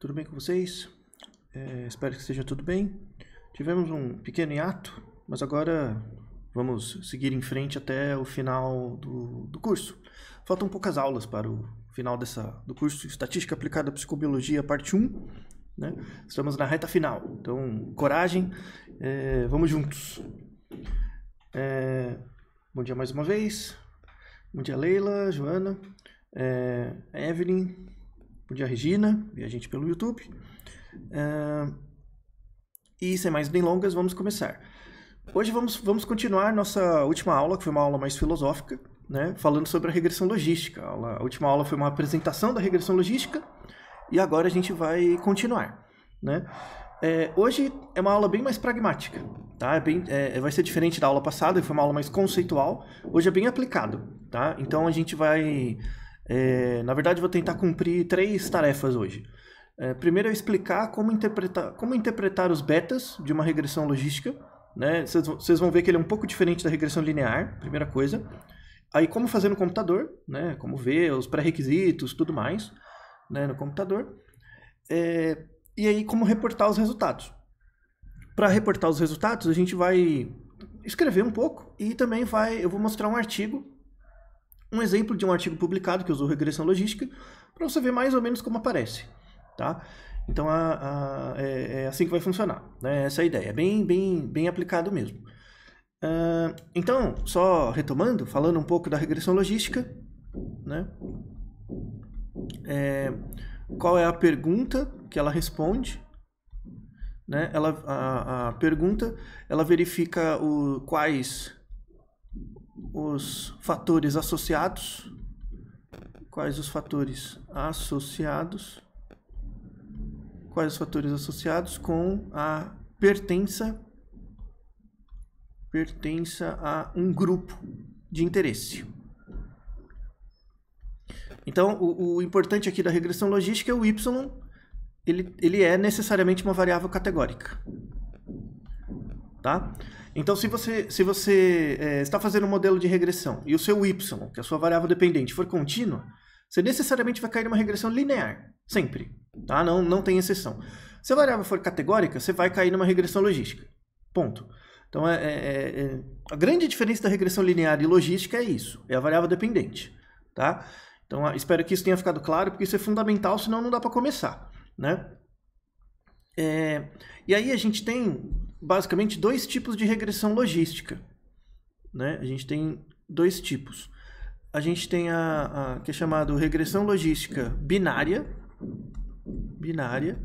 Tudo bem com vocês? É, espero que esteja tudo bem. Tivemos um pequeno hiato, mas agora vamos seguir em frente até o final do, do curso. Faltam poucas aulas para o final dessa, do curso Estatística Aplicada à Psicobiologia, parte 1. Né? Estamos na reta final, então coragem, é, vamos juntos. É, bom dia mais uma vez. Bom dia, Leila, Joana, é, Evelyn, Bom dia, Regina, e a gente pelo YouTube. Uh, e sem mais delongas, vamos começar. Hoje vamos, vamos continuar nossa última aula, que foi uma aula mais filosófica, né, falando sobre a regressão logística. A, aula, a última aula foi uma apresentação da regressão logística e agora a gente vai continuar. Né? É, hoje é uma aula bem mais pragmática, tá? É bem, é, vai ser diferente da aula passada, foi uma aula mais conceitual. Hoje é bem aplicado, tá? Então a gente vai é, na verdade, vou tentar cumprir três tarefas hoje. É, primeiro, eu é explicar como interpretar, como interpretar os betas de uma regressão logística. Né? Vocês né? vão ver que ele é um pouco diferente da regressão linear, primeira coisa. Aí, como fazer no computador, né? Como ver os pré-requisitos, tudo mais, né? No computador. É, e aí, como reportar os resultados. Para reportar os resultados, a gente vai escrever um pouco e também vai, eu vou mostrar um artigo um exemplo de um artigo publicado que usou regressão logística para você ver mais ou menos como aparece, tá? Então a, a, é, é, assim que vai funcionar, né? Essa é a ideia, é bem, bem, bem aplicado mesmo. Uh, então, só retomando, falando um pouco da regressão logística, né? É, qual é a pergunta que ela responde? Né? Ela, a, a pergunta, ela verifica o, quais os fatores associados. Quais os fatores associados? Quais os fatores associados com a pertença pertença a um grupo de interesse. Então, o, o, importante aqui da regressão logística é o y, ele, ele é necessariamente uma variável categórica. Tá? Então, se você, se você é, está fazendo um modelo de regressão e o seu y, que é a sua variável dependente, for contínua, você necessariamente vai cair numa regressão linear, sempre. Tá? Não, não tem exceção. Se a variável for categórica, você vai cair numa regressão logística. Ponto. Então, é, é, é, é a grande diferença da regressão linear e logística é isso, é a variável dependente. Tá? Então, espero que isso tenha ficado claro, porque isso é fundamental, senão não dá para começar. Né? É, e aí a gente tem basicamente dois tipos de regressão logística. Né? A gente tem dois tipos. A gente tem a, a que é chamado regressão logística binária, binária,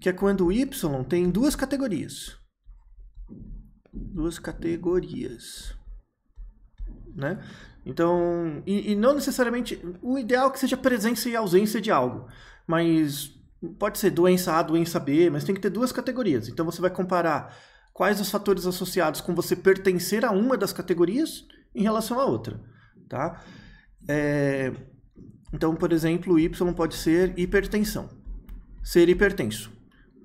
que é quando o y tem duas categorias. Duas categorias. Né? Então, e, e não necessariamente o ideal é que seja presença e ausência de algo, mas pode ser doença A, doença B, mas tem que ter duas categorias. Então você vai comparar quais os fatores associados com você pertencer a uma das categorias em relação à outra, tá? É... Então, por exemplo, Y pode ser hipertensão, ser hipertenso,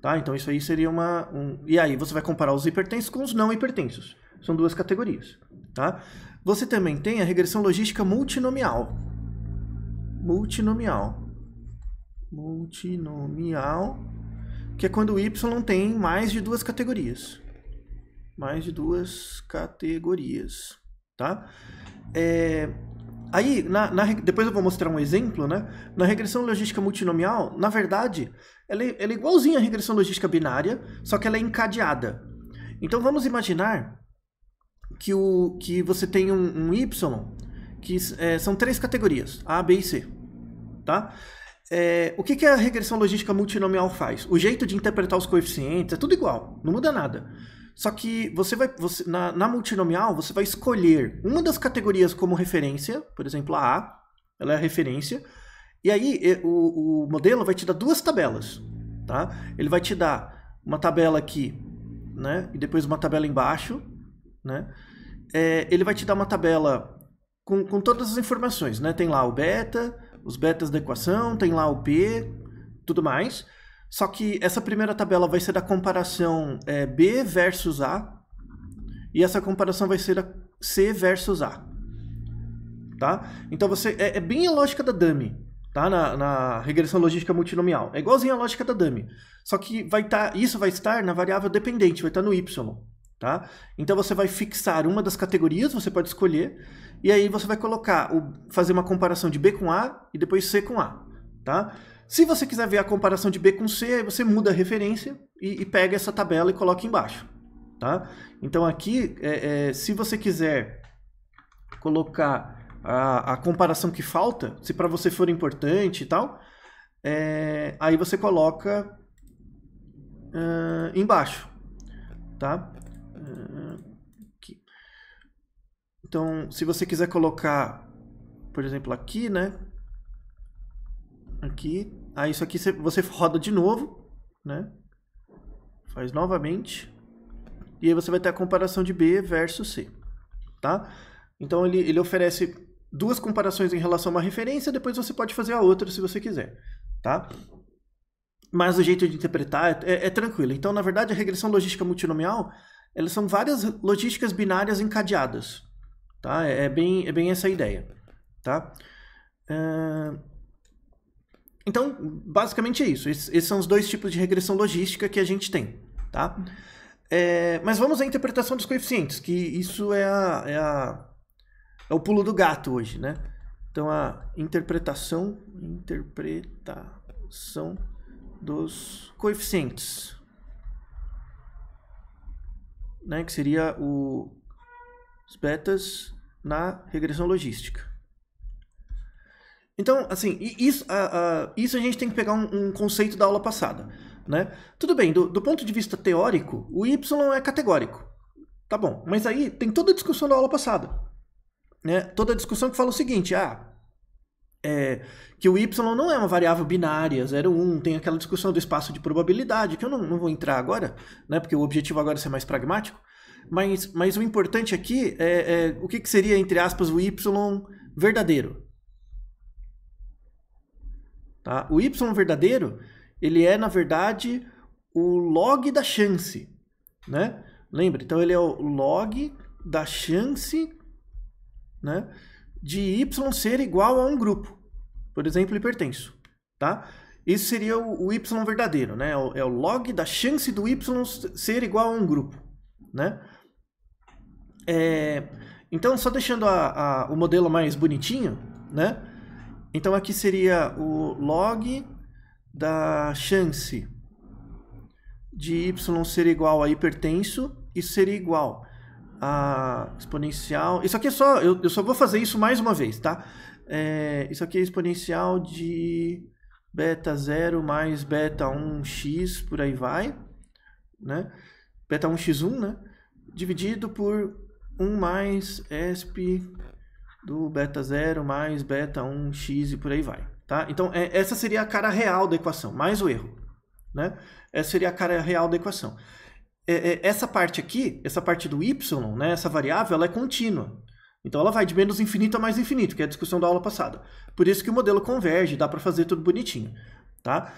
tá? Então isso aí seria uma... Um... E aí você vai comparar os hipertensos com os não hipertensos. São duas categorias, tá? Você também tem a regressão logística multinomial. Multinomial multinomial, que é quando o y tem mais de duas categorias. Mais de duas categorias, tá? É, aí, na, na, depois eu vou mostrar um exemplo, né? Na regressão logística multinomial, na verdade, ela é, ela é igualzinha à regressão logística binária, só que ela é encadeada. Então vamos imaginar que, o, que você tem um, um y que é, são três categorias, A, B e C, tá? É, o que, que a regressão logística multinomial faz? O jeito de interpretar os coeficientes é tudo igual, não muda nada. Só que você vai, você, na, na multinomial, você vai escolher uma das categorias como referência, por exemplo, a A, ela é a referência, e aí o, o modelo vai te dar duas tabelas. Tá? Ele vai te dar uma tabela aqui, né? E depois uma tabela embaixo, né? É, ele vai te dar uma tabela com, com todas as informações, né? Tem lá o beta, os betas da equação, tem lá o P, tudo mais. Só que essa primeira tabela vai ser da comparação é, B versus A, e essa comparação vai ser da C versus A. Tá? Então você é, é bem a lógica da dummy, tá? Na, na, regressão logística multinomial. É igualzinho a lógica da dummy. Só que vai tá, isso vai estar na variável dependente, vai estar tá no Y. Tá? Então você vai fixar uma das categorias, você pode escolher, e aí você vai colocar, o, fazer uma comparação de B com A e depois C com A, tá? Se você quiser ver a comparação de B com C, aí você muda a referência e, e pega essa tabela e coloca embaixo, tá? Então aqui, é, é, se você quiser colocar a, a comparação que falta, se para você for importante e tal, é, aí você coloca uh, embaixo, tá? Uh, então, se você quiser colocar, por exemplo, aqui, né? Aqui. Aí isso aqui você roda de novo, né? Faz novamente. E aí você vai ter a comparação de B versus C, tá? Então ele, ele oferece duas comparações em relação a uma referência, depois você pode fazer a outra se você quiser, tá? Mas o jeito de interpretar é, é, é tranquilo. Então, na verdade, a regressão logística multinomial, elas são várias logísticas binárias encadeadas, Tá? É, é, bem, é bem essa a ideia. Tá? É, então, basicamente é isso. Esses, esses, são os dois tipos de regressão logística que a gente tem. Tá? É, mas vamos à interpretação dos coeficientes, que isso é, a, é, a, é o pulo do gato hoje. Né? Então, a interpretação, interpretação dos coeficientes. Né, que seria o, os betas na regressão logística. Então, assim, isso a, a, isso a gente tem que pegar um, um conceito da aula passada. Né? Tudo bem, do, do, ponto de vista teórico, o Y é categórico. Tá bom, mas aí tem toda a discussão da aula passada. Né? Toda a discussão que fala o seguinte: ah, é, que o Y não é uma variável binária, 0, 1, um, tem aquela discussão do espaço de probabilidade, que eu não, não vou entrar agora, né? porque o objetivo agora é ser mais pragmático. Mas, mas o importante aqui é, é o que, que seria, entre aspas, o Y verdadeiro. Tá? O Y verdadeiro, ele é, na verdade, o log da chance. Né? Lembra? Então, ele é o log da chance né, de Y ser igual a um grupo. Por exemplo, hipertenso. Tá? Isso seria o, y verdadeiro, né? É, é o log da chance do y ser igual a um grupo, né? É, então, só deixando a, a, o modelo mais bonitinho, né? Então, aqui seria o log da chance de y ser igual a hipertenso, isso seria igual a exponencial... Isso aqui é só... Eu, eu só vou fazer isso mais uma vez, tá? É, isso aqui é exponencial de beta 0 mais beta 1x, por aí vai, né? Beta 1x1, né? Dividido por 1 mais ESP do beta 0 mais beta 1 x e por aí vai. Tá? Então, é, essa seria a cara real da equação, mais o erro. Né? Essa seria a cara real da equação. É, é, essa parte aqui, essa parte do y, né, essa variável, ela é contínua. Então, ela vai de menos infinito a mais infinito, que é a discussão da aula passada. Por isso que o modelo converge, dá para fazer tudo bonitinho. Tá?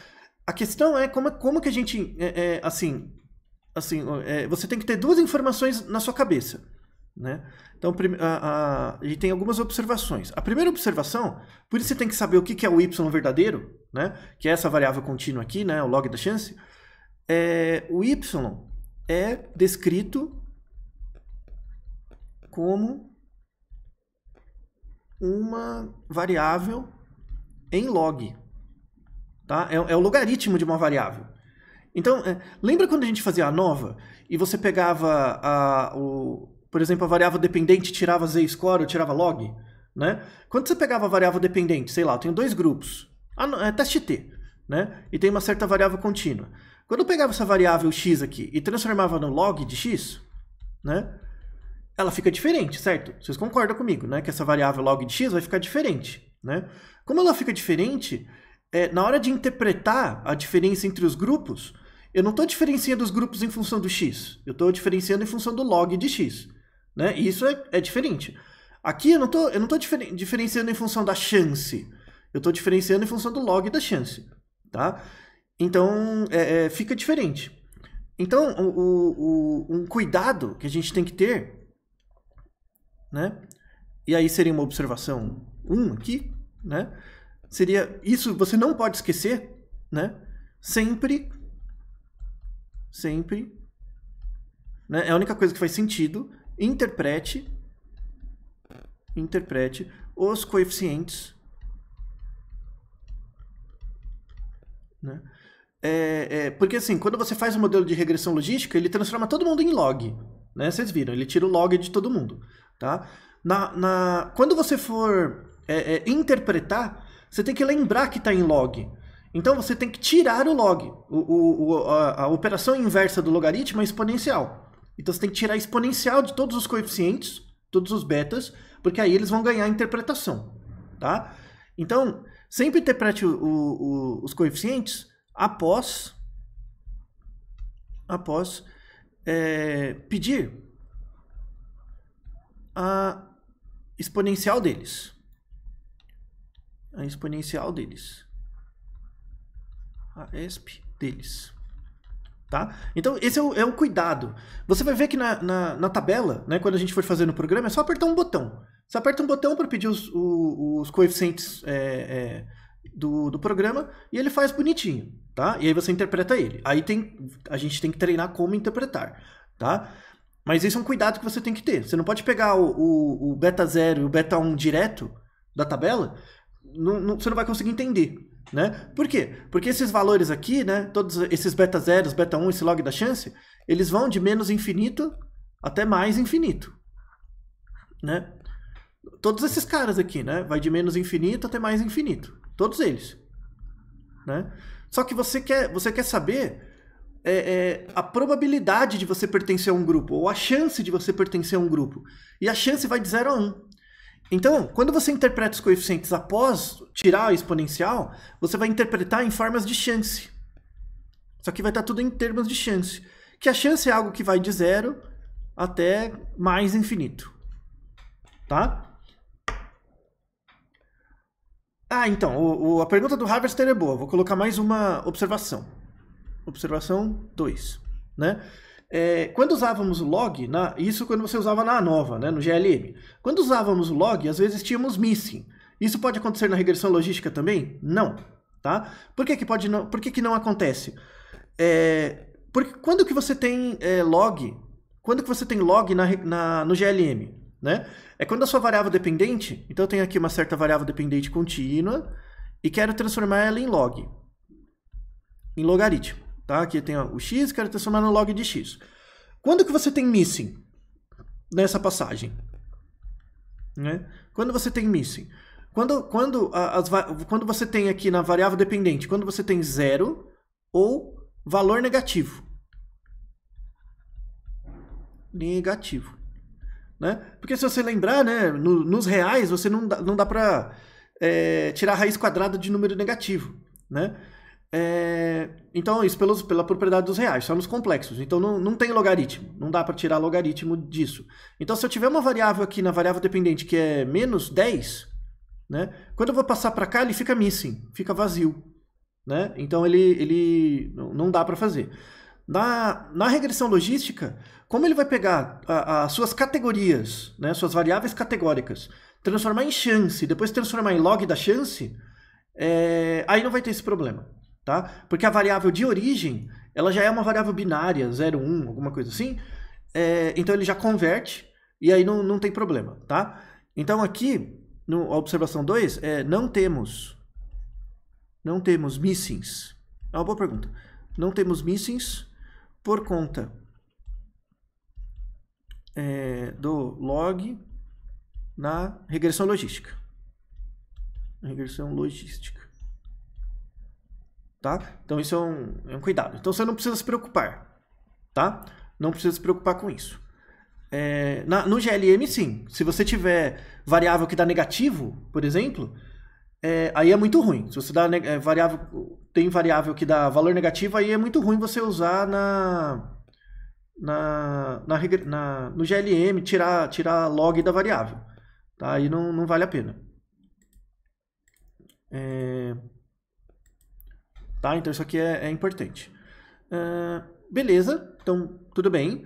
A questão é como, como que a gente, é, é, assim, assim é, você tem que ter duas informações na sua cabeça. Né? Então, a, a, tem algumas observações. A primeira observação, por isso você tem que saber o que, que é o y verdadeiro, né? que é essa variável contínua aqui, né? o log da chance. É, o y é descrito como uma variável em log. Tá? É, é o logaritmo de uma variável. Então, é, lembra quando a gente fazia a nova e você pegava a, o, por exemplo, a variável dependente tirava z-score ou tirava log, né? Quando você pegava a variável dependente, sei lá, eu tenho dois grupos, ah, não, é teste t, né? E tem uma certa variável contínua. Quando eu pegava essa variável x aqui e transformava no log de x, né? Ela fica diferente, certo? Vocês concordam comigo, né? Que essa variável log de x vai ficar diferente, né? Como ela fica diferente, é, na hora de interpretar a diferença entre os grupos, eu não estou diferenciando os grupos em função do x, eu estou diferenciando em função do log de x. Né? E isso é, é diferente. Aqui eu não estou eu não tô diferen, diferenciando em função da chance. Eu estou diferenciando em função do log da chance. Tá? Então é, é, fica diferente. Então, o, o, um cuidado que a gente tem que ter, né? E aí seria uma observação 1 aqui, né? Seria isso você não pode esquecer, né? Sempre sempre né? É a única coisa que faz sentido interprete, interprete os coeficientes né? É, é, porque assim, quando você faz um modelo de regressão logística, ele transforma todo mundo em log. Né? Vocês viram, ele tira o log de todo mundo. Tá? Na, na quando você for é, é interpretar, você tem que lembrar que está em log. Então você tem que tirar o log. O, o, o a, a, operação inversa do logaritmo é exponencial. Então você tem que tirar a exponencial de todos os coeficientes, todos os betas, porque aí eles vão ganhar interpretação, tá? Então, sempre interprete o, o, o, os coeficientes após após é, pedir a exponencial deles. A exponencial deles. A ESP deles. Tá? Então, esse é o, é o cuidado. Você vai ver que na, na, na, tabela, né, quando a gente for fazer no programa, é só apertar um botão. Você aperta um botão para pedir os, os, os coeficientes é, é, do, do programa e ele faz bonitinho. Tá? E aí você interpreta ele. Aí tem, a gente tem que treinar como interpretar. Tá? Mas esse é um cuidado que você tem que ter. Você não pode pegar o, o, o beta 0 e o beta 1 direto da tabela, não, não, você não vai conseguir entender. Né? Por quê? Porque esses valores aqui, né, todos esses beta zeros, beta 1, esse log da chance, eles vão de menos infinito até mais infinito. Né? Todos esses caras aqui, né? Vai de menos infinito até mais infinito. Todos eles. Né? Só que você quer, você quer saber é, é, a probabilidade de você pertencer a um grupo, ou a chance de você pertencer a um grupo. E a chance vai de 0 a 1. Um. Então, quando você interpreta os coeficientes após tirar a exponencial, você vai interpretar em formas de chance. Só que vai estar tá tudo em termos de chance. Que a chance é algo que vai de zero até mais infinito. Tá? Ah, então, o, o, a pergunta do Harvester é boa. Vou colocar mais uma observação. Observação 2. Né? É, quando usávamos o log, na, isso quando você usava na nova, né, no GLM. Quando usávamos o log, às vezes tínhamos missing. Isso pode acontecer na regressão logística também? Não. Tá? Por que, que, pode não, por que, que não acontece? É, porque quando que você tem é, log? Quando que você tem log na, na, no GLM? Né? É quando a sua variável dependente, então eu tenho aqui uma certa variável dependente contínua e quero transformar ela em log, em logaritmo. Tá? Aqui tem o x, quero transformar no log de x. Quando que você tem missing nessa passagem? Né? Quando você tem missing? Quando, quando, as, quando você tem aqui na variável dependente, quando você tem zero ou valor negativo. Negativo. Né? Porque se você lembrar, né, no, nos reais, você não dá, não dá para é, eh, tirar a raiz quadrada de número negativo. Né? É, então, isso pelos, pela propriedade dos reais, são os complexos. Então, não, não tem logaritmo, não dá para tirar logaritmo disso. Então, se eu tiver uma variável aqui na variável dependente que é menos 10, né, quando eu vou passar para cá, ele fica missing, fica vazio. Né? Então, ele, ele não dá para fazer. Na, na regressão logística, como ele vai pegar as suas categorias, né, suas variáveis categóricas, transformar em chance, depois transformar em log da chance, é, aí não vai ter esse problema tá? Porque a variável de origem, ela já é uma variável binária, 0, 1, alguma coisa assim, é, então ele já converte e aí não, não tem problema, tá? Então aqui, no, observação 2, é, não temos, não temos missings. É uma boa pergunta. Não temos missings por conta é, do log na regressão logística. Regressão logística tá? Então isso é um, é um cuidado. Então você não precisa se preocupar, tá? Não precisa se preocupar com isso. É, na, no GLM, sim. Se você tiver variável que dá negativo, por exemplo, é, aí é muito ruim. Se você dá é, variável, tem variável que dá valor negativo, aí é muito ruim você usar na, na, na, na no GLM, tirar, tirar log da variável. Tá? Aí não, não vale a pena. É... Tá? Então isso aqui é, é importante. Uh, beleza, então tudo bem.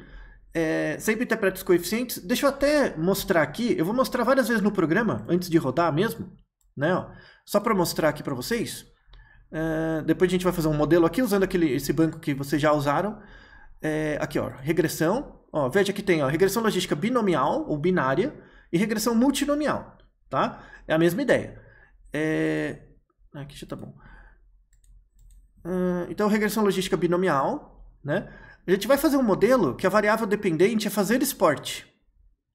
É, sempre interpreta os coeficientes. Deixa eu até mostrar aqui. Eu vou mostrar várias vezes no programa, antes de rodar mesmo. Né, ó, só para mostrar aqui para vocês. Uh, depois a gente vai fazer um modelo aqui, usando aquele, esse banco que vocês já usaram. É, aqui, ó, regressão. Ó, veja que tem ó, regressão logística binomial ou binária e regressão multinomial. Tá? É a mesma ideia. É... Aqui já tá bom. Hum, então, regressão logística binomial, né? A gente vai fazer um modelo que a variável dependente é fazer esporte,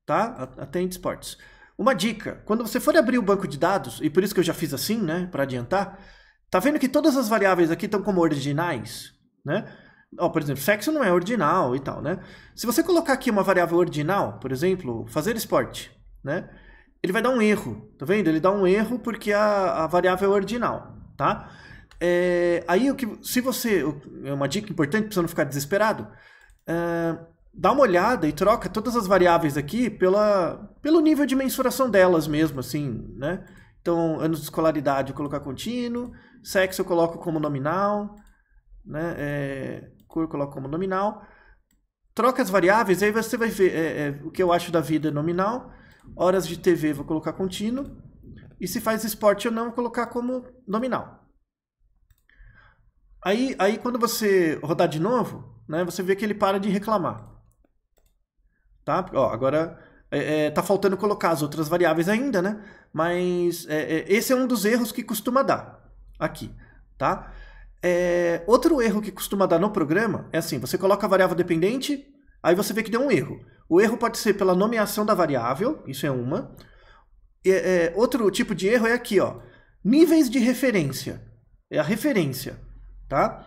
tá? Atende esportes. Uma dica, quando você for abrir o banco de dados, e por isso que eu já fiz assim, né, para adiantar, tá vendo que todas as variáveis aqui estão como originais, né? Ó, por exemplo, sexo não é ordinal e tal, né? Se você colocar aqui uma variável ordinal, por exemplo, fazer esporte, né? Ele vai dar um erro, tá vendo? Ele dá um erro porque a, a variável é ordinal, tá? É, aí o que, se você, é uma dica importante para você não ficar desesperado, é, dá uma olhada e troca todas as variáveis aqui pela, pelo nível de mensuração delas mesmo, assim, né? Então, anos de escolaridade eu colocar contínuo, sexo eu coloco como nominal, né? É, cor eu coloco como nominal. Troca as variáveis, aí você vai ver é, é o que eu acho da vida nominal. Horas de TV vou colocar contínuo. E se faz esporte ou não, vou colocar como nominal. Aí, aí quando você rodar de novo, né, você vê que ele para de reclamar. Tá? Ó, agora é, é, tá faltando colocar as outras variáveis ainda, né? Mas é, é esse é um dos erros que costuma dar aqui, tá? É, outro erro que costuma dar no programa é assim, você coloca a variável dependente, aí você vê que deu um erro. O erro pode ser pela nomeação da variável, isso é uma. É, outro tipo de erro é aqui, ó, níveis de referência. É a referência tá?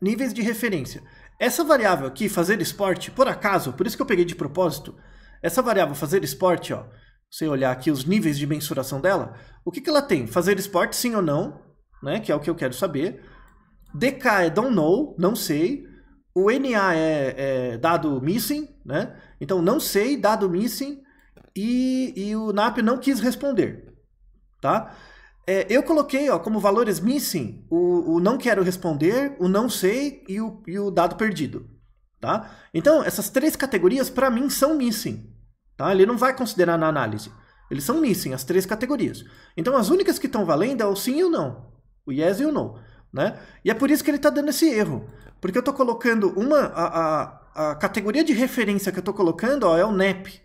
Níveis de referência. Essa variável aqui, fazer esporte, por acaso, por isso que eu peguei de propósito, essa variável fazer esporte, ó, você olhar aqui os níveis de mensuração dela, o que, que ela tem? Fazer esporte, sim ou não, né? Que é o que eu quero saber. DK é don't know, não sei. O NA é, é dado missing, né? Então não sei, dado missing. E, e o NAP não quis responder, tá? É, eu coloquei ó, como valores missing o, o, não quero responder, o não sei e o, e o dado perdido. Tá? Então, essas três categorias, para mim, são missing. Tá? Ele não vai considerar na análise. Eles são missing, as três categorias. Então, as únicas que estão valendo é o sim e o não. O yes e o no. Né? E é por isso que ele está dando esse erro. Porque eu estou colocando uma... A, a, a, categoria de referência que eu estou colocando ó, é o NEP.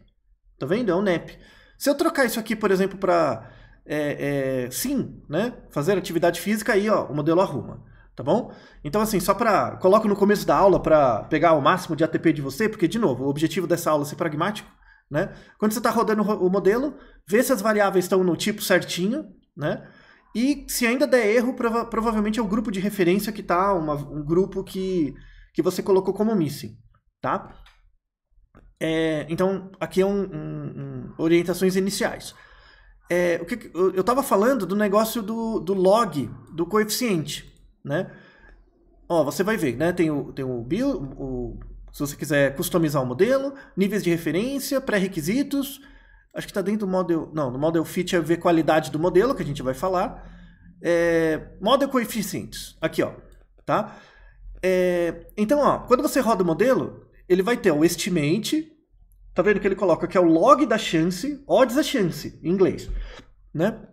Tá vendo? É o NEP. Se eu trocar isso aqui, por exemplo, para é, é, sim, né? Fazer atividade física aí, ó, o modelo arruma, tá bom? Então, assim, só para coloco no começo da aula para pegar o máximo de ATP de você, porque, de novo, o objetivo dessa aula é ser pragmático, né? Quando você está rodando o modelo, vê se as variáveis estão no tipo certinho, né? E se ainda der erro, prova provavelmente é o grupo de referência que está um grupo que, que você colocou como missing, tá? É, então, aqui é um, um, um orientações iniciais. É, o que, eu estava falando do negócio do, do log, do coeficiente, né? Ó, você vai ver, né? Tem o, tem o, bio, o se você quiser customizar o modelo, níveis de referência, pré-requisitos. Acho que está dentro do model. Não, no model fit é ver qualidade do modelo, que a gente vai falar. É, model coeficientes. Aqui, ó. Tá? É, então, ó, quando você roda o modelo, ele vai ter o estimate, Tá vendo que ele coloca que é o log da chance, odds a chance, em inglês, né?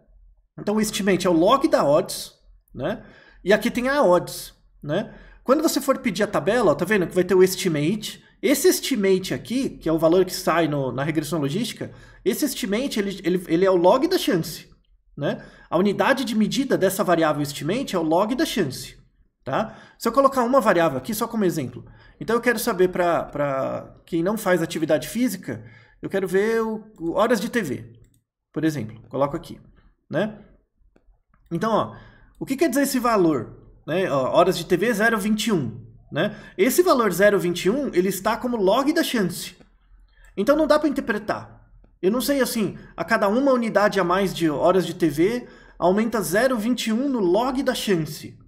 Então o estimate é o log da odds, né? E aqui tem a odds, né? Quando você for pedir a tabela, ó, tá vendo que vai ter o estimate. Esse estimate aqui, que é o valor que sai no, na regressão logística, esse estimate ele, ele, ele é o log da chance, né? A unidade de medida dessa variável estimate é o log da chance, tá? Se eu colocar uma variável aqui, só como exemplo, então eu quero saber para quem não faz atividade física, eu quero ver o, o horas de TV, por exemplo. Coloco aqui, né? Então, ó, o que quer dizer esse valor? Né? Ó, horas de TV 0,21, né? Esse valor 0,21, ele está como log da chance. Então não dá para interpretar. Eu não sei assim, a cada uma unidade a mais de horas de TV, aumenta 0,21 no log da chance.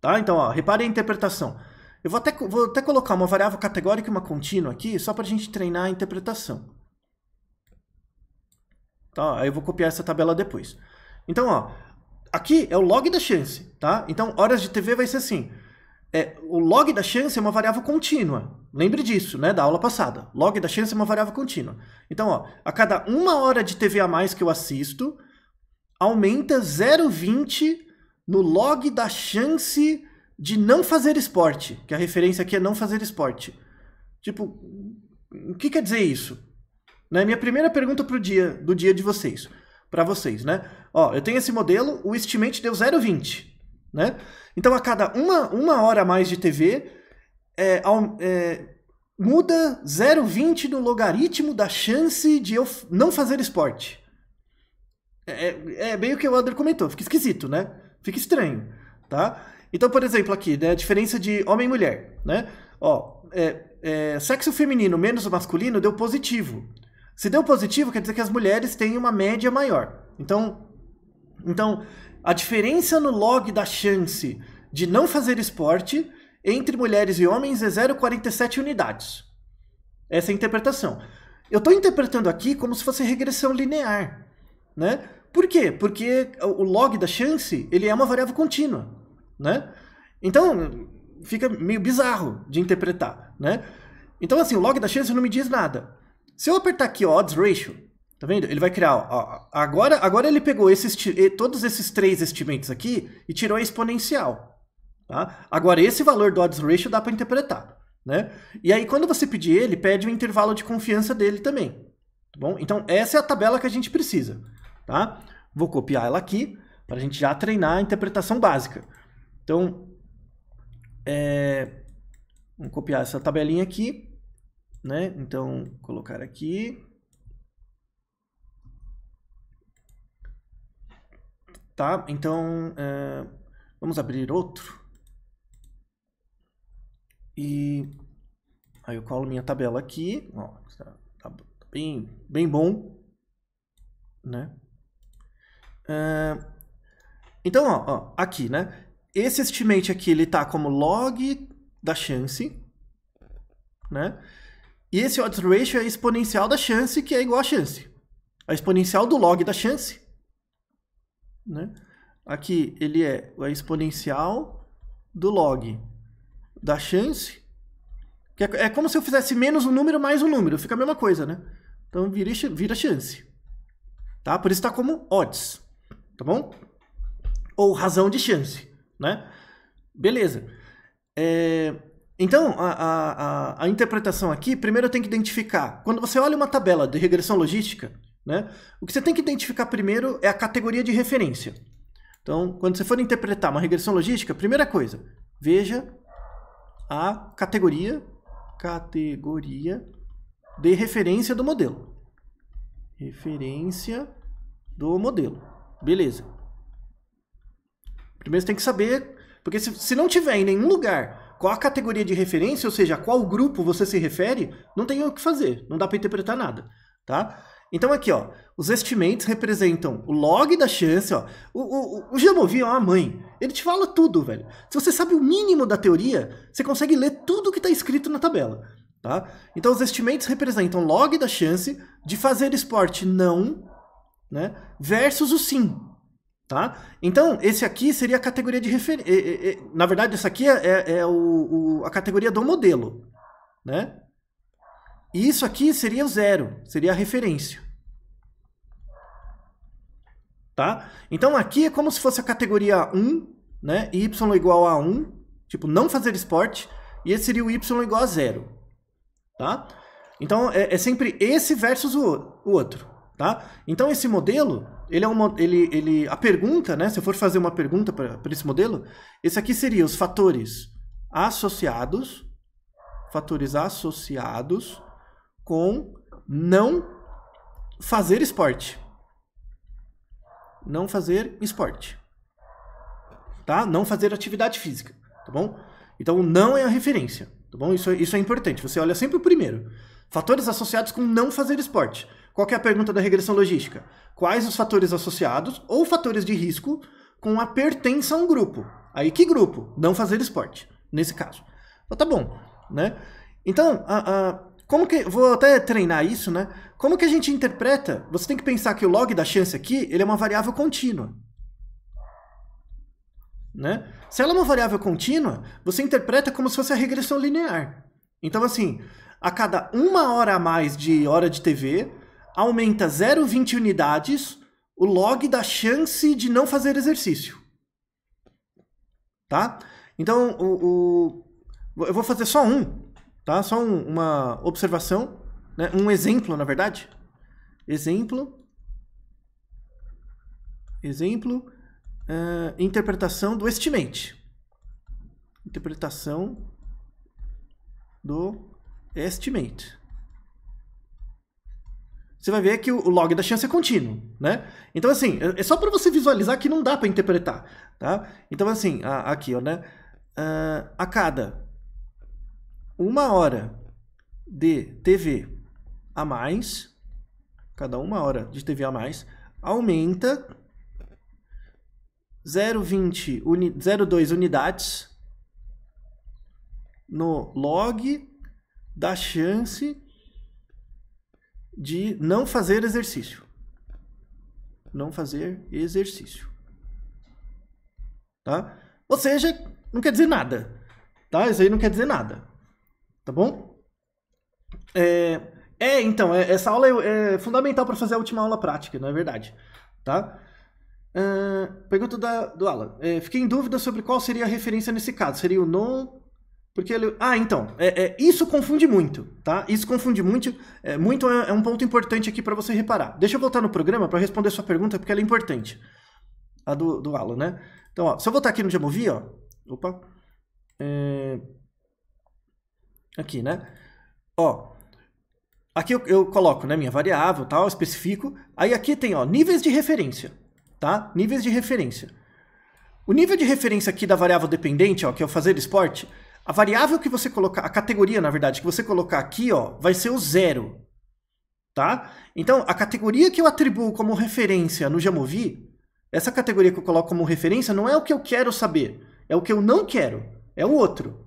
Tá? Então, ó, repare a interpretação. Eu vou até, vou até colocar uma variável categórica e uma contínua aqui, só para a gente treinar a interpretação. Tá, aí eu vou copiar essa tabela depois. Então, ó, aqui é o log da chance, tá? Então, horas de TV vai ser assim. É, o log da chance é uma variável contínua. Lembre disso, né, da aula passada. Log da chance é uma variável contínua. Então, ó, a cada uma hora de TV a mais que eu assisto, aumenta 0,20 no log da chance de não fazer esporte, que a referência aqui é não fazer esporte. Tipo, o que quer dizer isso? Né? Minha primeira pergunta pro dia, do dia de vocês, para vocês, né? Ó, eu tenho esse modelo, o estimate deu 0,20, né? Então, a cada uma, uma hora a mais de TV, é, é, muda 0,20 no logaritmo da chance de eu não fazer esporte. É, é, bem é o que o Adler comentou, fica esquisito, né? Fica estranho, tá? Então, por exemplo, aqui, né, a diferença de homem e mulher, né? Ó, é, é, sexo feminino menos o masculino deu positivo. Se deu positivo, quer dizer que as mulheres têm uma média maior. Então, então a diferença no log da chance de não fazer esporte entre mulheres e homens é 0,47 unidades. Essa é a interpretação. Eu estou interpretando aqui como se fosse regressão linear, né? Por quê? Porque o log da chance ele é uma variável contínua né? Então, fica meio bizarro de interpretar, né? Então, assim, o log da chance não me diz nada. Se eu apertar aqui, ó, odds ratio, tá vendo? Ele vai criar, ó, agora, agora ele pegou esses, todos esses três estimates aqui e tirou a exponencial, tá? Agora, esse valor do odds ratio dá para interpretar, né? E aí, quando você pedir ele, pede o intervalo de confiança dele também, tá bom? Então, essa é a tabela que a gente precisa, tá? Vou copiar ela aqui para a gente já treinar a interpretação básica. Então, é, vamos copiar essa tabelinha aqui, né? Então, colocar aqui. Tá, então, é, vamos abrir outro. E aí eu colo minha tabela aqui, ó, tá, tá bem, bem bom, né? É, então, ó, ó, aqui, né? esse estimate aqui, ele tá como log da chance, né? E esse odds ratio é exponencial da chance, que é igual à chance. A exponencial do log da chance, né? Aqui ele é a exponencial do log da chance, que é, é como se eu fizesse menos um número mais um número, fica a mesma coisa, né? Então vira, vira chance, tá? Por isso está como odds, tá bom? Ou razão de chance né? Beleza. É, então, a, a, a, interpretação aqui, primeiro eu tenho que identificar. Quando você olha uma tabela de regressão logística, né, o que você tem que identificar primeiro é a categoria de referência. Então, quando você for interpretar uma regressão logística, primeira coisa, veja a categoria, categoria de referência do modelo. Referência do modelo. Beleza. Primeiro você tem que saber, porque se, se não tiver em nenhum lugar qual a categoria de referência, ou seja, a qual grupo você se refere, não tem o que fazer, não dá para interpretar nada, tá? Então aqui, ó, os estimates representam o log da chance, ó. O, o, o Jamovi é uma mãe. Ele te fala tudo, velho. Se você sabe o mínimo da teoria, você consegue ler tudo que está escrito na tabela, tá? Então os estimates representam log da chance de fazer esporte não, né, versus o sim, Tá? Então, esse aqui seria a categoria de referência. Na verdade, essa aqui é, é, é o, o, a categoria do modelo. Né? E isso aqui seria o zero, seria a referência. Tá? Então, aqui é como se fosse a categoria 1, né? y igual a 1, tipo, não fazer esporte, e esse seria o y igual a zero. Tá? Então, é, é sempre esse versus o, o outro. Tá? Então, esse modelo ele é uma. Ele, ele, a pergunta, né? Se eu for fazer uma pergunta para esse modelo, esse aqui seria os fatores associados, fatores associados com não fazer esporte. Não fazer esporte. Tá? Não fazer atividade física, tá bom? Então, não é a referência, tá bom? Isso, é, isso é importante. Você olha sempre o primeiro. Fatores associados com não fazer esporte. Qual é a pergunta da regressão logística? Quais os fatores associados ou fatores de risco com a pertença a um grupo? Aí que grupo? Não fazer esporte, nesse caso. Então, tá bom, né? Então, a, a, como que vou até treinar isso, né? Como que a gente interpreta? Você tem que pensar que o log da chance aqui, ele é uma variável contínua. Né? Se ela é uma variável contínua, você interpreta como se fosse a regressão linear. Então, assim, a cada uma hora a mais de hora de TV, aumenta 0,20 unidades o log da chance de não fazer exercício. Tá? Então, o, o eu vou fazer só um, tá? Só um, uma observação, né? um exemplo, na verdade. Exemplo. Exemplo. Uh, interpretação do estimate. Interpretação do estimate você vai ver que o log da chance é contínuo, né? Então, assim, é, é só para você visualizar que não dá para interpretar, tá? Então, assim, aqui, ó, né? Uh, a cada uma hora de TV a mais, cada uma hora de TV a mais, aumenta 0,2 uni, unidades no log da chance de não fazer exercício. Não fazer exercício. Tá? Ou seja, não quer dizer nada. Tá? Isso aí não quer dizer nada. Tá bom? É, é então, é, essa aula é, é fundamental para fazer a última aula prática, não é verdade? Tá? Uh, pergunta da, do Alan. É, fiquei em dúvida sobre qual seria a referência nesse caso. Seria o non porque ele. Ah, então, é, é, isso confunde muito, tá? Isso confunde muito. É, muito é, é um ponto importante aqui para você reparar. Deixa eu voltar no programa para responder sua pergunta, porque ela é importante. A do, do Alan, né? Então, ó, se eu voltar aqui no Jamovi, ó. Opa. É... Aqui, né? Ó. Aqui eu, eu coloco né, minha variável, tal, especifico. Aí aqui tem ó, níveis de referência, tá? Níveis de referência. O nível de referência aqui da variável dependente, ó, que é o fazer esporte, a variável que você colocar, a categoria, na verdade, que você colocar aqui, ó, vai ser o zero. Tá? Então, a categoria que eu atribuo como referência no Jamovi, essa categoria que eu coloco como referência não é o que eu quero saber, é o que eu não quero, é o outro.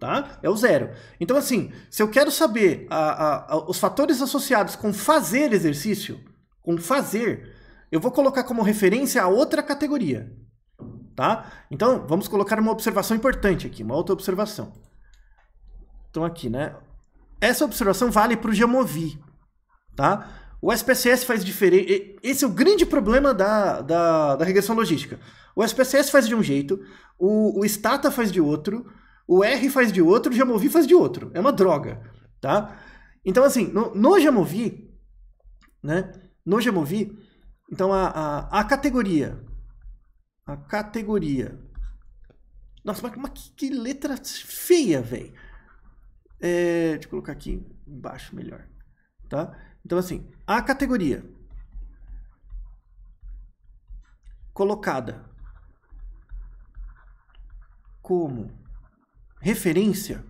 Tá? É o zero. Então, assim, se eu quero saber a, a, a, os fatores associados com fazer exercício, com fazer, eu vou colocar como referência a outra categoria tá? Então, vamos colocar uma observação importante aqui, uma outra observação. Então, aqui, né? Essa observação vale para o Jamovi, tá? O SPSS faz diferente. Esse é o grande problema da, da, da regressão logística. O SPSS faz de um jeito, o, o Stata faz de outro, o R faz de outro, o Jamovi faz de outro. É uma droga, tá? Então, assim, no, no Jamovi, né? No Jamovi, então a, a, a categoria a categoria. Nossa, mas, mas que, que, letra feia, velho. É, deixa eu colocar aqui embaixo melhor. Tá? Então, assim, a categoria colocada como referência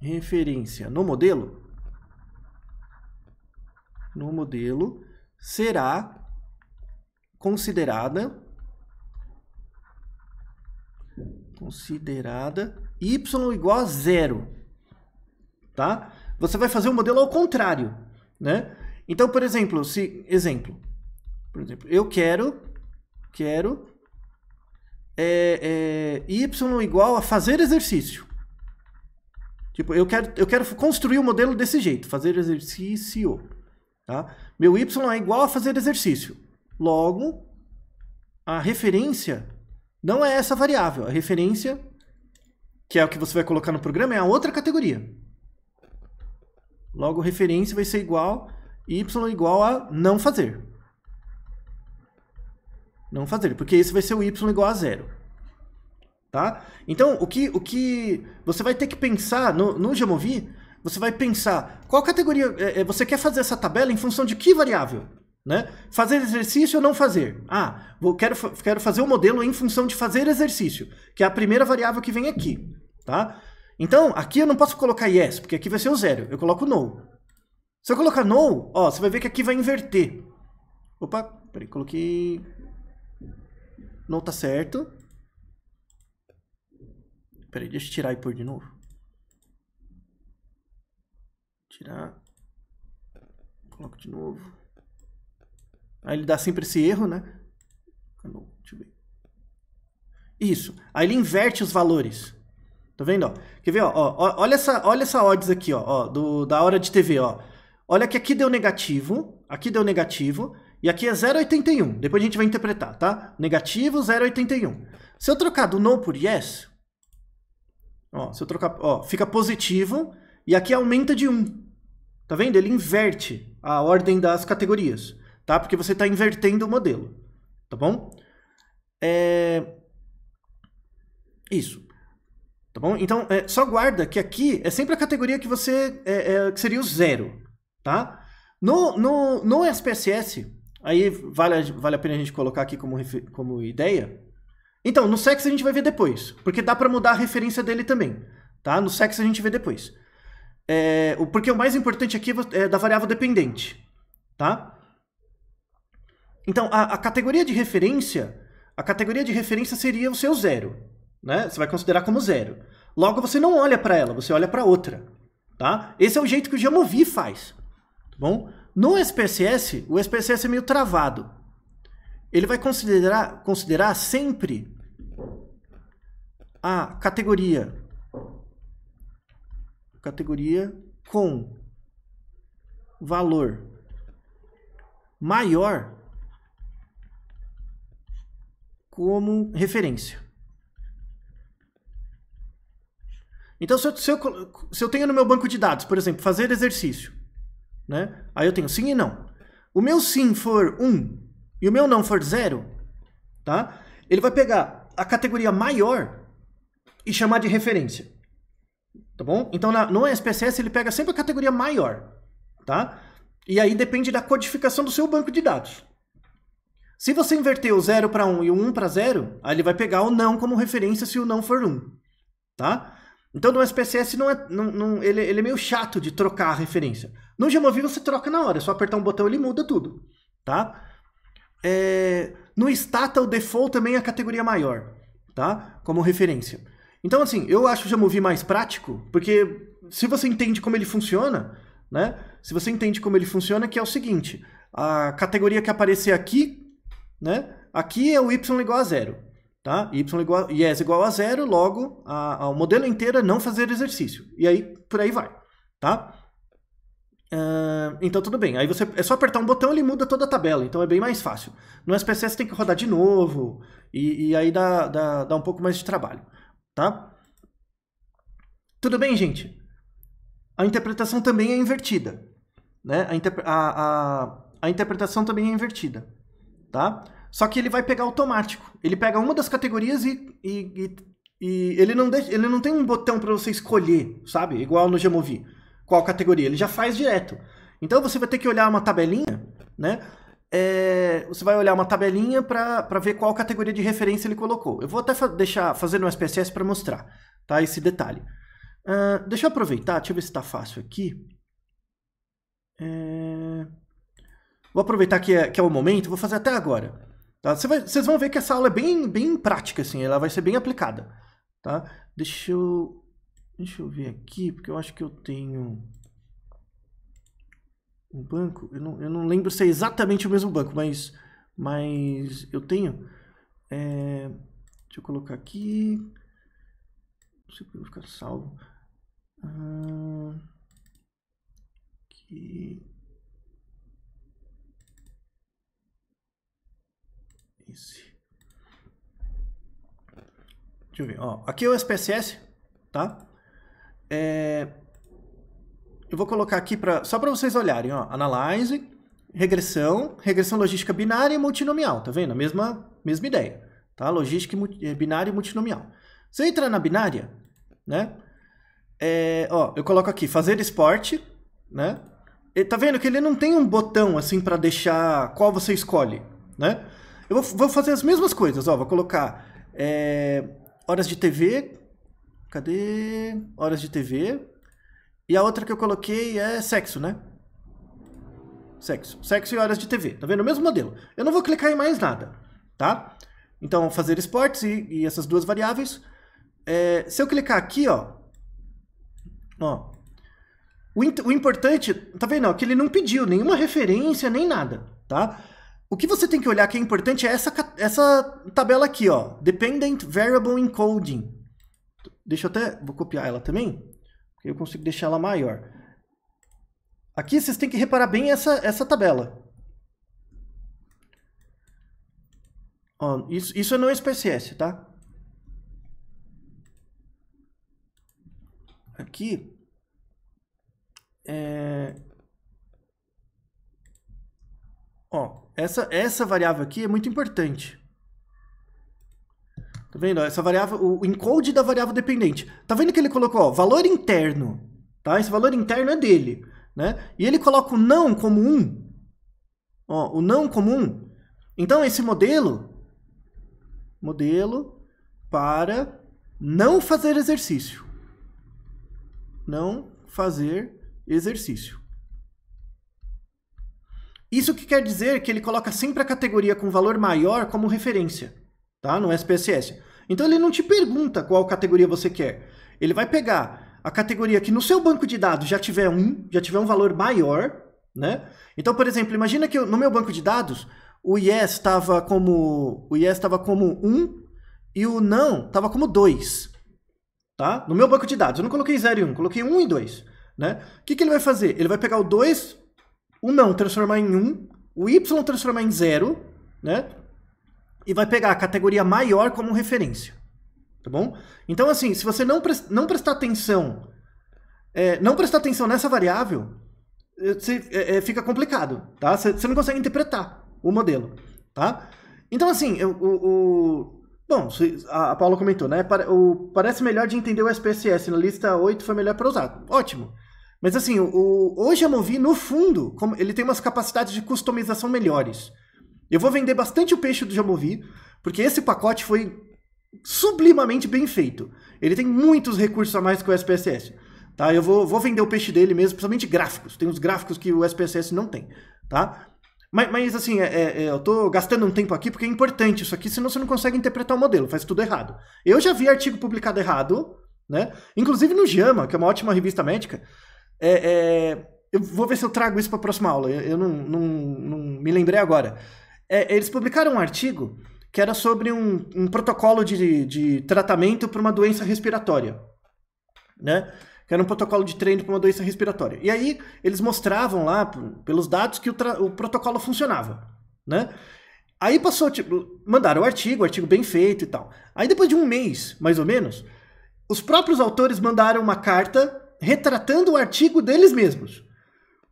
referência no modelo no modelo será considerada considerada y igual a zero, tá? Você vai fazer o um modelo ao contrário, né? Então, por exemplo, se exemplo, por exemplo, eu quero quero é, é, y igual a fazer exercício. Tipo, eu quero, eu quero construir o um modelo desse jeito, fazer exercício. Tá? Meu y é igual a fazer exercício. Logo, a referência não é essa variável. A referência, que é o que você vai colocar no programa, é a outra categoria. Logo, referência vai ser igual y igual a não fazer. Não fazer, porque esse vai ser o y igual a zero. Tá? Então, o que, o que você vai ter que pensar no, no Jamovi, você vai pensar qual categoria... É, é, você quer fazer essa tabela em função de que variável? Né? Fazer exercício ou não fazer? Ah, vou, quero, quero fazer o modelo em função de fazer exercício, que é a primeira variável que vem aqui. Tá? Então, aqui eu não posso colocar yes, porque aqui vai ser o zero. Eu coloco no. Se eu colocar no, ó, você vai ver que aqui vai inverter. Opa, peraí, coloquei... No tá certo. Peraí, deixa eu tirar e pôr de novo. Tirar. Coloco de novo. Aí ele dá sempre esse erro, né? Isso. Aí ele inverte os valores. Tá vendo? Ó? Quer ver? Ó, ó, olha, essa, olha essa odds aqui, ó, ó do, da hora de TV. Ó. Olha que aqui deu negativo, aqui deu negativo, e aqui é 0,81. Depois a gente vai interpretar, tá? Negativo, 0,81. Se eu trocar do no por yes, ó, se eu trocar, ó, fica positivo, e aqui aumenta de 1. Tá vendo? Ele inverte a ordem das categorias tá? Porque você está invertendo o modelo, tá bom? É... Isso. Tá bom? Então, é, só guarda que aqui é sempre a categoria que você é, é, que seria o zero, tá? No, no, no SPSS, aí vale, vale a pena a gente colocar aqui como, como ideia. Então, no sexo a gente vai ver depois, porque dá para mudar a referência dele também, tá? No sexo a gente vê depois. É, o, porque o mais importante aqui é, é da variável dependente, tá? Então, a, a, categoria de referência, a categoria de referência seria o seu zero, né? Você vai considerar como zero. Logo, você não olha para ela, você olha para outra, tá? Esse é o jeito que o Jamovi faz, tá bom? No SPSS, o SPSS é meio travado. Ele vai considerar, considerar sempre a categoria categoria com valor maior como referência. Então, se eu, se, eu, se eu, tenho no meu banco de dados, por exemplo, fazer exercício, né? aí eu tenho sim e não. O meu sim for 1 um, e o meu não for 0, tá? ele vai pegar a categoria maior e chamar de referência. Tá bom? Então, na, no SPSS, ele pega sempre a categoria maior, tá? E aí depende da codificação do seu banco de dados. Se você inverter o 0 para 1 e o 1 para 0, aí ele vai pegar o não como referência se o não for 1. Tá? Então, no SPSS, não é, não, não, ele, ele, é meio chato de trocar a referência. No Gemovi, você troca na hora. É só apertar um botão ele muda tudo. Tá? É, no Stata, o default também é a categoria maior. Tá? Como referência. Então, assim, eu acho o Gemovi mais prático, porque se você entende como ele funciona, né? Se você entende como ele funciona, que é o seguinte. A categoria que aparecer aqui né? Aqui é o y igual a zero, tá? Y igual, yes é igual a zero, logo a, a, o modelo inteiro é não fazer exercício. E aí, por aí vai, tá? Uh, então tudo bem, aí você é só apertar um botão ele muda toda a tabela, então é bem mais fácil. No SPSS você tem que rodar de novo, e, e aí dá, dá, dá um pouco mais de trabalho, tá? Tudo bem, gente? A interpretação também é invertida, né? a, a, a, a interpretação também é invertida tá? Só que ele vai pegar automático. Ele pega uma das categorias e, e, e, e ele, não deixa, ele não tem um botão para você escolher, sabe? Igual no Gemovi, qual categoria. Ele já faz direto. Então você vai ter que olhar uma tabelinha, né? É, você vai olhar uma tabelinha para ver qual categoria de referência ele colocou. Eu vou até fa deixar fazer no SPSS para mostrar tá, esse detalhe. Uh, deixa eu aproveitar, deixa eu ver se está fácil aqui. É... Vou aproveitar que é, que é o momento, vou fazer até agora. Tá? Você vai, vocês vão ver que essa aula é bem, bem prática, assim, ela vai ser bem aplicada. Tá? Deixa eu. Deixa eu ver aqui, porque eu acho que eu tenho um banco. Eu não, eu não lembro se é exatamente o mesmo banco, mas, mas eu tenho. É, deixa eu colocar aqui. Não sei ficar salvo. Ah, aqui. Esse. Deixa eu ver. Ó, aqui é o SPSS, tá? É... Eu vou colocar aqui pra... só para vocês olharem. Ó, analyze, regressão, regressão logística binária e multinomial. Tá vendo? A mesma, mesma ideia. Tá? Logística é, binária e multinomial. Você entra na binária, né? É, ó, eu coloco aqui, fazer esporte, né? E tá vendo que ele não tem um botão assim para deixar qual você escolhe, né? Eu vou, vou fazer as mesmas coisas, ó. Vou colocar é, horas de TV. Cadê? Horas de TV. E a outra que eu coloquei é sexo, né? Sexo. Sexo e horas de TV. Tá vendo? O mesmo modelo. Eu não vou clicar em mais nada, tá? Então, fazer esportes e, e essas duas variáveis. É, se eu clicar aqui, ó. Ó. O, importante, tá vendo? Ó, que ele não pediu nenhuma referência, nem nada, tá? O que você tem que olhar que é importante é essa, essa tabela aqui, ó. Dependent Variable Encoding. Deixa eu até... Vou copiar ela também, porque eu consigo deixar ela maior. Aqui vocês têm que reparar bem essa, essa tabela. Ó, isso, isso é não SPSS, tá? Aqui... É... Ó, essa, essa variável aqui é muito importante. Tá vendo? Essa variável, o encode da variável dependente. Tá vendo que ele colocou ó, valor interno, tá? Esse valor interno é dele, né? E ele coloca o não como 1. Um. Ó, o não como 1. Um. Então esse modelo modelo para não fazer exercício. Não fazer exercício. Isso que quer dizer que ele coloca sempre a categoria com valor maior como referência, tá? No SPSS. Então ele não te pergunta qual categoria você quer. Ele vai pegar a categoria que no seu banco de dados já tiver um, já tiver um valor maior, né? Então, por exemplo, imagina que eu, no meu banco de dados o yes estava como o yes estava como 1 um, e o não estava como 2, tá? No meu banco de dados, eu não coloquei 0 e 1, um, coloquei 1 um e 2, né? O que, que ele vai fazer? Ele vai pegar o 2 o não transformar em 1, um, o y transformar em 0, né? E vai pegar a categoria maior como referência. Tá bom? Então, assim, se você não, pre não prestar atenção, é, não prestar atenção nessa variável, você, eh, é, eh, eh, fica complicado, tá? Você, você, não consegue interpretar o modelo, tá? Então, assim, eu, o, o... Bom, a, a Paula comentou, né? O, parece melhor de entender o SPSS na lista 8 foi melhor para usar. Ótimo. Mas assim, o, o, hoje a no fundo, como, ele tem umas capacidades de customização melhores. Eu vou vender bastante o peixe do Jamovi, porque esse pacote foi sublimamente bem feito. Ele tem muitos recursos a mais que o SPSS. Tá? Eu vou, vou vender o peixe dele mesmo, principalmente gráficos. Tem uns gráficos que o SPSS não tem. Tá? Mas, mas assim, é, é, é, eu tô gastando um tempo aqui porque é importante isso aqui, senão você não consegue interpretar o modelo, faz tudo errado. Eu já vi artigo publicado errado, né? Inclusive no JAMA, que é uma ótima revista médica, é, é, eu vou ver se eu trago isso para a próxima aula, eu, eu não, não, não, me lembrei agora. É, eles publicaram um artigo que era sobre um, um protocolo de, de tratamento para uma doença respiratória, né? Que era um protocolo de treino para uma doença respiratória. E aí eles mostravam lá, pelos dados, que o, o protocolo funcionava, né? Aí passou, tipo, mandaram o artigo, o artigo bem feito e tal. Aí depois de um mês, mais ou menos, os próprios autores mandaram uma carta retratando o artigo deles mesmos.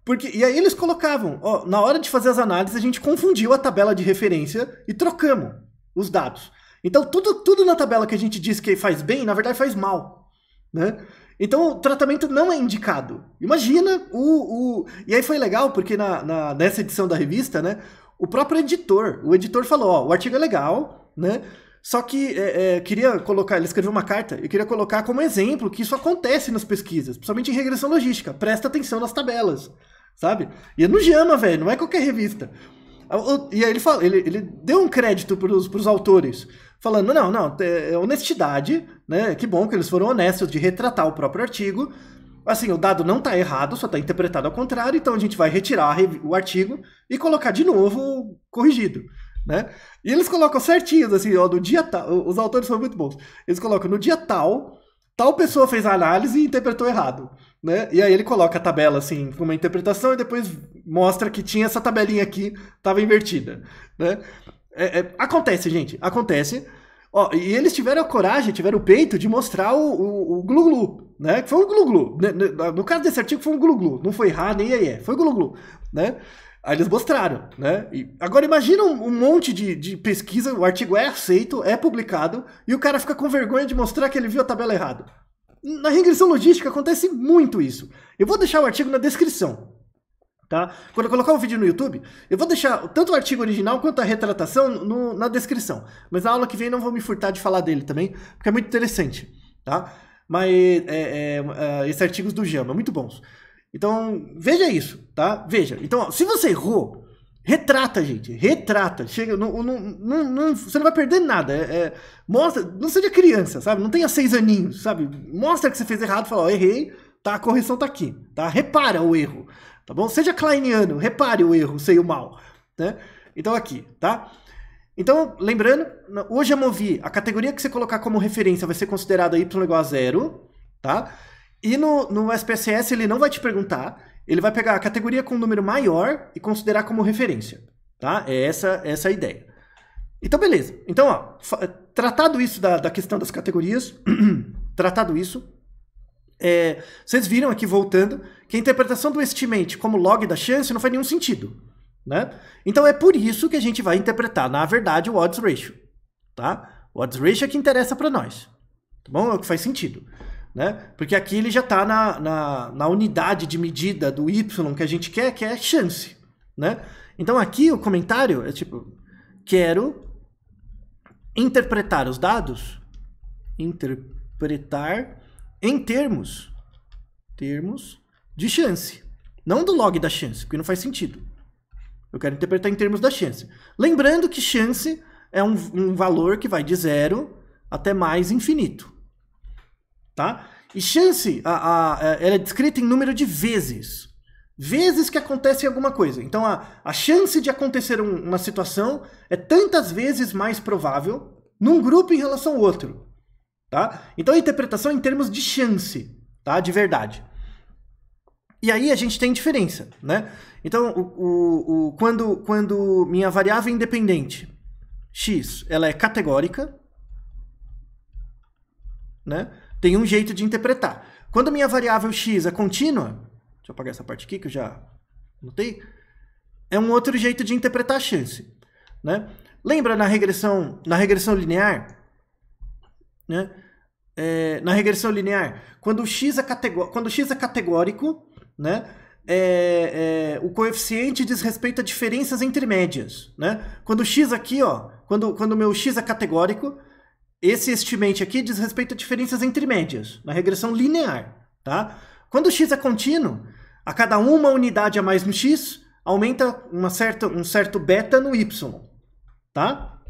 Porque, e aí eles colocavam, ó, na hora de fazer as análises, a gente confundiu a tabela de referência e trocamos os dados. Então, tudo, tudo na tabela que a gente diz que faz bem, na verdade faz mal. Né? Então, o tratamento não é indicado. Imagina o. o... E aí foi legal, porque na, na, nessa edição da revista, né, o próprio editor, o editor falou: ó, o artigo é legal, né? Só que é, é, queria colocar, ele escreveu uma carta, eu queria colocar como exemplo que isso acontece nas pesquisas, principalmente em regressão logística. Presta atenção nas tabelas, sabe? E é no JAMA, velho, não é qualquer revista. E aí ele, fala, ele, ele deu um crédito para os autores, falando, não, não, é, é, honestidade, né? Que bom que eles foram honestos de retratar o próprio artigo. Assim, o dado não está errado, só está interpretado ao contrário, então a gente vai retirar o artigo e colocar de novo corrigido né? E eles colocam certinhos, assim, ó, no dia tal. Os autores são muito bons. Eles colocam no dia tal, tal pessoa fez a análise e interpretou errado. Né? E aí ele coloca a tabela assim, com uma interpretação e depois mostra que tinha essa tabelinha aqui, estava invertida. Né? É, é, acontece, gente, acontece. Ó, e eles tiveram a coragem, tiveram o peito de mostrar o, o, o glu, glu né? Que foi o glu, glu né? No caso desse artigo foi um glu, glu. não foi errado nem é, foi glu, glu né? Aí eles mostraram, né? E agora imagina um, um monte de, de, pesquisa, o artigo é aceito, é publicado, e o cara fica com vergonha de mostrar que ele viu a tabela errado. Na regressão logística acontece muito isso. Eu vou deixar o artigo na descrição. Tá? Quando eu colocar o vídeo no YouTube, eu vou deixar tanto o artigo original quanto a retratação no, na descrição. Mas na aula que vem não vou me furtar de falar dele também, porque é muito interessante. Tá? Mas é, é, é, esses artigos do JAMA, muito bons. Então, veja isso, tá? Veja. Então, se você errou, retrata, gente. Retrata. Chega, não, não, não, não você não vai perder nada. É, é, mostra, não seja criança, sabe? Não tenha seis aninhos, sabe? Mostra que você fez errado, fala, ó, errei, tá? A correção tá aqui, tá? Repara o erro, tá bom? Seja kleiniano, repare o erro, sei o mal, né? Então, aqui, tá? Então, lembrando, hoje a Movi, a categoria que você colocar como referência vai ser considerada y igual a zero, tá? E no, no SPSS ele não vai te perguntar, ele vai pegar a categoria com um número maior e considerar como referência, tá? É essa, essa a ideia. Então, beleza. Então, ó, tratado isso da, da questão das categorias, tratado isso, é, vocês viram aqui voltando que a interpretação do estimate como log da chance não faz nenhum sentido. Né? Então é por isso que a gente vai interpretar, na verdade, o odds ratio. Tá? O odds ratio é que interessa para nós. Tá bom? É o que faz sentido. Né? Porque aqui ele já está na, na, na, unidade de medida do Y que a gente quer, que é chance. Né? Então aqui o comentário é tipo: quero interpretar os dados, interpretar em termos, termos de chance, não do log da chance, porque não faz sentido. Eu quero interpretar em termos da chance. Lembrando que chance é um, um valor que vai de zero até mais infinito tá? E chance, a, a, é, ela é descrita em número de vezes. Vezes que acontece alguma coisa. Então, a, a chance de acontecer um, uma situação é tantas vezes mais provável num grupo em relação ao outro. Tá? Então, a interpretação é em termos de chance, tá? de verdade. E aí a gente tem diferença. Né? Então, o, o, o quando, quando minha variável é independente, x, ela é categórica, né? tem um jeito de interpretar. Quando minha variável x é contínua, deixa eu apagar essa parte aqui que eu já notei, é um outro jeito de interpretar a chance. Né? Lembra na regressão, na regressão linear? Né? É, na regressão linear, quando o x é, quando x é categórico, né? É, é, o coeficiente diz respeito a diferenças entre médias. Né? Quando o x aqui, ó, quando o quando meu x é categórico, esse estimate aqui diz respeito a diferenças entre médias, na regressão linear. Tá? Quando o x é contínuo, a cada uma unidade a mais no x, aumenta uma certa, um certo beta no y. Tá?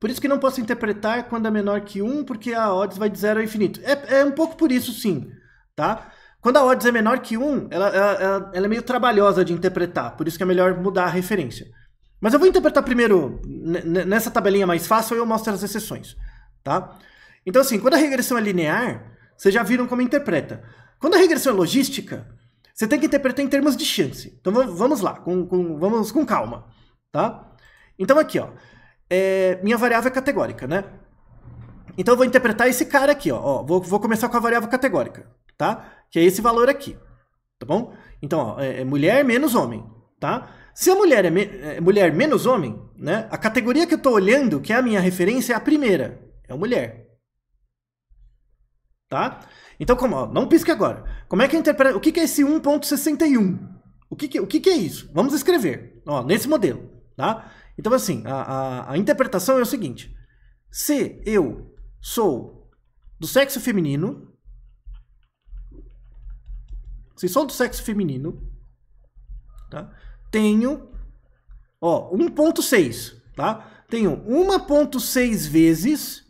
Por isso que não posso interpretar quando é menor que 1, porque a odds vai de 0 ao infinito. É, é um pouco por isso, sim. Tá? Quando a odds é menor que 1, ela, ela, ela, é meio trabalhosa de interpretar, por isso que é melhor mudar a referência. Mas eu vou interpretar primeiro nessa tabelinha mais fácil e eu mostro as exceções, tá? Então, assim, quando a regressão é linear, vocês já viram como interpreta. Quando a regressão é logística, você tem que interpretar em termos de chance. Então, vamos lá, com, com vamos com calma, tá? Então, aqui, ó, é, minha variável é categórica, né? Então, eu vou interpretar esse cara aqui, ó. ó vou, vou começar com a variável categórica, tá? Que é esse valor aqui, tá bom? Então, ó, é, é mulher menos homem, Tá? Se a mulher é, me é mulher menos homem, né? A categoria que eu estou olhando, que é a minha referência, é a primeira. É a mulher. Tá? Então, como, ó, não pisque agora. Como é que interpreta? O que, que é esse 1.61? O, que, que, o que, que é isso? Vamos escrever. Ó, nesse modelo, tá? Então, assim, a, a, a interpretação é o seguinte. Se eu sou do sexo feminino, se sou do sexo feminino, tá? tenho, ó, 1.6, tá? Tenho 1.6 vezes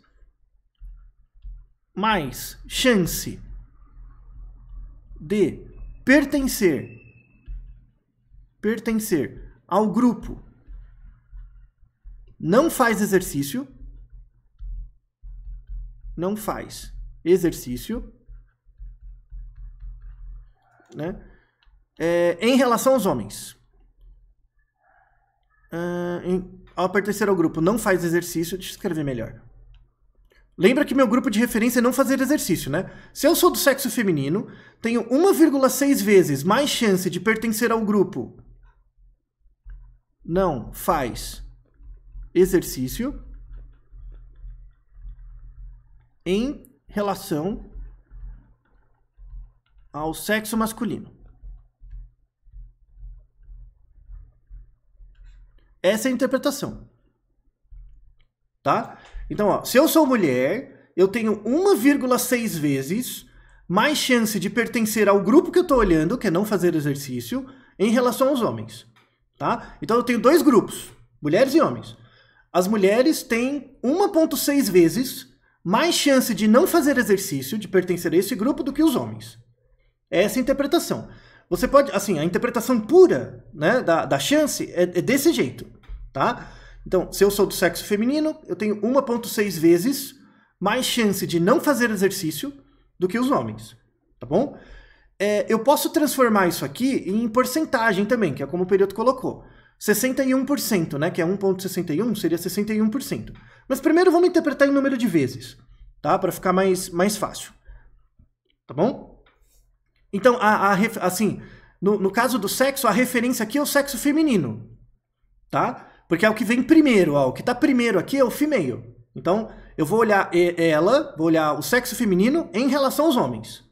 mais chance de pertencer pertencer ao grupo não faz exercício não faz exercício né? É, em relação aos homens. Ah, ao pertencer ao grupo não faz exercício, deixa eu escrever melhor. Lembra que meu grupo de referência é não fazer exercício, né? Se eu sou do sexo feminino, tenho 1,6 vezes mais chance de pertencer ao grupo não faz exercício em relação ao sexo masculino. Essa é a interpretação. Tá? Então, ó, se eu sou mulher, eu tenho 1,6 vezes mais chance de pertencer ao grupo que eu estou olhando, que é não fazer exercício, em relação aos homens. Tá? Então eu tenho dois grupos, mulheres e homens. As mulheres têm 1,6 vezes mais chance de não fazer exercício, de pertencer a esse grupo, do que os homens. Essa é a interpretação. Você pode, assim, a interpretação pura né, da, da chance é, é desse jeito, tá? Então, se eu sou do sexo feminino, eu tenho 1,6 vezes mais chance de não fazer exercício do que os homens, tá bom? É, eu posso transformar isso aqui em porcentagem também, que é como o período colocou. 61%, né? Que é 1,61, seria 61%. Mas primeiro vamos interpretar em número de vezes, tá? Para ficar mais, mais fácil. Tá bom? Então, a, a assim, no, no, caso do sexo, a referência aqui é o sexo feminino, tá? Porque é o que vem primeiro, ó, o que está primeiro aqui é o female. Então, eu vou olhar ela, vou olhar o sexo feminino em relação aos homens,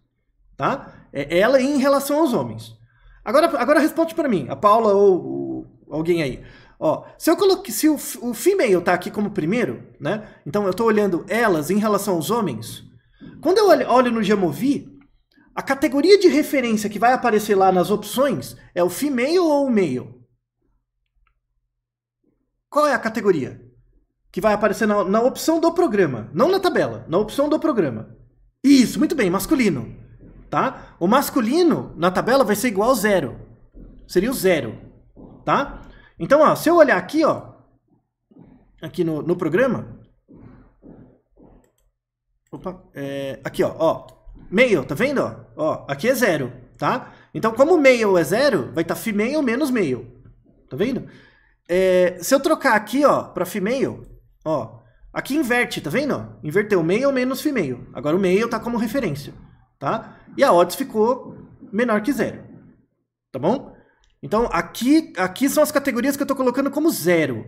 tá? É ela em relação aos homens. Agora, agora responde para mim, a Paula ou, ou, alguém aí. Ó, se eu coloquei, se o, o female tá aqui como primeiro, né? Então eu estou olhando elas em relação aos homens. Quando eu olho, olho no Jamovi, a categoria de referência que vai aparecer lá nas opções é o female ou o male? Qual é a categoria que vai aparecer na, na opção do programa? Não na tabela, na opção do programa. Isso, muito bem, masculino. Tá? O masculino na tabela vai ser igual a zero. Seria o zero. Tá? Então, ó, se eu olhar aqui, ó, aqui no, no programa. Opa, é, aqui, ó, ó. Meio, tá vendo? Ó, aqui é zero, tá? Então, como meio é zero, vai estar tá female menos meio, Tá vendo? É, se eu trocar aqui, ó, para female, ó, aqui inverte, tá vendo? Inverteu meio menos female. Agora o meio tá como referência, tá? E a odds ficou menor que zero, tá bom? Então, aqui, aqui são as categorias que eu estou colocando como zero,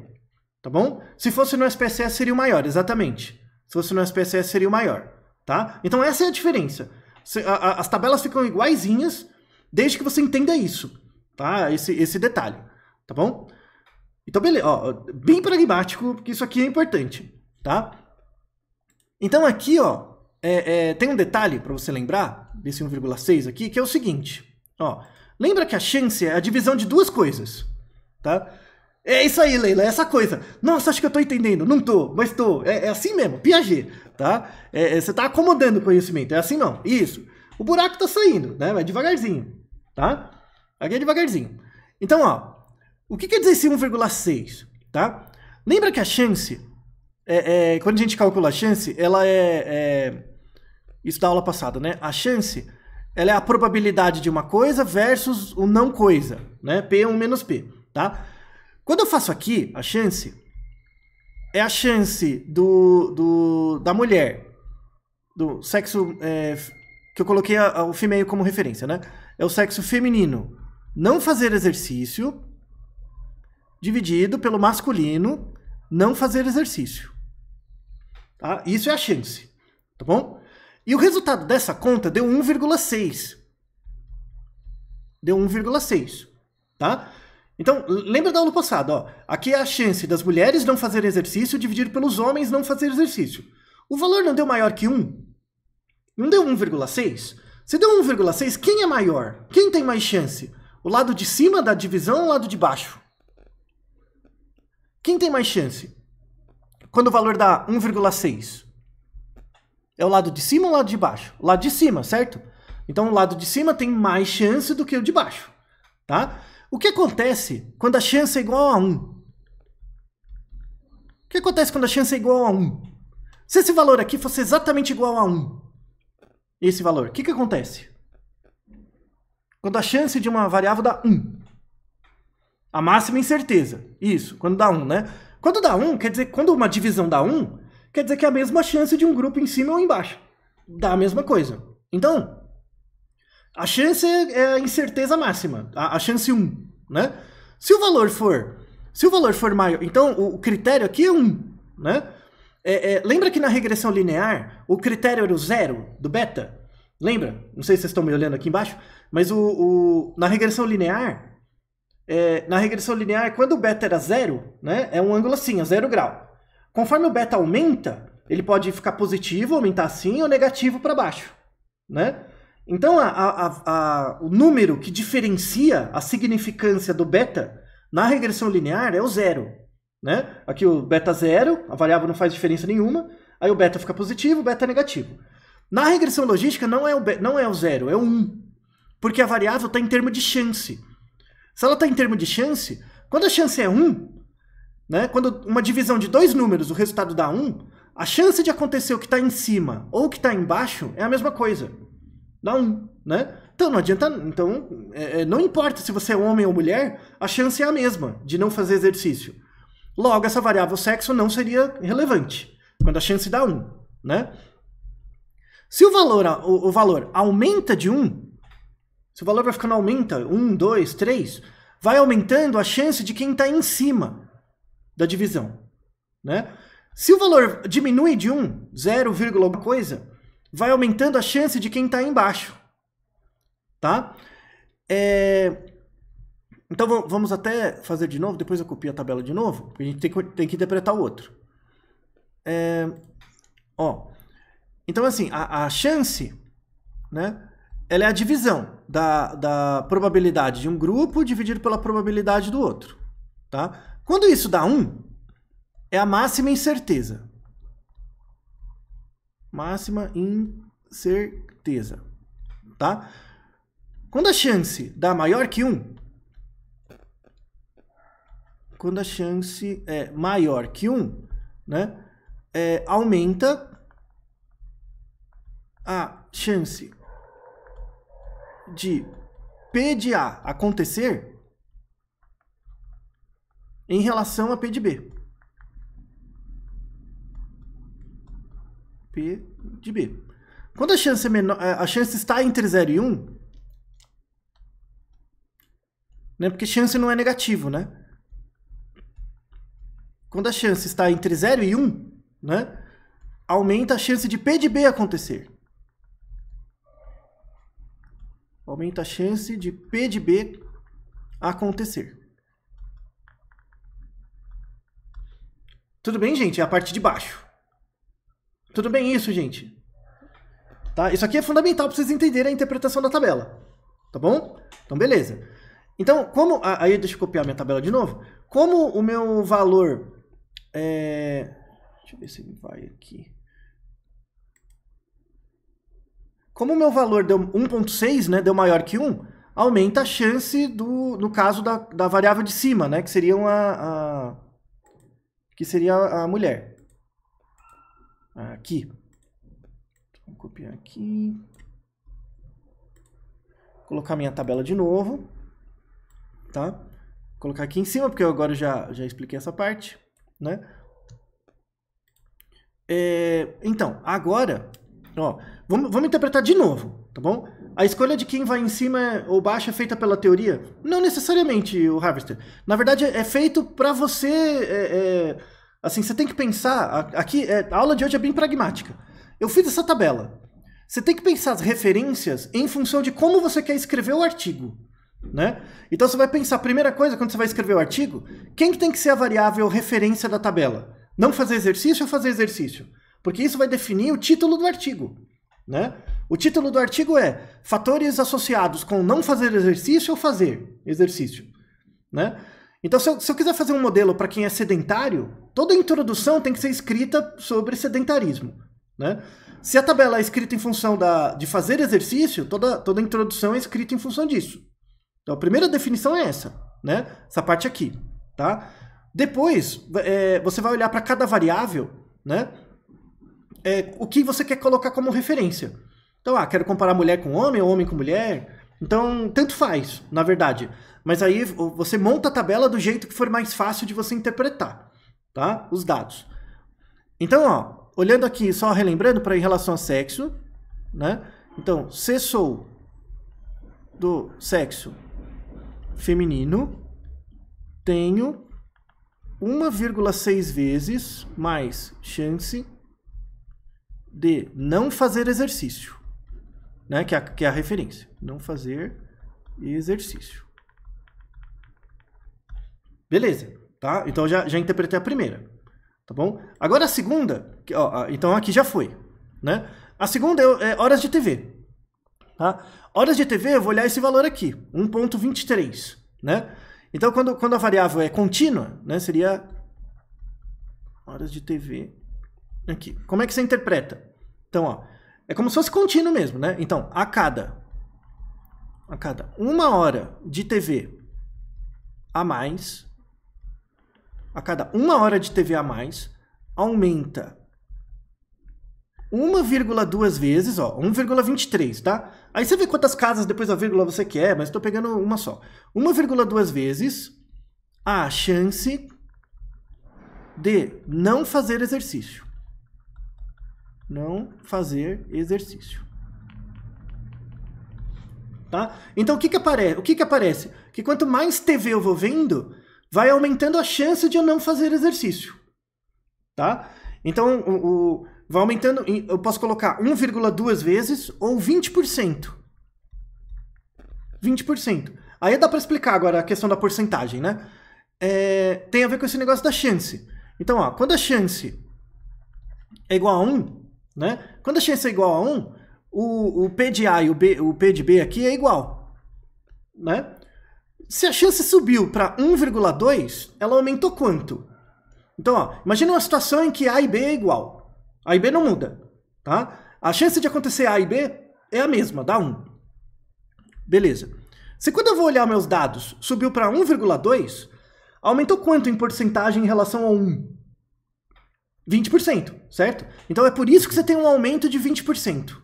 tá bom? Se fosse no SPSS, seria o maior, exatamente. Se fosse no SPSS, seria o maior tá? Então essa é a diferença. As tabelas ficam iguaizinhas desde que você entenda isso, tá? Esse, esse detalhe, tá bom? Então, beleza, ó, bem pragmático, porque isso aqui é importante, tá? Então aqui, ó, é, é, tem um detalhe para você lembrar desse 1,6 aqui, que é o seguinte, ó, lembra que a chance é a divisão de duas coisas, tá? É isso aí, Leila, é essa coisa. Nossa, acho que eu tô entendendo. Não tô, mas tô. É, é assim mesmo, Piaget tá? É, é você está acomodando o conhecimento, é assim não. Isso. O buraco está saindo, né? Vai devagarzinho, tá? Aqui é devagarzinho. Então, ó, o que quer dizer 1,6, tá? Lembra que a chance, é, é, quando a gente calcula a chance, ela é, é, isso da aula passada, né? A chance, ela é a probabilidade de uma coisa versus o não coisa, né? P1 é menos P, tá? Quando eu faço aqui, a chance, é a chance do, do da mulher, do sexo é, que eu coloquei a, a, o female como referência, né? É o sexo feminino não fazer exercício dividido pelo masculino não fazer exercício. Tá? Isso é a chance, tá bom? E o resultado dessa conta deu 1,6. Deu 1,6, tá? Então, lembra da aula passada, ó. Aqui é a chance das mulheres não fazerem exercício dividido pelos homens não fazer exercício. O valor não deu maior que 1? Não deu 1,6? Se deu 1,6, quem é maior? Quem tem mais chance? O lado de cima da divisão ou o lado de baixo? Quem tem mais chance? Quando o valor dá 1,6? É o lado de cima ou o lado de baixo? O lado de cima, certo? Então o lado de cima tem mais chance do que o de baixo, tá? O que acontece quando a chance é igual a 1? O que acontece quando a chance é igual a 1? Se esse valor aqui fosse exatamente igual a 1, esse valor, o que, que acontece? Quando a chance de uma variável dá 1. A máxima incerteza. Isso, quando dá 1, né? Quando dá 1, quer dizer, quando uma divisão dá 1, quer dizer que é a mesma chance de um grupo em cima ou embaixo. Dá a mesma coisa. Então, a chance é, é a incerteza máxima, a, a chance 1, um, né? Se o valor for, se o valor for maior, então o, o critério aqui é 1, um, né? É, é, lembra que na regressão linear o critério era o zero do beta? Lembra? Não sei se vocês estão me olhando aqui embaixo, mas o, o na regressão linear, é, na regressão linear, quando o beta era zero, né, é um ângulo assim, a zero grau. Conforme o beta aumenta, ele pode ficar positivo, aumentar assim, ou negativo para baixo, né? Então, a, a, a, o número que diferencia a significância do beta na regressão linear é o zero. Né? Aqui o beta zero, a variável não faz diferença nenhuma, aí o beta fica positivo, o beta é negativo. Na regressão logística não é o, não é o zero, é o um. Porque a variável está em termo de chance. Se ela está em termo de chance, quando a chance é 1, um, né, quando uma divisão de dois números, o resultado dá 1, um, a chance de acontecer o que está em cima ou o que está embaixo é a mesma coisa. Dá um, né? Então não adianta. Então, é, é, não importa se você é homem ou mulher, a chance é a mesma de não fazer exercício. Logo, essa variável sexo não seria relevante, quando a chance dá 1, né? Se o valor, o, o valor aumenta de 1, se o valor vai ficando aumenta, 1, 2, 3, vai aumentando a chance de quem está em cima da divisão, né? Se o valor diminui de 1, 0, alguma coisa, vai aumentando a chance de quem está embaixo. Tá? É... Então vamos até fazer de novo, depois eu copio a tabela de novo, porque a gente tem que, tem que interpretar o outro. É... Ó. Então, assim, a, a chance, né? Ela é a divisão da, da probabilidade de um grupo dividido pela probabilidade do outro. Tá? Quando isso dá 1, um, é a máxima incerteza máxima incerteza, tá? Quando a chance dá maior que 1, quando a chance é maior que 1, né, é, aumenta a chance de P de A acontecer em relação a P de B. P de B. Quando a chance é menor, é, a chance está entre 0 e 1, um, né? Porque chance não é negativo, né? Quando a chance está entre 0 e 1, um, né? Aumenta a chance de P de B acontecer. Aumenta a chance de P de B acontecer. Tudo bem, gente? É a parte de baixo. Tudo bem isso, gente? Tá? Isso aqui é fundamental para vocês entenderem a interpretação da tabela. Tá bom? Então, beleza. Então, como... Aí, deixa eu copiar minha tabela de novo. Como o meu valor é... Deixa eu ver se ele vai aqui. Como o meu valor deu 1.6, né, deu maior que 1, aumenta a chance do, no caso da, da variável de cima, né, que seria uma a, que seria a mulher aqui. Vou copiar aqui. Colocar minha tabela de novo. Tá? Colocar aqui em cima, porque eu agora já, já expliquei essa parte. Né? É, então, agora, ó, vamos, vamos interpretar de novo, tá bom? A escolha de quem vai em cima é, ou baixo é feita pela teoria? Não necessariamente, o Harvester. Na verdade, é feito para você... É, é, Assim, você tem que pensar. Aqui, é, a aula de hoje é bem pragmática. Eu fiz essa tabela. Você tem que pensar as referências em função de como você quer escrever o artigo. Né? Então você vai pensar, primeira coisa, quando você vai escrever o artigo, quem que tem que ser a variável referência da tabela? Não fazer exercício ou fazer exercício? Porque isso vai definir o título do artigo. Né? O título do artigo é Fatores associados com não fazer exercício ou fazer exercício. Né? Então, se eu, se eu quiser fazer um modelo para quem é sedentário, toda introdução tem que ser escrita sobre sedentarismo, né? Se a tabela é escrita em função da, de fazer exercício, toda, toda introdução é escrita em função disso. Então, a primeira definição é essa, né? Essa parte aqui, tá? Depois, é, você vai olhar para cada variável, né? É, o que você quer colocar como referência. Então, ah, quero comparar mulher com homem, ou homem com mulher. Então, tanto faz, na verdade. Mas aí você monta a tabela do jeito que for mais fácil de você interpretar tá? Os dados. Então, ó, olhando aqui, só relembrando para em relação a sexo, né? Então, cessou do sexo feminino, tenho 1,6 vezes mais chance de não fazer exercício, né? Que é, a, que é a referência, não fazer exercício. Beleza tá? Então já, já interpretei a primeira, tá bom? Agora a segunda, ó, então aqui já foi, né? A segunda é, é horas de TV, tá? Horas de TV, eu vou olhar esse valor aqui, 1.23, né? Então quando, quando a variável é contínua, né, seria horas de TV aqui. Como é que você interpreta? Então, ó, é como se fosse contínuo mesmo, né? Então, a cada a cada uma hora de TV a mais, a cada uma hora de TV a mais, aumenta 1,2 vezes, ó, 1,23, tá? Aí você vê quantas casas depois da vírgula você quer, mas estou pegando uma só. 1,2 vezes a chance de não fazer exercício. Não fazer exercício. Tá? Então o que que aparece? O que que aparece? Que quanto mais TV eu vou vendo, vai aumentando a chance de eu não fazer exercício. Tá? Então, o, o vai aumentando, eu posso colocar 1,2 vezes ou 20%. 20%. Aí dá para explicar agora a questão da porcentagem, né? É, tem a ver com esse negócio da chance. Então, ó, quando a chance é igual a 1, né? Quando a chance é igual a 1, o, o P de A e o, B, o P de B aqui é igual, né? Se a chance subiu para 1,2, ela aumentou quanto? Então, imagina uma situação em que A e B é igual. A e B não muda, tá? A chance de acontecer A e B é a mesma, dá 1. Beleza. Se quando eu vou olhar meus dados subiu para 1,2, aumentou quanto em porcentagem em relação a 1? 20%, certo? Então é por isso que você tem um aumento de 20%.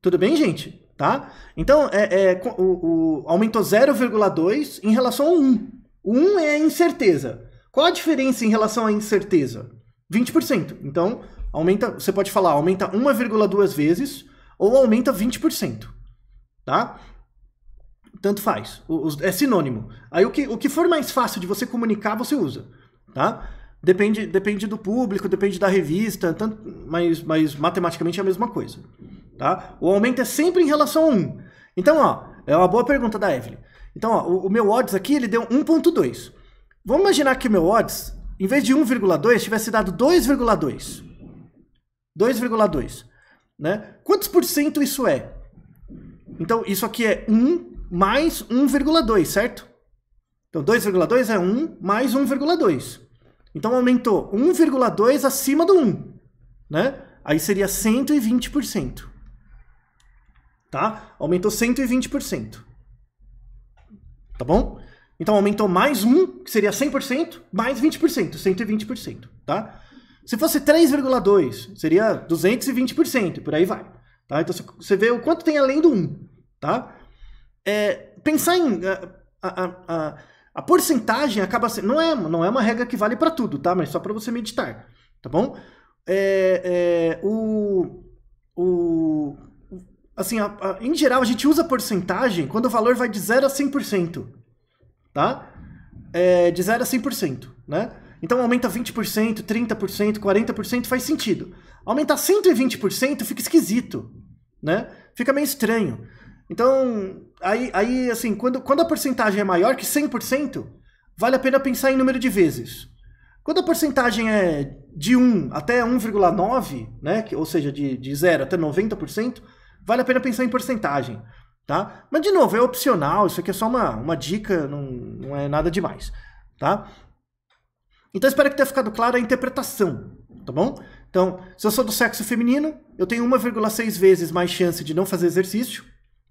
Tudo bem, gente? tá? Então, é, é o, o, aumentou 0,2 em relação ao 1. O 1 é a incerteza. Qual a diferença em relação à incerteza? 20%. Então, aumenta, você pode falar, aumenta 1,2 vezes ou aumenta 20%, tá? Tanto faz, o, o, é sinônimo. Aí o que, o que for mais fácil de você comunicar, você usa, tá? Depende, depende do público, depende da revista, tanto, mas, mas matematicamente é a mesma coisa tá? O aumento é sempre em relação a 1. Então, ó, é uma boa pergunta da Evelyn. Então, ó, o, o meu odds aqui, ele deu 1.2. Vamos imaginar que o meu odds, em vez de 1,2, tivesse dado 2,2. 2,2, né? Quantos por cento isso é? Então, isso aqui é 1 mais 1,2, certo? Então, 2,2 é 1 mais 1,2. Então, aumentou 1,2 acima do 1, né? Aí seria 120% tá? Aumentou 120%. Tá bom? Então aumentou mais 1, que seria 100%, mais 20%, 120%, tá? Se fosse 3,2, seria 220%, por aí vai. Tá? Então você vê o quanto tem além do 1, tá? É, pensar em... A, a, a, a, porcentagem acaba sendo... Não é, não é uma regra que vale para tudo, tá? Mas só para você meditar, tá bom? É, é, o... O, assim, a, a, em geral a gente usa porcentagem quando o valor vai de 0 a 100%, tá? É, de 0 a 100%, né? Então aumenta 20%, 30%, 40% faz sentido. Aumentar 120% fica esquisito, né? Fica meio estranho. Então, aí, aí assim, quando, quando a porcentagem é maior que 100%, vale a pena pensar em número de vezes. Quando a porcentagem é de 1 até 1,9, né, ou seja, de, de 0 até 90%, vale a pena pensar em porcentagem. Tá? Mas, de novo, é opcional, isso aqui é só uma, uma dica, não, não é nada demais. Tá? Então, espero que tenha ficado claro a interpretação, tá bom? Então, se eu sou do sexo feminino, eu tenho 1,6 vezes mais chance de não fazer exercício,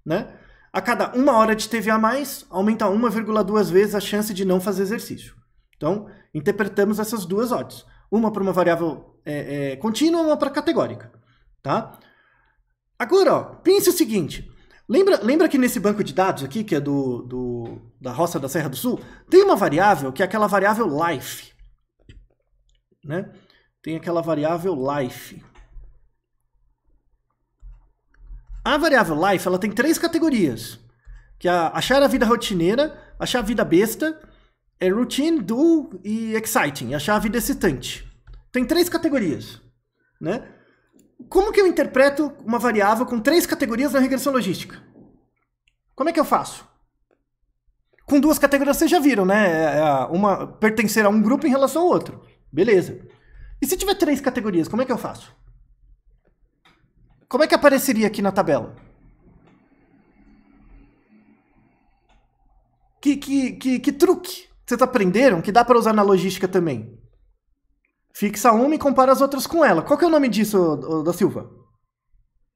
né? A cada uma hora de TV a mais, aumenta 1,2 vezes a chance de não fazer exercício. Então, interpretamos essas duas odds. Uma para uma variável é, é, contínua, uma para categórica, tá? Agora, ó, pense o seguinte. Lembra, lembra que nesse banco de dados aqui, que é do, do, da roça da Serra do Sul, tem uma variável que é aquela variável life. Né? Tem aquela variável life. A variável life ela tem três categorias. Que é achar a vida rotineira, achar a vida besta, é routine, do e exciting. Achar a vida excitante. Tem três categorias. Né? como que eu interpreto uma variável com três categorias na regressão logística? Como é que eu faço? Com duas categorias vocês já viram, né? É, é, uma pertencer a um grupo em relação ao outro. Beleza. E se tiver três categorias, como é que eu faço? Como é que apareceria aqui na tabela? Que, que, que, que truque vocês aprenderam que dá para usar na logística também? Fixa uma e compara as outras com ela. Qual que é o nome disso, da Silva?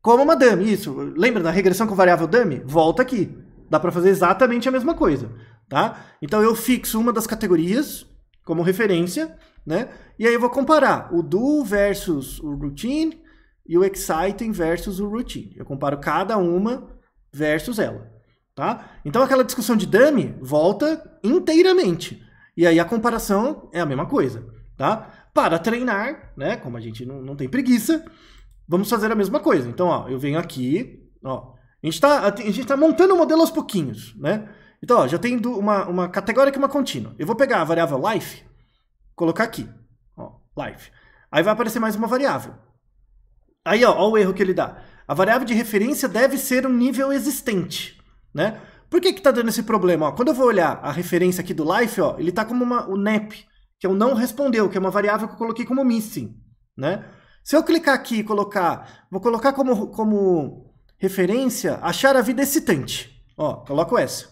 Como uma dummy, isso. Lembra da regressão com variável dummy? Volta aqui. Dá para fazer exatamente a mesma coisa, tá? Então eu fixo uma das categorias como referência, né? E aí eu vou comparar o do versus o routine e o exciting versus o routine. Eu comparo cada uma versus ela, tá? Então aquela discussão de dummy volta inteiramente. E aí a comparação é a mesma coisa, tá? para treinar, né? Como a gente não, não tem preguiça, vamos fazer a mesma coisa. Então, ó, eu venho aqui, ó, a gente está tá montando o modelo aos pouquinhos, né? Então, ó, já tem uma, uma categórica e uma contínua. Eu vou pegar a variável life, colocar aqui, ó, life. Aí vai aparecer mais uma variável. Aí, ó, ó o erro que ele dá. A variável de referência deve ser um nível existente, né? Por que que tá dando esse problema? Ó, quando eu vou olhar a referência aqui do life, ó, ele tá como uma, o nep, que eu não respondeu, que é uma variável que eu coloquei como missing, né? Se eu clicar aqui e colocar, vou colocar como, como referência, achar a vida excitante. Ó, coloco essa,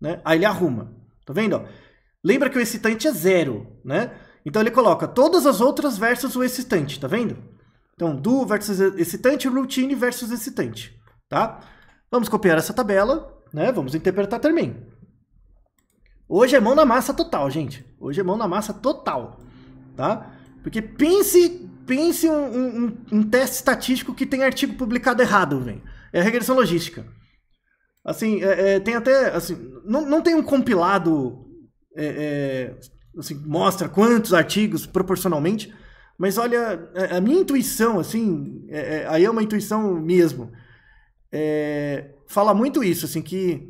né? Aí ele arruma, tá vendo? Ó, lembra que o excitante é zero, né? Então ele coloca todas as outras versus o excitante, tá vendo? Então, do versus excitante, routine versus excitante, tá? Vamos copiar essa tabela, né? Vamos interpretar também. Hoje é mão na massa total, gente. Hoje é mão na massa total, tá? Porque pense, pense um, um, um teste estatístico que tem artigo publicado errado, velho. É a regressão logística. Assim, é, é, tem até, assim, não, não tem um compilado, é, é assim, mostra quantos artigos proporcionalmente, mas olha, é, a minha intuição, assim, é, aí é uma intuição mesmo, fala muito isso, assim, que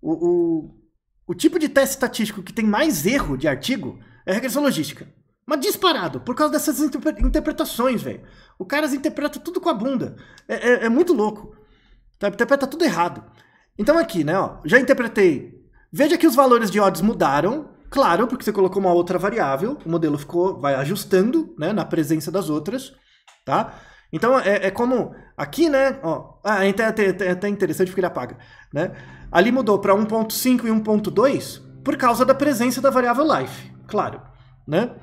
o, o o tipo de teste estatístico que tem mais erro de artigo é regressão logística. Mas disparado, por causa dessas interpretações, velho. O cara interpreta tudo com a bunda. É, é, é muito louco. Tá? Interpreta tudo errado. Então aqui, né, ó, já interpretei. Veja que os valores de odds mudaram, claro, porque você colocou uma outra variável, o modelo ficou, vai ajustando, né, na presença das outras, tá? Então é, é como aqui, né, ó, ah, é até, até, até interessante porque ele apaga, né? Ali mudou para 1.5 e 1.2 por causa da presença da variável life, claro, né?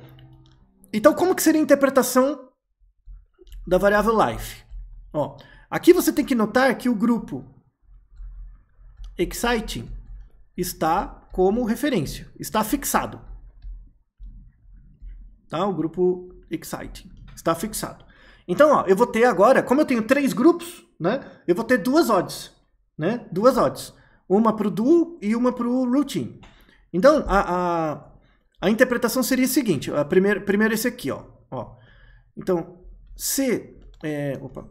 Então, como que seria a interpretação da variável life? Ó, aqui você tem que notar que o grupo exciting está como referência, está fixado. Tá? O grupo exciting está fixado. Então, ó, eu vou ter agora, como eu tenho três grupos, né? Eu vou ter duas odds, né? Duas odds uma para o do e uma para o routine. Então, a, a, a, interpretação seria a seguinte. A primeira, primeiro esse aqui, ó. ó. Então, se... É, opa.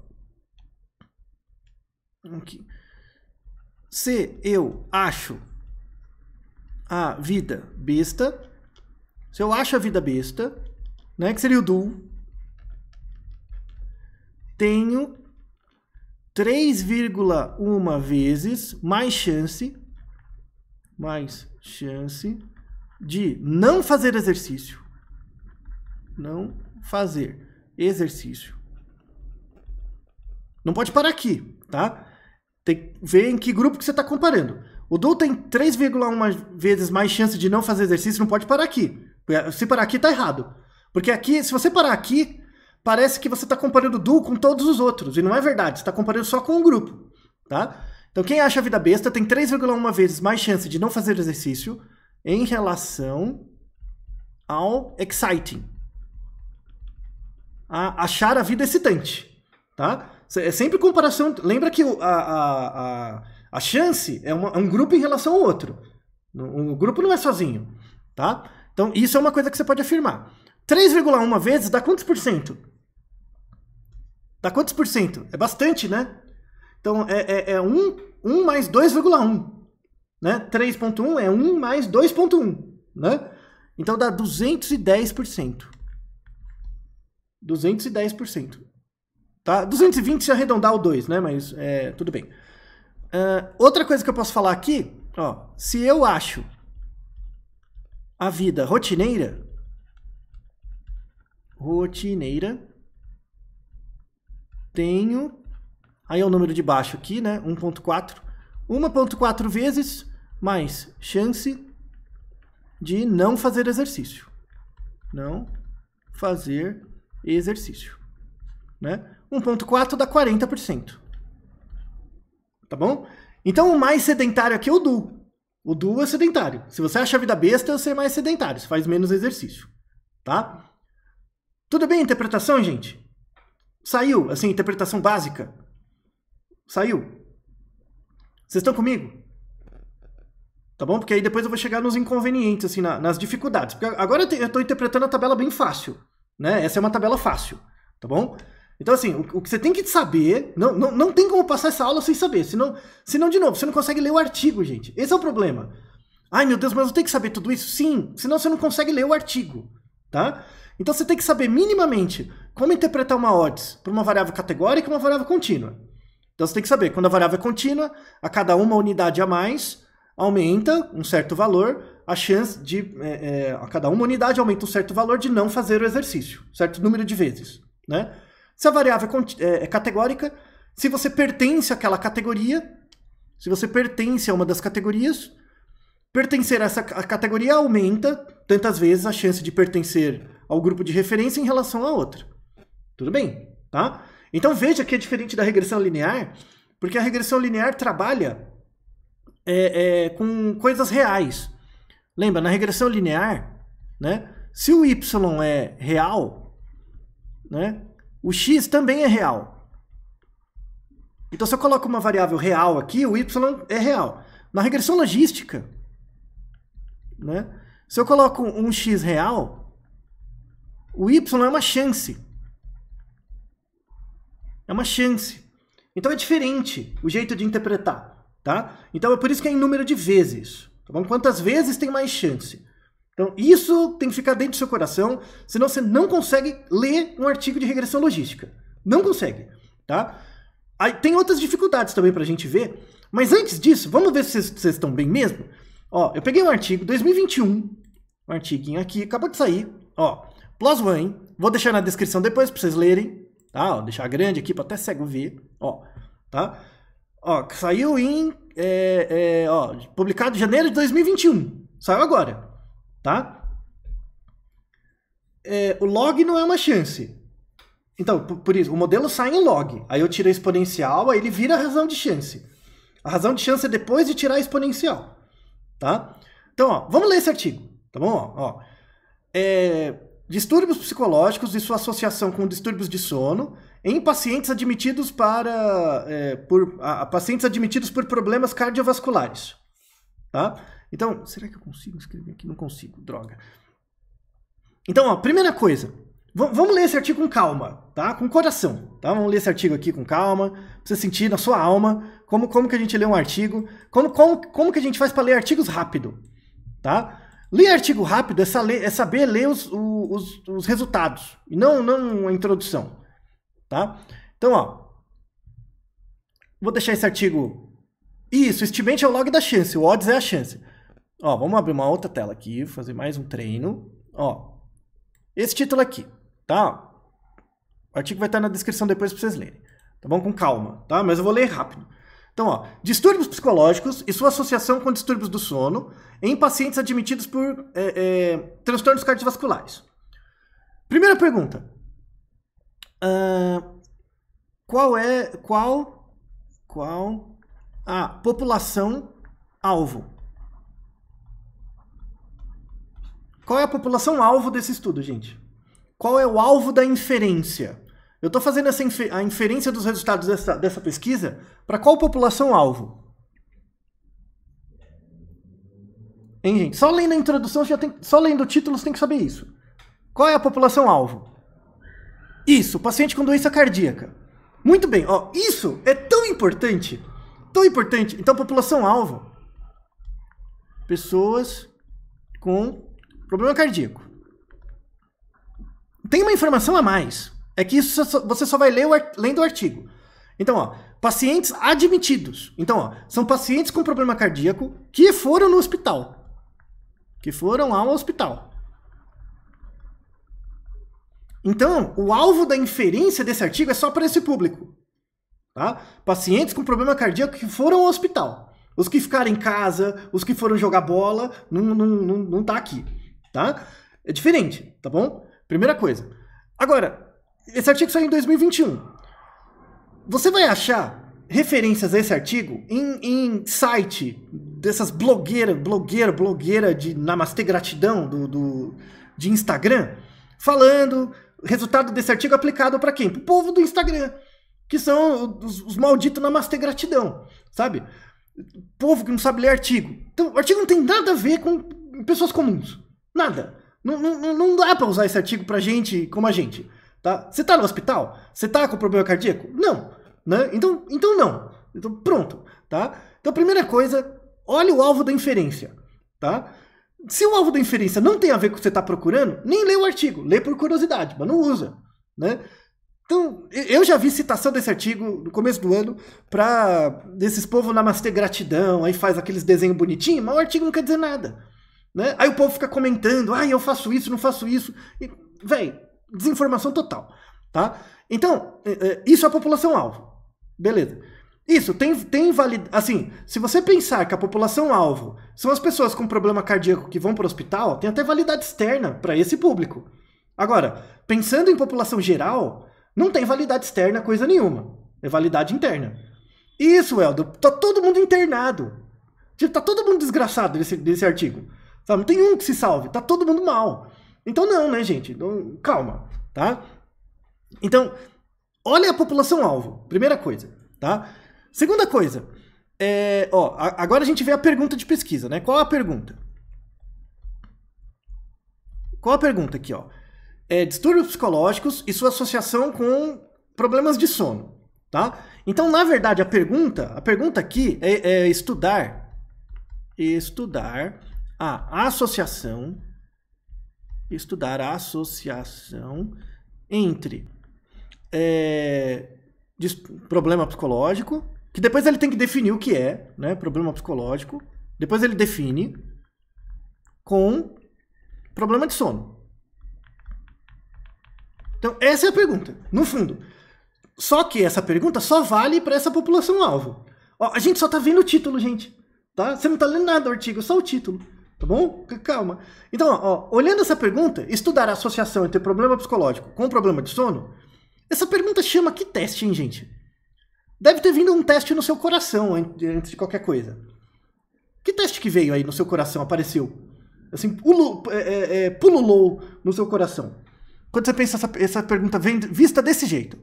Aqui. Se eu acho a vida besta, se eu acho a vida besta, né, que seria o do. tenho 3,1 vezes mais chance, mais chance de não fazer exercício. Não fazer exercício. Não pode parar aqui, tá? Tem que ver em que grupo que você está comparando. O Dull tem 3,1 vezes mais chance de não fazer exercício, não pode parar aqui. Se parar aqui, tá errado. Porque aqui, se você parar aqui, parece que você está comparando o Duo com todos os outros, e não é verdade, você está comparando só com um grupo, tá? Então quem acha a vida besta tem 3,1 vezes mais chance de não fazer exercício em relação ao exciting. A achar a vida excitante, tá? É sempre comparação, lembra que a, a, a, a chance é, uma, é um grupo em relação ao outro. O grupo não é sozinho, tá? Então, isso é uma coisa que você pode afirmar. 3,1 vezes dá quantos por cento? Dá quantos por cento? É bastante, né? Então é, é, é 1, 1 mais 2,1. Né? 3,1 é 1 mais 2,1. Né? Então dá 210%. 210%. Tá? 220 se arredondar o 2, né? Mas é, tudo bem. Uh, outra coisa que eu posso falar aqui, ó, se eu acho a vida rotineira, rotineira, tenho, aí é o número de baixo aqui, né, 1.4, 1.4 vezes mais chance de não fazer exercício. Não fazer exercício, né? 1.4 dá 40%. Tá bom? Então o mais sedentário aqui é o Du. O Du é sedentário. Se você acha a vida besta, você é mais sedentário, você faz menos exercício, tá? Tudo bem a interpretação, gente? Saiu, assim, interpretação básica. Saiu. Vocês estão comigo? Tá bom? Porque aí depois eu vou chegar nos inconvenientes, assim, na, nas dificuldades. Porque agora eu estou interpretando a tabela bem fácil, né? Essa é uma tabela fácil, tá bom? Então, assim, o, o que você tem que saber, não, não, não tem como passar essa aula sem saber. Senão, senão, de novo, você não consegue ler o artigo, gente. Esse é o problema. Ai, meu Deus, mas eu tenho que saber tudo isso? Sim, senão você não consegue ler o artigo, tá? Então você tem que saber minimamente como interpretar uma odds para uma variável categórica e uma variável contínua. Então você tem que saber, quando a variável é contínua, a cada uma unidade a mais, aumenta um certo valor, a chance de, é, é, a cada uma unidade aumenta um certo valor de não fazer o exercício, certo número de vezes. Né? Se a variável é, é, é categórica, se você pertence àquela categoria, se você pertence a uma das categorias, pertencer a essa categoria aumenta tantas vezes a chance de pertencer ao grupo de referência em relação a outro. Tudo bem, tá? Então veja que é diferente da regressão linear, porque a regressão linear trabalha é, é, com coisas reais. Lembra, na regressão linear, né, se o y é real, né, o x também é real. Então, se eu coloco uma variável real aqui, o y é real. Na regressão logística, né, se eu coloco um x real, o Y é uma chance. É uma chance. Então é diferente o jeito de interpretar, tá? Então é por isso que é em número de vezes. Tá bom? Quantas vezes tem mais chance? Então isso tem que ficar dentro do seu coração, senão você não consegue ler um artigo de regressão logística. Não consegue, tá? Aí, tem outras dificuldades também para a gente ver, mas antes disso, vamos ver se vocês, estão bem mesmo. Ó, eu peguei um artigo 2021, um artiguinho aqui, acabou de sair, ó. Plus One, vou deixar na descrição depois para vocês lerem, tá? deixar grande aqui para até cego ver, ó, tá? Ó, saiu em, é, é, ó, publicado em janeiro de 2021, saiu agora, tá? É, o log não é uma chance. Então, por, por isso, o modelo sai em log. Aí eu tiro a exponencial, aí ele vira a razão de chance. A razão de chance é depois de tirar a exponencial, tá? Então, ó, vamos ler esse artigo, tá bom? Ó, é, distúrbios psicológicos e sua associação com distúrbios de sono em pacientes admitidos para é, por a, pacientes admitidos por problemas cardiovasculares, tá? Então, será que eu consigo escrever aqui? Não consigo, droga. Então, a primeira coisa, vamos ler esse artigo com calma, tá? Com coração, tá? Vamos ler esse artigo aqui com calma, você sentir na sua alma como como que a gente lê um artigo, como como, como que a gente faz para ler artigos rápido, tá? Ler artigo rápido é, é saber ler os, os, os, resultados, e não, não a introdução. Tá? Então, ó, vou deixar esse artigo... Isso, estimate é o log da chance, o odds é a chance. Ó, vamos abrir uma outra tela aqui, fazer mais um treino. Ó, esse título aqui, tá? O artigo vai estar na descrição depois para vocês lerem. Tá bom? Com calma, tá? Mas eu vou ler rápido. Então, ó, distúrbios psicológicos e sua associação com distúrbios do sono em pacientes admitidos por é, é, transtornos cardiovasculares. Primeira pergunta: uh, qual é qual qual a população alvo? Qual é a população alvo desse estudo, gente? Qual é o alvo da inferência? Eu estou fazendo essa infer a inferência dos resultados dessa, dessa pesquisa para qual população-alvo? Hein, gente? Só lendo a introdução, já tem, só lendo o título, você tem que saber isso. Qual é a população-alvo? Isso, paciente com doença cardíaca. Muito bem, ó, isso é tão importante, tão importante. Então, população-alvo, pessoas com problema cardíaco. Tem uma informação a mais. É que isso você só vai ler o lendo o artigo. Então, ó, pacientes admitidos. Então, ó, são pacientes com problema cardíaco que foram no hospital. Que foram ao hospital. Então, o alvo da inferência desse artigo é só para esse público. Tá? Pacientes com problema cardíaco que foram ao hospital. Os que ficaram em casa, os que foram jogar bola, não, não, não, não tá aqui. Tá? É diferente, tá bom? Primeira coisa. Agora, esse artigo saiu em 2021. Você vai achar referências a esse artigo em, em site dessas blogueiras, blogueira, blogueira de Namastê Gratidão do, do, de Instagram, falando resultado desse artigo aplicado para quem? Pro o povo do Instagram, que são os, os malditos Namastê Gratidão, sabe? Povo que não sabe ler artigo. Então, o artigo não tem nada a ver com pessoas comuns. Nada. Não, não, não dá para usar esse artigo para gente como a gente. Tá? Você está no hospital? Você está com problema cardíaco? Não. Né? Então, então não. Então, pronto. Tá? Então, primeira coisa, olha o alvo da inferência. Tá? Se o alvo da inferência não tem a ver com o que você está procurando, nem lê o artigo. Lê por curiosidade, mas não usa. Né? Então, eu já vi citação desse artigo no começo do ano para desses povos namastê gratidão, aí faz aqueles desenhos bonitinhos, mas o artigo não quer dizer nada. Né? Aí o povo fica comentando, ah, eu faço isso, não faço isso. E, véi, desinformação total, tá? Então, é, é, isso é a população-alvo. Beleza. Isso, tem, tem valid Assim, se você pensar que a população-alvo são as pessoas com problema cardíaco que vão para o hospital, tem até validade externa para esse público. Agora, pensando em população geral, não tem validade externa coisa nenhuma. É validade interna. Isso, Eldo, tá todo mundo internado. está tipo, tá todo mundo desgraçado desse, desse artigo. Não tem um que se salve, tá todo mundo mal. Então não, né, gente? Não, calma, tá? Então, olha a população-alvo, primeira coisa, tá? Segunda coisa, é, ó, agora a gente vê a pergunta de pesquisa, né? Qual a pergunta? Qual a pergunta aqui, ó? É, distúrbios psicológicos e sua associação com problemas de sono, tá? Então, na verdade, a pergunta, a pergunta aqui é, é estudar, estudar a associação estudar a associação entre é, problema psicológico, que depois ele tem que definir o que é, né? Problema psicológico. Depois ele define com problema de sono. Então, essa é a pergunta, no fundo. Só que essa pergunta só vale para essa população alvo. a gente só tá vendo o título, gente. Tá? Você não tá lendo nada do artigo, só o título. Tá bom? Calma. Então, ó, olhando essa pergunta, estudar a associação entre problema psicológico com problema de sono, essa pergunta chama que teste, hein, gente? Deve ter vindo um teste no seu coração antes de qualquer coisa. Que teste que veio aí no seu coração, apareceu? Assim, pulo, é, é, é pululou no seu coração. Quando você pensa essa, essa pergunta vem vista desse jeito.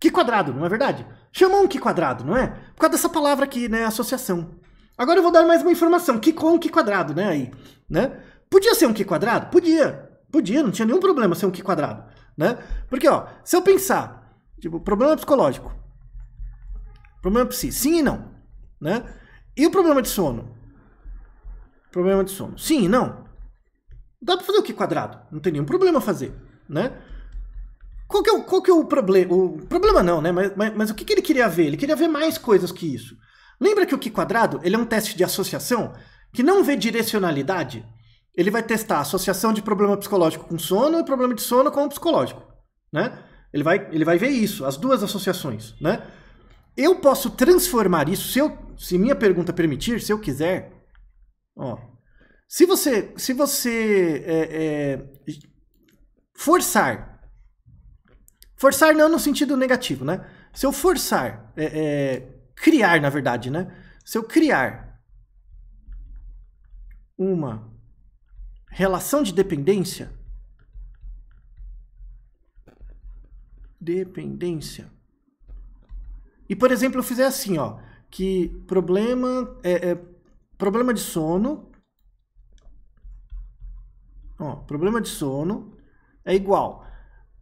Que quadrado, não é verdade? um que quadrado, não é? Por causa dessa palavra aqui, né? Associação. Agora eu vou dar mais uma informação. Que com que quadrado, né? Aí, né? Podia ser um que quadrado? Podia. Podia, não tinha nenhum problema ser um que quadrado, né? Porque, ó, se eu pensar, tipo, problema psicológico, problema psi, sim e não, né? E o problema de sono? Problema de sono, sim e não? Dá pra fazer o que quadrado? Não tem nenhum problema fazer, né? Qual que é o, qual que é o problema? O problema não, né? Mas, mas, mas o que, que ele queria ver? Ele queria ver mais coisas que isso. Lembra que o Q quadrado ele é um teste de associação que não vê direcionalidade? Ele vai testar a associação de problema psicológico com sono e problema de sono com o psicológico, né? Ele vai, ele vai ver isso, as duas associações, né? Eu posso transformar isso, se, eu, se minha pergunta permitir, se eu quiser. Ó, se você, se você é, é, forçar, forçar não no sentido negativo, né? Se eu forçar é, é criar, na verdade, né? Se eu criar uma relação de dependência, dependência. E, por exemplo, eu fizer assim, ó, que problema é, é problema de sono, ó, problema de sono é igual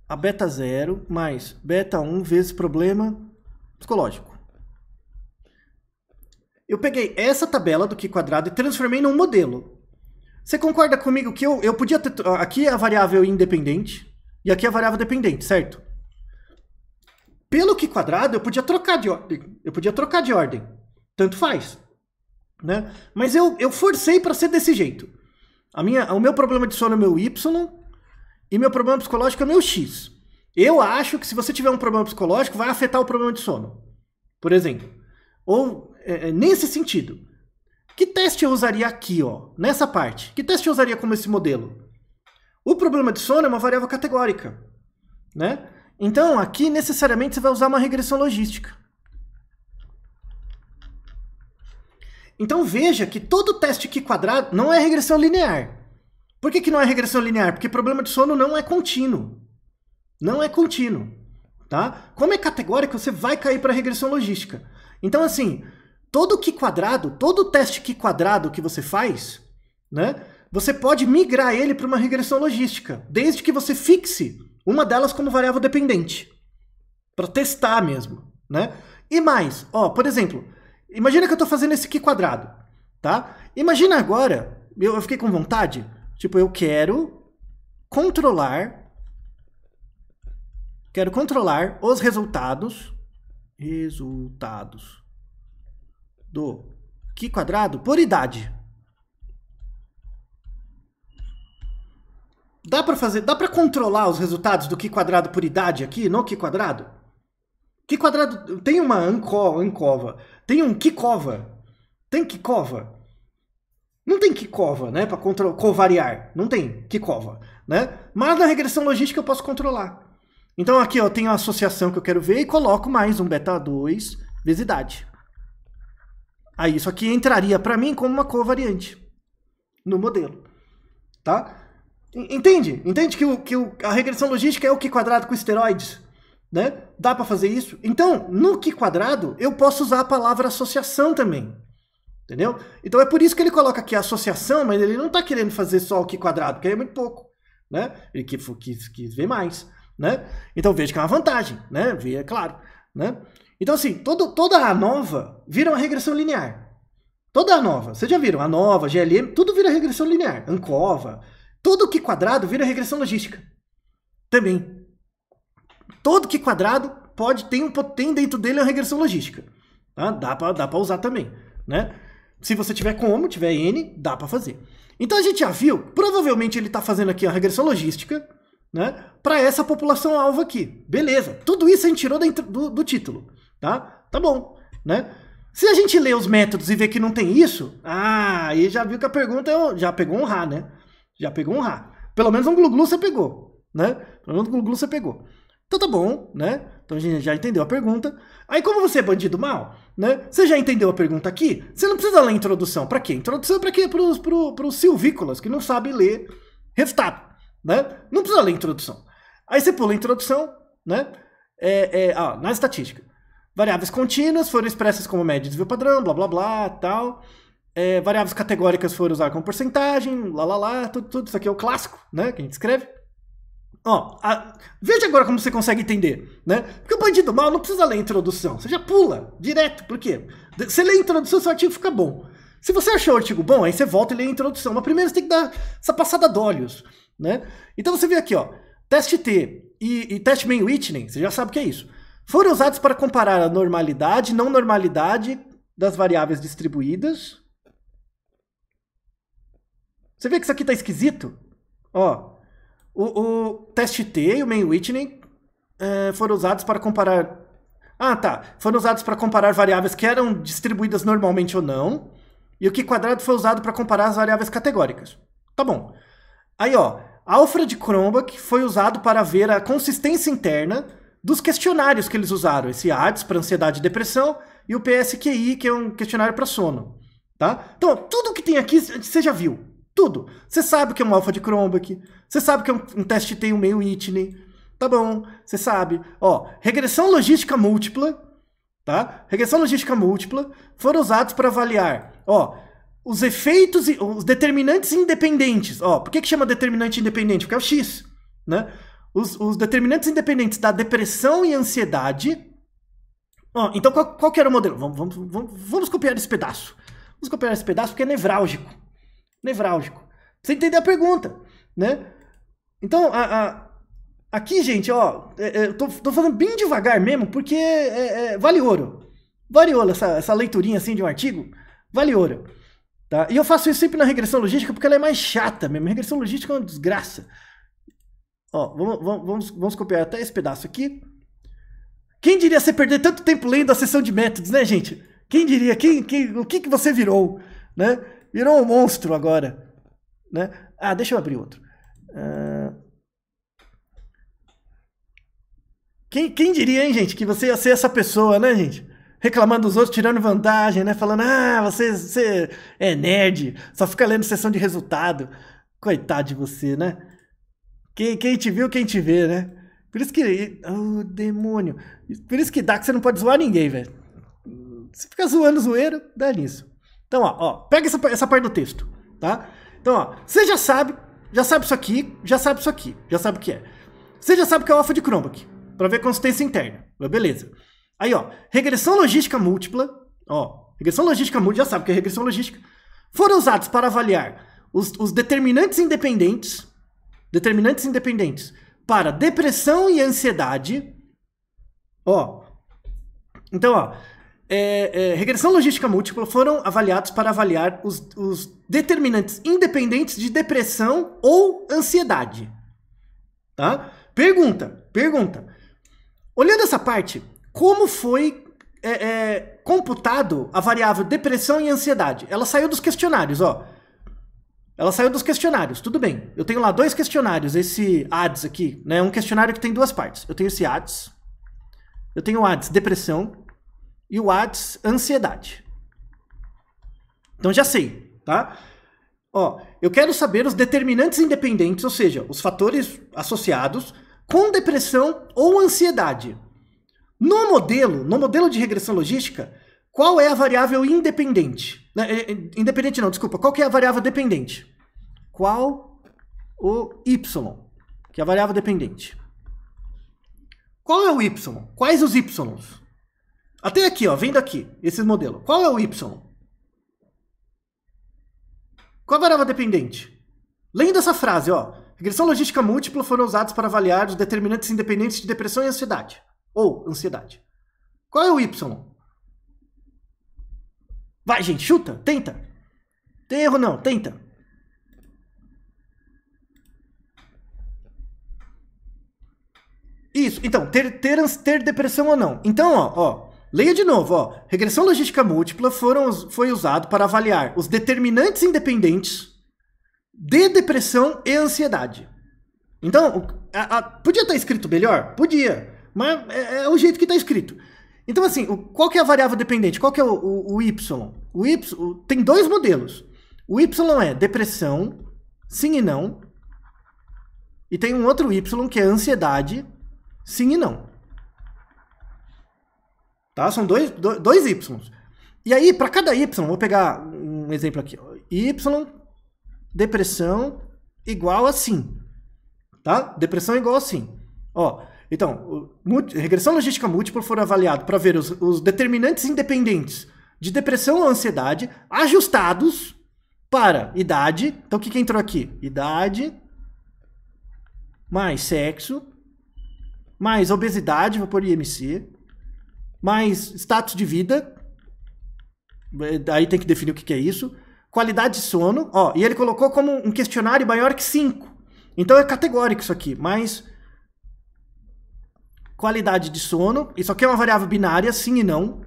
a beta zero mais beta 1 vezes problema psicológico eu peguei essa tabela do Q quadrado e transformei num modelo. Você concorda comigo que eu, eu podia ter... Aqui é a variável independente e aqui é a variável dependente, certo? Pelo Q quadrado, eu podia trocar de ordem. Eu podia trocar de ordem. Tanto faz. Né? Mas eu, eu forcei para ser desse jeito. A minha, o meu problema de sono é meu Y e meu problema psicológico é meu X. Eu acho que se você tiver um problema psicológico, vai afetar o problema de sono, por exemplo. Ou é, é, nesse sentido. Que teste eu usaria aqui, ó, nessa parte? Que teste eu usaria como esse modelo? O problema de sono é uma variável categórica, né? Então, aqui necessariamente você vai usar uma regressão logística. Então veja que todo teste aqui quadrado não é regressão linear. Por que, que não é regressão linear? Porque problema de sono não é contínuo. Não é contínuo, tá? Como é categórico, você vai cair para regressão logística. Então, assim, todo que quadrado, todo teste que quadrado que você faz, né? Você pode migrar ele para uma regressão logística, desde que você fixe uma delas como variável dependente, para testar mesmo, né? E mais, ó, por exemplo, imagina que eu estou fazendo esse que quadrado, tá? Imagina agora, eu, eu fiquei com vontade, tipo, eu quero controlar, quero controlar os resultados, resultados do Q quadrado por idade. Dá para fazer, dá para controlar os resultados do Q quadrado por idade aqui no Q quadrado? Q quadrado tem uma anco, ancova, tem um Kikova. Tem Kikova. Não tem Kikova, né, para covariar, não tem Kikova, né? Mas na regressão logística eu posso controlar. Então aqui eu tenho a associação que eu quero ver e coloco mais um beta 2 vezes idade. Aí isso aqui entraria para mim como uma covariante no modelo, tá? Entende? Entende que, o, que o, a regressão logística é o que quadrado com esteroides, né? Dá para fazer isso? Então, no que quadrado, eu posso usar a palavra associação também, entendeu? Então é por isso que ele coloca aqui associação, mas ele não está querendo fazer só o que quadrado, porque é muito pouco, né? Ele quis, quis, quis ver mais, né? Então veja que é uma vantagem, né? Vê, é claro, né? Então, assim, todo, toda a nova vira uma regressão linear. Toda a nova. Vocês já viram? A nova, GLM, tudo vira regressão linear. Ancova. Tudo que quadrado vira regressão logística. Também. Todo que quadrado pode tem, um, dentro dele uma regressão logística. Tá? Dá para dá pra usar também. Né? Se você tiver como, tiver N, dá para fazer. Então a gente já viu, provavelmente ele está fazendo aqui a regressão logística, né? Para essa população alvo aqui. Beleza. Tudo isso a gente tirou do, do título. Tá? Tá bom, né? Se a gente lê os métodos e vê que não tem isso, ah, aí já viu que a pergunta é já pegou um rá, né? Já pegou um rá. Pelo menos um gluglu você pegou, né? Pelo menos um gluglu você pegou. Então tá bom, né? Então a gente já entendeu a pergunta. Aí como você é bandido mal, né? Você já entendeu a pergunta aqui? Você não precisa ler a introdução. Para quê? Introdução é pra para quê? Para os pro, pro silvícolas que não sabem ler resultado, né? Não precisa ler a introdução. Aí você pula a introdução, né? É, é, ah, na estatística. Variáveis contínuas foram expressas como média e desvio padrão, blá blá blá, tal. É, variáveis categóricas foram usadas como porcentagem, lá lá lá, tudo, tudo isso aqui é o clássico, né? Que a gente escreve. Ó, a... veja agora como você consegue entender, né? Porque o bandido mal não precisa ler a introdução, você já pula direto, por quê? Você lê a introdução, seu artigo fica bom. Se você achou o artigo bom, aí você volta e lê a introdução, mas primeiro você tem que dar essa passada de olhos, né? Então você vê aqui, ó, teste T e, e teste main whitney você já sabe o que é isso foram usados para comparar a normalidade e não normalidade das variáveis distribuídas. Você vê que isso aqui está esquisito? Ó, o, o teste T e o main Whitney é, foram usados para comparar... Ah, tá. Foram usados para comparar variáveis que eram distribuídas normalmente ou não. E o Q-quadrado foi usado para comparar as variáveis categóricas. Tá bom. Aí, ó, Alfred Cronbach foi usado para ver a consistência interna dos questionários que eles usaram, esse ADS para ansiedade e depressão e o PSQI, que é um questionário para sono, tá? Então, tudo que tem aqui você já viu, tudo. Você sabe que é um alfa de Cronbach, você sabe que é um, um teste tem um meio Whitney, tá bom? Você sabe. Ó, regressão logística múltipla, tá? Regressão logística múltipla foram usados para avaliar, ó, os efeitos, e os determinantes independentes. Ó, por que, que chama determinante independente? Porque é o X, né? os, os determinantes independentes da depressão e ansiedade. Oh, então, qual, qual era o modelo? Vamos, vamos, vamos, vamos, copiar esse pedaço. Vamos copiar esse pedaço porque é nevrálgico. Nevrálgico. Você entender a pergunta, né? Então, a, a, aqui, gente, ó, é, é, eu tô, tô, falando bem devagar mesmo, porque é, é, vale ouro. Vale ouro essa, essa leiturinha assim de um artigo. Vale ouro. Tá? E eu faço isso sempre na regressão logística porque ela é mais chata mesmo. A regressão logística é uma desgraça. Ó, vamos, vamos, vamos copiar até esse pedaço aqui. Quem diria você perder tanto tempo lendo a sessão de métodos, né, gente? Quem diria? Quem, quem, o que, que você virou? Né? Virou um monstro agora. Né? Ah, deixa eu abrir outro. Uh... Quem, quem diria, hein, gente, que você ia ser essa pessoa, né, gente? Reclamando dos outros, tirando vantagem, né? Falando, ah, você, você é nerd, só fica lendo sessão de resultado. Coitado de você, né? Quem, quem te viu, quem te vê, né? Por isso que. Oh, demônio. Por isso que dá que você não pode zoar ninguém, velho. Se fica zoando zoeira, dá nisso. Então, ó, ó pega essa, essa parte do texto, tá? Então, ó, você já sabe, já sabe isso aqui, já sabe isso aqui, já sabe o que é. Você já sabe que é o alfa de Cronbach, para ver a consistência interna. Beleza. Aí, ó, regressão logística múltipla, ó, regressão logística múltipla, já sabe o que é regressão logística, foram usados para avaliar os, os determinantes independentes Determinantes independentes para depressão e ansiedade. Ó. Então, ó. É, é, regressão logística múltipla foram avaliados para avaliar os, os determinantes independentes de depressão ou ansiedade. Tá? Pergunta, pergunta. Olhando essa parte, como foi é, é computado a variável depressão e ansiedade? Ela saiu dos questionários, ó. Ela saiu dos questionários, tudo bem. Eu tenho lá dois questionários, esse ADS aqui, né? Um questionário que tem duas partes. Eu tenho esse ADS, eu tenho o ADS depressão e o ADS ansiedade. Então já sei, tá? Ó, eu quero saber os determinantes independentes, ou seja, os fatores associados com depressão ou ansiedade. No modelo, no modelo de regressão logística, qual é a variável independente? Né, independente não, desculpa. Qual que é a variável dependente? Qual o y, que é a variável dependente. Qual é o y? Quais os ys? Até aqui, ó, vendo aqui, esse modelo. Qual é o y? Qual a variável dependente? Lendo essa frase, ó. Regressão logística múltipla foram usados para avaliar os determinantes independentes de depressão e ansiedade. Ou ansiedade. Qual é o Y? Vai, gente, chuta, tenta. Tem erro não, tenta. Isso, então, ter, ter, ter depressão ou não. Então, ó, ó, leia de novo, ó. Regressão logística múltipla foram, foi usado para avaliar os determinantes independentes de depressão e ansiedade. Então, a, a, podia estar tá escrito melhor? Podia, mas é, é o jeito que está escrito. Então, assim, qual que é a variável dependente? Qual que é o, o, o Y? O Y tem dois modelos. O Y é depressão, sim e não. E tem um outro Y que é ansiedade, sim e não. Tá? São dois, dois Y. E aí, para cada Y, vou pegar um exemplo aqui. Y, depressão igual a sim. Tá? Depressão igual a sim. Ó, então, regressão logística múltipla foram avaliados para ver os, os determinantes independentes de depressão ou ansiedade ajustados para idade. Então o que, que entrou aqui? Idade mais sexo mais obesidade, vou pôr IMC, mais status de vida. Aí tem que definir o que, que é isso. Qualidade de sono, ó, e ele colocou como um questionário maior que 5. Então é categórico isso aqui, mas qualidade de sono. Isso aqui é uma variável binária, sim e não.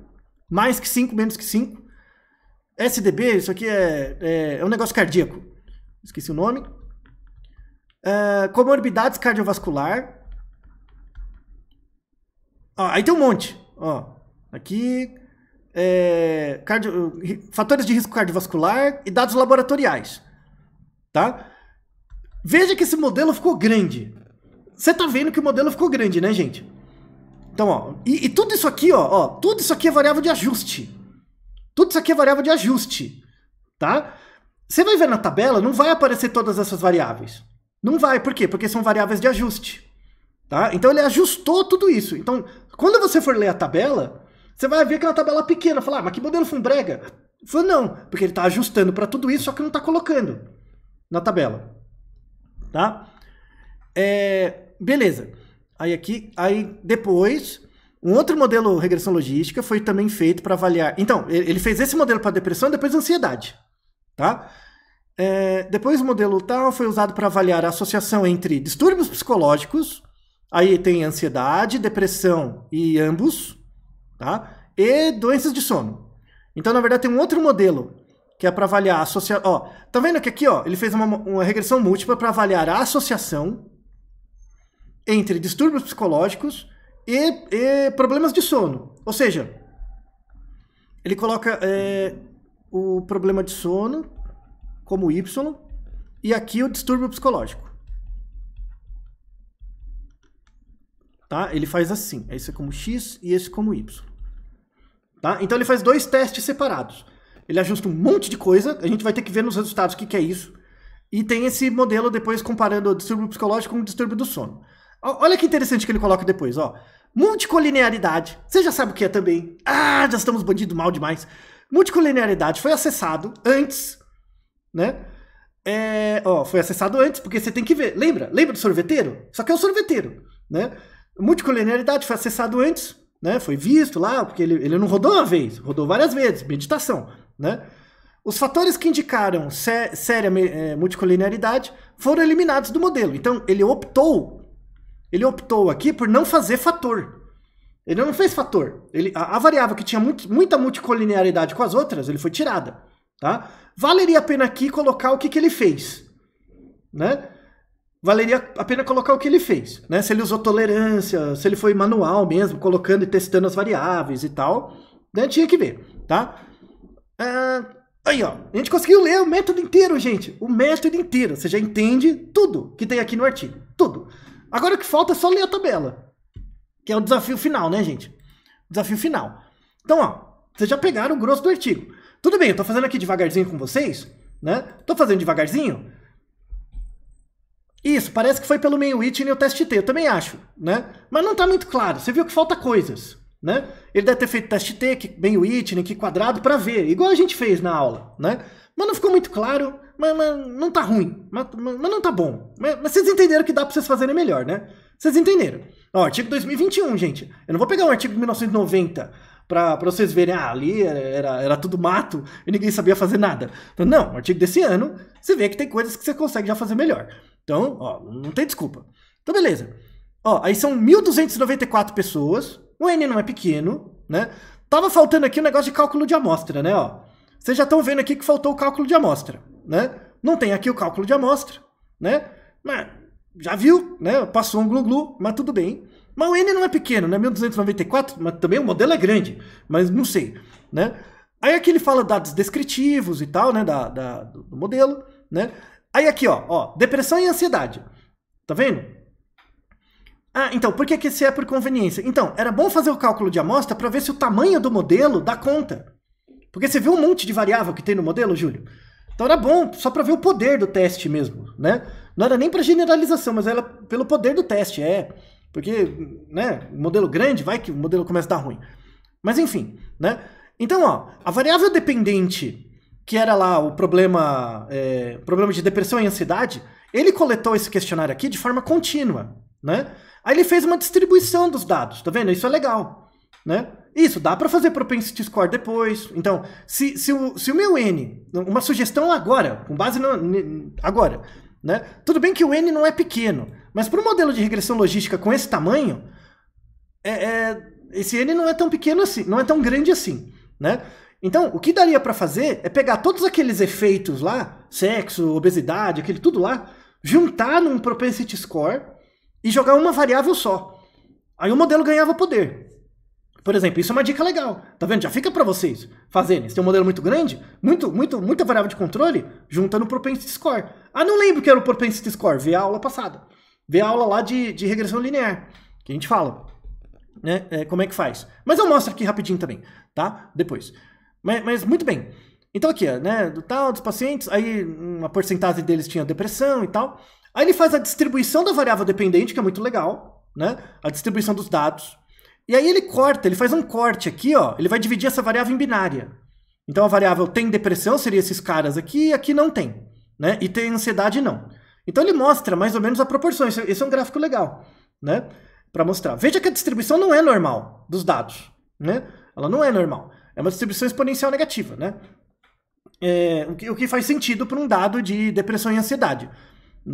Mais que 5, menos que 5. SDB, isso aqui é, é, é, um negócio cardíaco. Esqueci o nome. Uh, comorbidades cardiovascular. Ó, aí tem um monte. Ó, aqui. É, cardio, fatores de risco cardiovascular e dados laboratoriais. Tá? Veja que esse modelo ficou grande. Você tá vendo que o modelo ficou grande, né, gente? Então, ó, e, e tudo isso aqui, ó, ó, tudo isso aqui é variável de ajuste. Tudo isso aqui é variável de ajuste, tá? Você vai ver na tabela, não vai aparecer todas essas variáveis. Não vai, por quê? Porque são variáveis de ajuste. Tá? Então ele ajustou tudo isso. Então, quando você for ler a tabela, você vai ver aquela é tabela pequena, falar, ah, mas que modelo brega? Falou, não, porque ele está ajustando para tudo isso, só que não está colocando na tabela. Tá? É, beleza. Aí aqui, aí depois, um outro modelo regressão logística foi também feito para avaliar. Então, ele fez esse modelo para depressão, depois ansiedade, tá? É, depois o modelo tal foi usado para avaliar a associação entre distúrbios psicológicos, aí tem ansiedade, depressão e ambos, tá? E doenças de sono. Então, na verdade, tem um outro modelo que é para avaliar a associação. Ó, tá vendo que aqui, ó, ele fez uma, uma regressão múltipla para avaliar a associação entre distúrbios psicológicos e, e problemas de sono. Ou seja, ele coloca é, o problema de sono como Y e aqui o distúrbio psicológico. Tá? Ele faz assim, é esse é como X e esse como Y. Tá? Então ele faz dois testes separados. Ele ajusta um monte de coisa, a gente vai ter que ver nos resultados o que, que é isso. E tem esse modelo depois comparando o distúrbio psicológico com o distúrbio do sono. Olha que interessante que ele coloca depois, ó. Multicolinearidade. Você já sabe o que é também. Ah, já estamos bandido mal demais. Multicolinearidade foi acessado antes, né? É, ó, foi acessado antes, porque você tem que ver. Lembra? Lembra do sorveteiro? Só que é o sorveteiro, né? Multicolinearidade foi acessado antes, né? Foi visto lá, porque ele, ele não rodou uma vez, rodou várias vezes, meditação, né? Os fatores que indicaram sé séria é, multicolinearidade foram eliminados do modelo. Então, ele optou ele optou aqui por não fazer fator. Ele não fez fator. Ele, a, a variável que tinha muito, muita multicolinearidade com as outras, ele foi tirada. Tá? Valeria a pena aqui colocar o que, que ele fez. Né? Valeria a pena colocar o que ele fez. Né? Se ele usou tolerância, se ele foi manual mesmo, colocando e testando as variáveis e tal. Né? Tinha que ver. Tá? É, aí, ó. A gente conseguiu ler o método inteiro, gente. O método inteiro. Você já entende tudo que tem aqui no artigo. Tudo. Agora o que falta é só ler a tabela. Que é o desafio final, né, gente? Desafio final. Então, ó, vocês já pegaram o grosso do artigo. Tudo bem, eu tô fazendo aqui devagarzinho com vocês, né? Tô fazendo devagarzinho. Isso, parece que foi pelo meio Whitney e o teste T, eu também acho, né? Mas não tá muito claro. Você viu que falta coisas, né? Ele deve ter feito teste T, que bem Whitney, né, que quadrado para ver, igual a gente fez na aula, né? Mas não ficou muito claro mas, mas não tá ruim, mas, mas, mas não tá bom. Mas, mas, vocês entenderam que dá pra vocês fazerem melhor, né? Vocês entenderam. Ó, artigo 2021, gente. Eu não vou pegar um artigo de 1990 pra, vocês verem, ah, ali era, era tudo mato e ninguém sabia fazer nada. Então, não, artigo desse ano, você vê que tem coisas que você consegue já fazer melhor. Então, ó, não tem desculpa. Então, beleza. Ó, aí são 1.294 pessoas, o N não é pequeno, né? Tava faltando aqui o um negócio de cálculo de amostra, né, ó. Vocês já estão vendo aqui que faltou o cálculo de amostra né? Não tem aqui o cálculo de amostra, né? Mas já viu, né? Passou um glu-glu, mas tudo bem. Mas o N não é pequeno, né? 1294, mas também o modelo é grande, mas não sei, né? Aí aqui ele fala dados descritivos e tal, né? Da, da do modelo, né? Aí aqui, ó, ó, depressão e ansiedade. Tá vendo? Ah, então, por que, que esse é por conveniência? Então, era bom fazer o cálculo de amostra para ver se o tamanho do modelo dá conta. Porque você viu um monte de variável que tem no modelo, Júlio? Então era bom, só para ver o poder do teste mesmo, né? Não era nem para generalização, mas era pelo poder do teste, é. Porque, né, modelo grande, vai que o modelo começa a dar ruim. Mas enfim, né? Então, ó, a variável dependente, que era lá o problema, é, problema de depressão e ansiedade, ele coletou esse questionário aqui de forma contínua, né? Aí ele fez uma distribuição dos dados, tá vendo? Isso é legal, né? Isso, dá para fazer propensity score depois. Então, se, se, o, se o meu N, uma sugestão agora, com base no, agora, né? Tudo bem que o N não é pequeno, mas para um modelo de regressão logística com esse tamanho, é, é, esse N não é tão pequeno assim, não é tão grande assim, né? Então, o que daria para fazer é pegar todos aqueles efeitos lá, sexo, obesidade, aquele tudo lá, juntar num propensity score e jogar uma variável só. Aí o modelo ganhava poder. Por exemplo, isso é uma dica legal. Tá vendo? Já fica para vocês fazerem. Se tem um modelo muito grande, muito, muito, muita variável de controle, junta no propensity score. Ah, não lembro o que era o propensity score. Vê a aula passada. Vê a aula lá de, de regressão linear, que a gente fala. Né? É, como é que faz. Mas eu mostro aqui rapidinho também, tá? Depois. Mas, mas muito bem. Então aqui, né, do tal, dos pacientes, aí uma porcentagem deles tinha depressão e tal. Aí ele faz a distribuição da variável dependente, que é muito legal, né? A distribuição dos dados, e aí ele corta, ele faz um corte aqui, ó. Ele vai dividir essa variável em binária. Então a variável tem depressão, seria esses caras aqui, e aqui não tem. Né? E tem ansiedade, não. Então ele mostra mais ou menos a proporção. Esse, esse é, é um gráfico legal, né? Para mostrar. Veja que a distribuição não é normal dos dados, né? Ela não é normal. É uma distribuição exponencial negativa, né? É, o, que, o que faz sentido para um dado de depressão e ansiedade.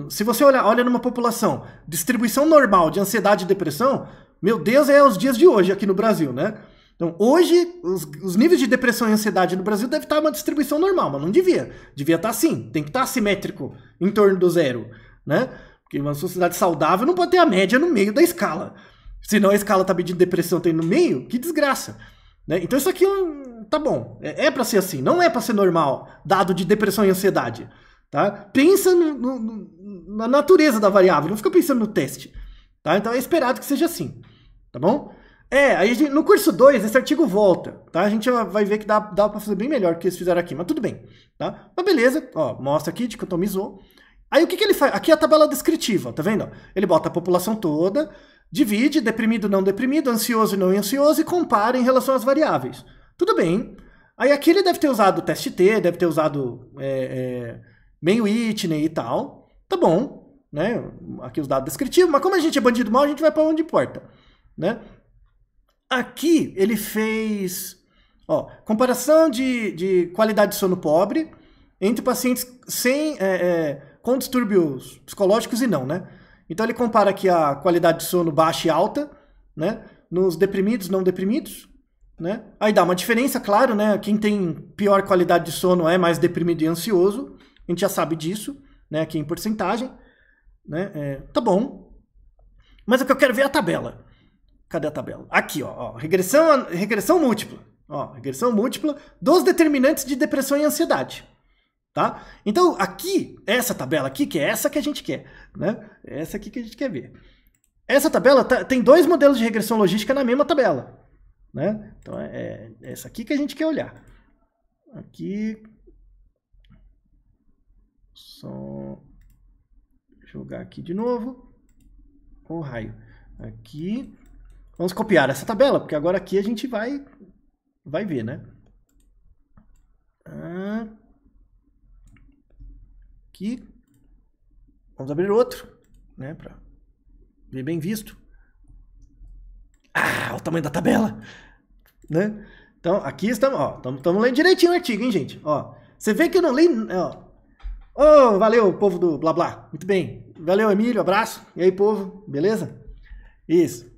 Se você olha, olha numa população, distribuição normal de ansiedade e depressão, meu Deus, é os dias de hoje aqui no Brasil, né? Então, hoje, os, os níveis de depressão e ansiedade no Brasil deve estar uma distribuição normal, mas não devia. Devia estar assim, tem que estar assimétrico em torno do zero, né? Porque uma sociedade saudável não pode ter a média no meio da escala. Senão a escala tá medindo depressão tem no meio, que desgraça. Né? Então isso aqui é tá bom. É, é para ser assim, não é para ser normal, dado de depressão e ansiedade. Tá? Pensa no, no, na natureza da variável, não fica pensando no teste. Tá? Então é esperado que seja assim tá bom? É, aí gente, no curso 2, esse artigo volta, tá? A gente vai ver que dá, dá para fazer bem melhor que eles fizeram aqui, mas tudo bem, tá? Mas beleza, ó, mostra aqui, dicotomizou. Aí o que, que ele faz? Aqui é a tabela descritiva, tá vendo? Ele bota a população toda, divide deprimido, não deprimido, ansioso e não ansioso e compara em relação às variáveis. Tudo bem. Aí aqui ele deve ter usado o teste T, deve ter usado é, é, meio itney e tal. Tá bom, né? Aqui os dados descritivos, mas como a gente é bandido mal, a gente vai para onde importa. Né? Aqui ele fez ó, comparação de, de qualidade de sono pobre entre pacientes sem, é, é, com distúrbios psicológicos e não. Né? Então ele compara aqui a qualidade de sono baixa e alta né? nos deprimidos não deprimidos. Né? Aí dá uma diferença, claro, né? quem tem pior qualidade de sono é mais deprimido e ansioso, a gente já sabe disso, né? aqui em porcentagem. Né? É, tá bom. Mas o que eu quero ver é a tabela. Cadê a tabela? Aqui, ó, ó regressão, regressão múltipla. Ó, regressão múltipla dos determinantes de depressão e ansiedade. Tá? Então, aqui, essa tabela aqui, que é essa que a gente quer, né? É essa aqui que a gente quer ver. Essa tabela tá, tem dois modelos de regressão logística na mesma tabela, né? Então, é, é essa aqui que a gente quer olhar. Aqui. Só jogar aqui de novo. O oh, raio. Aqui. Vamos copiar essa tabela, porque agora aqui a gente vai, vai ver, né? Ah. Aqui. Vamos abrir outro, né? Para ver bem visto. Ah, o tamanho da tabela, né? Então, aqui estamos, ó, estamos lendo direitinho o artigo, hein, gente? Ó, você vê que eu não li, ó. Oh, valeu, povo do Blá Blá. Muito bem. Valeu, Emílio, abraço. E aí, povo, beleza? Isso.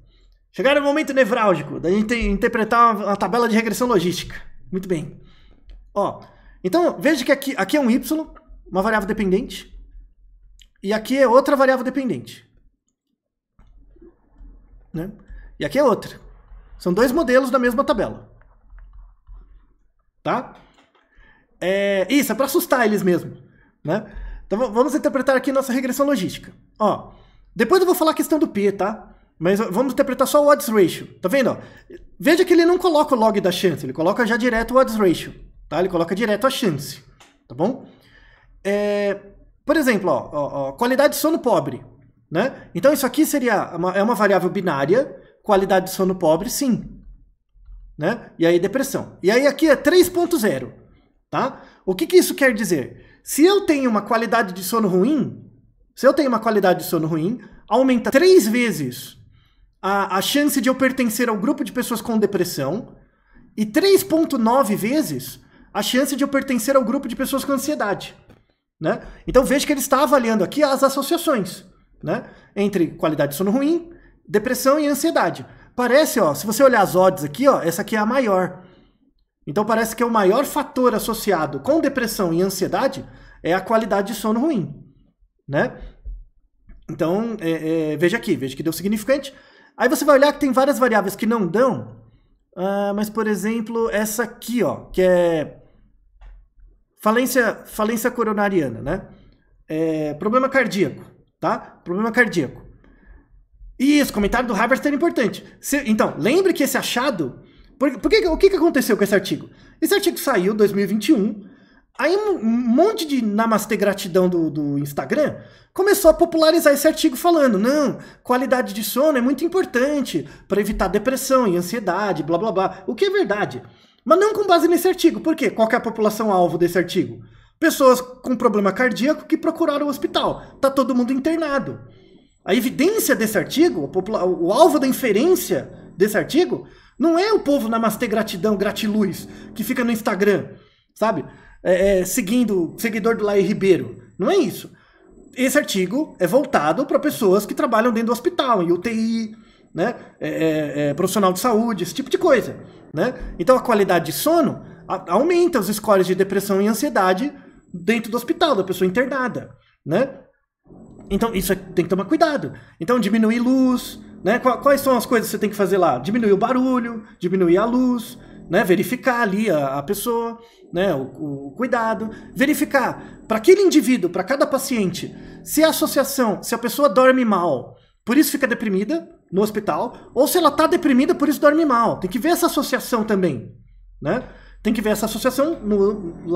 Chegaram no momento nevrálgico da gente interpretar uma, tabela de regressão logística. Muito bem. Ó, então veja que aqui, aqui é um y, uma variável dependente, e aqui é outra variável dependente. Né? E aqui é outra. São dois modelos da mesma tabela. Tá? É, isso, é para assustar eles mesmo. Né? Então vamos interpretar aqui nossa regressão logística. Ó, depois eu vou falar a questão do P, tá? Mas vamos interpretar só o odds ratio. Tá vendo? Ó? Veja que ele não coloca o log da chance, ele coloca já direto o odds ratio. Tá? Ele coloca direto a chance. Tá bom? É, por exemplo, ó, ó, ó, qualidade de sono pobre. Né? Então isso aqui seria uma, é uma variável binária, qualidade de sono pobre, sim. Né? E aí depressão. E aí aqui é 3.0. Tá? O que, que isso quer dizer? Se eu tenho uma qualidade de sono ruim, se eu tenho uma qualidade de sono ruim, aumenta três vezes a, a chance de eu pertencer ao grupo de pessoas com depressão e 3,9 vezes a chance de eu pertencer ao grupo de pessoas com ansiedade. Né? Então veja que ele está avaliando aqui as associações né? entre qualidade de sono ruim, depressão e ansiedade. Parece, ó, se você olhar as odds aqui, ó, essa aqui é a maior. Então parece que é o maior fator associado com depressão e ansiedade é a qualidade de sono ruim. Né? Então, é, é, veja aqui, veja que deu significante. Aí você vai olhar que tem várias variáveis que não dão, uh, mas, por exemplo, essa aqui, ó, que é falência, falência coronariana, né? É, problema cardíaco, tá? Problema cardíaco. Isso, comentário do Harvard era importante. Se, então, lembre que esse achado... Por, por que, o que, que aconteceu com esse artigo? Esse artigo saiu em 2021 Aí um monte de namastê gratidão do, do Instagram começou a popularizar esse artigo falando: não, qualidade de sono é muito importante para evitar depressão e ansiedade, blá blá blá. O que é verdade. Mas não com base nesse artigo. Por quê? Qual é a população alvo desse artigo? Pessoas com problema cardíaco que procuraram o hospital. Tá todo mundo internado. A evidência desse artigo, o alvo da inferência desse artigo, não é o povo namastê gratidão, gratiluz, que fica no Instagram, sabe? É, é, seguindo, seguidor do Laí Ribeiro. Não é isso. Esse artigo é voltado para pessoas que trabalham dentro do hospital, em UTI, né? É, é, é, profissional de saúde, esse tipo de coisa. Né? Então a qualidade de sono a, aumenta os scores de depressão e ansiedade dentro do hospital, da pessoa internada. Né? Então isso é, tem que tomar cuidado. Então diminuir luz, né? Quais são as coisas que você tem que fazer lá? Diminuir o barulho, diminuir a luz, né? Verificar ali a, a pessoa, né? O, o cuidado, verificar para aquele indivíduo, para cada paciente, se a associação, se a pessoa dorme mal, por isso fica deprimida no hospital, ou se ela está deprimida, por isso dorme mal. Tem que ver essa associação também, né? Tem que ver essa associação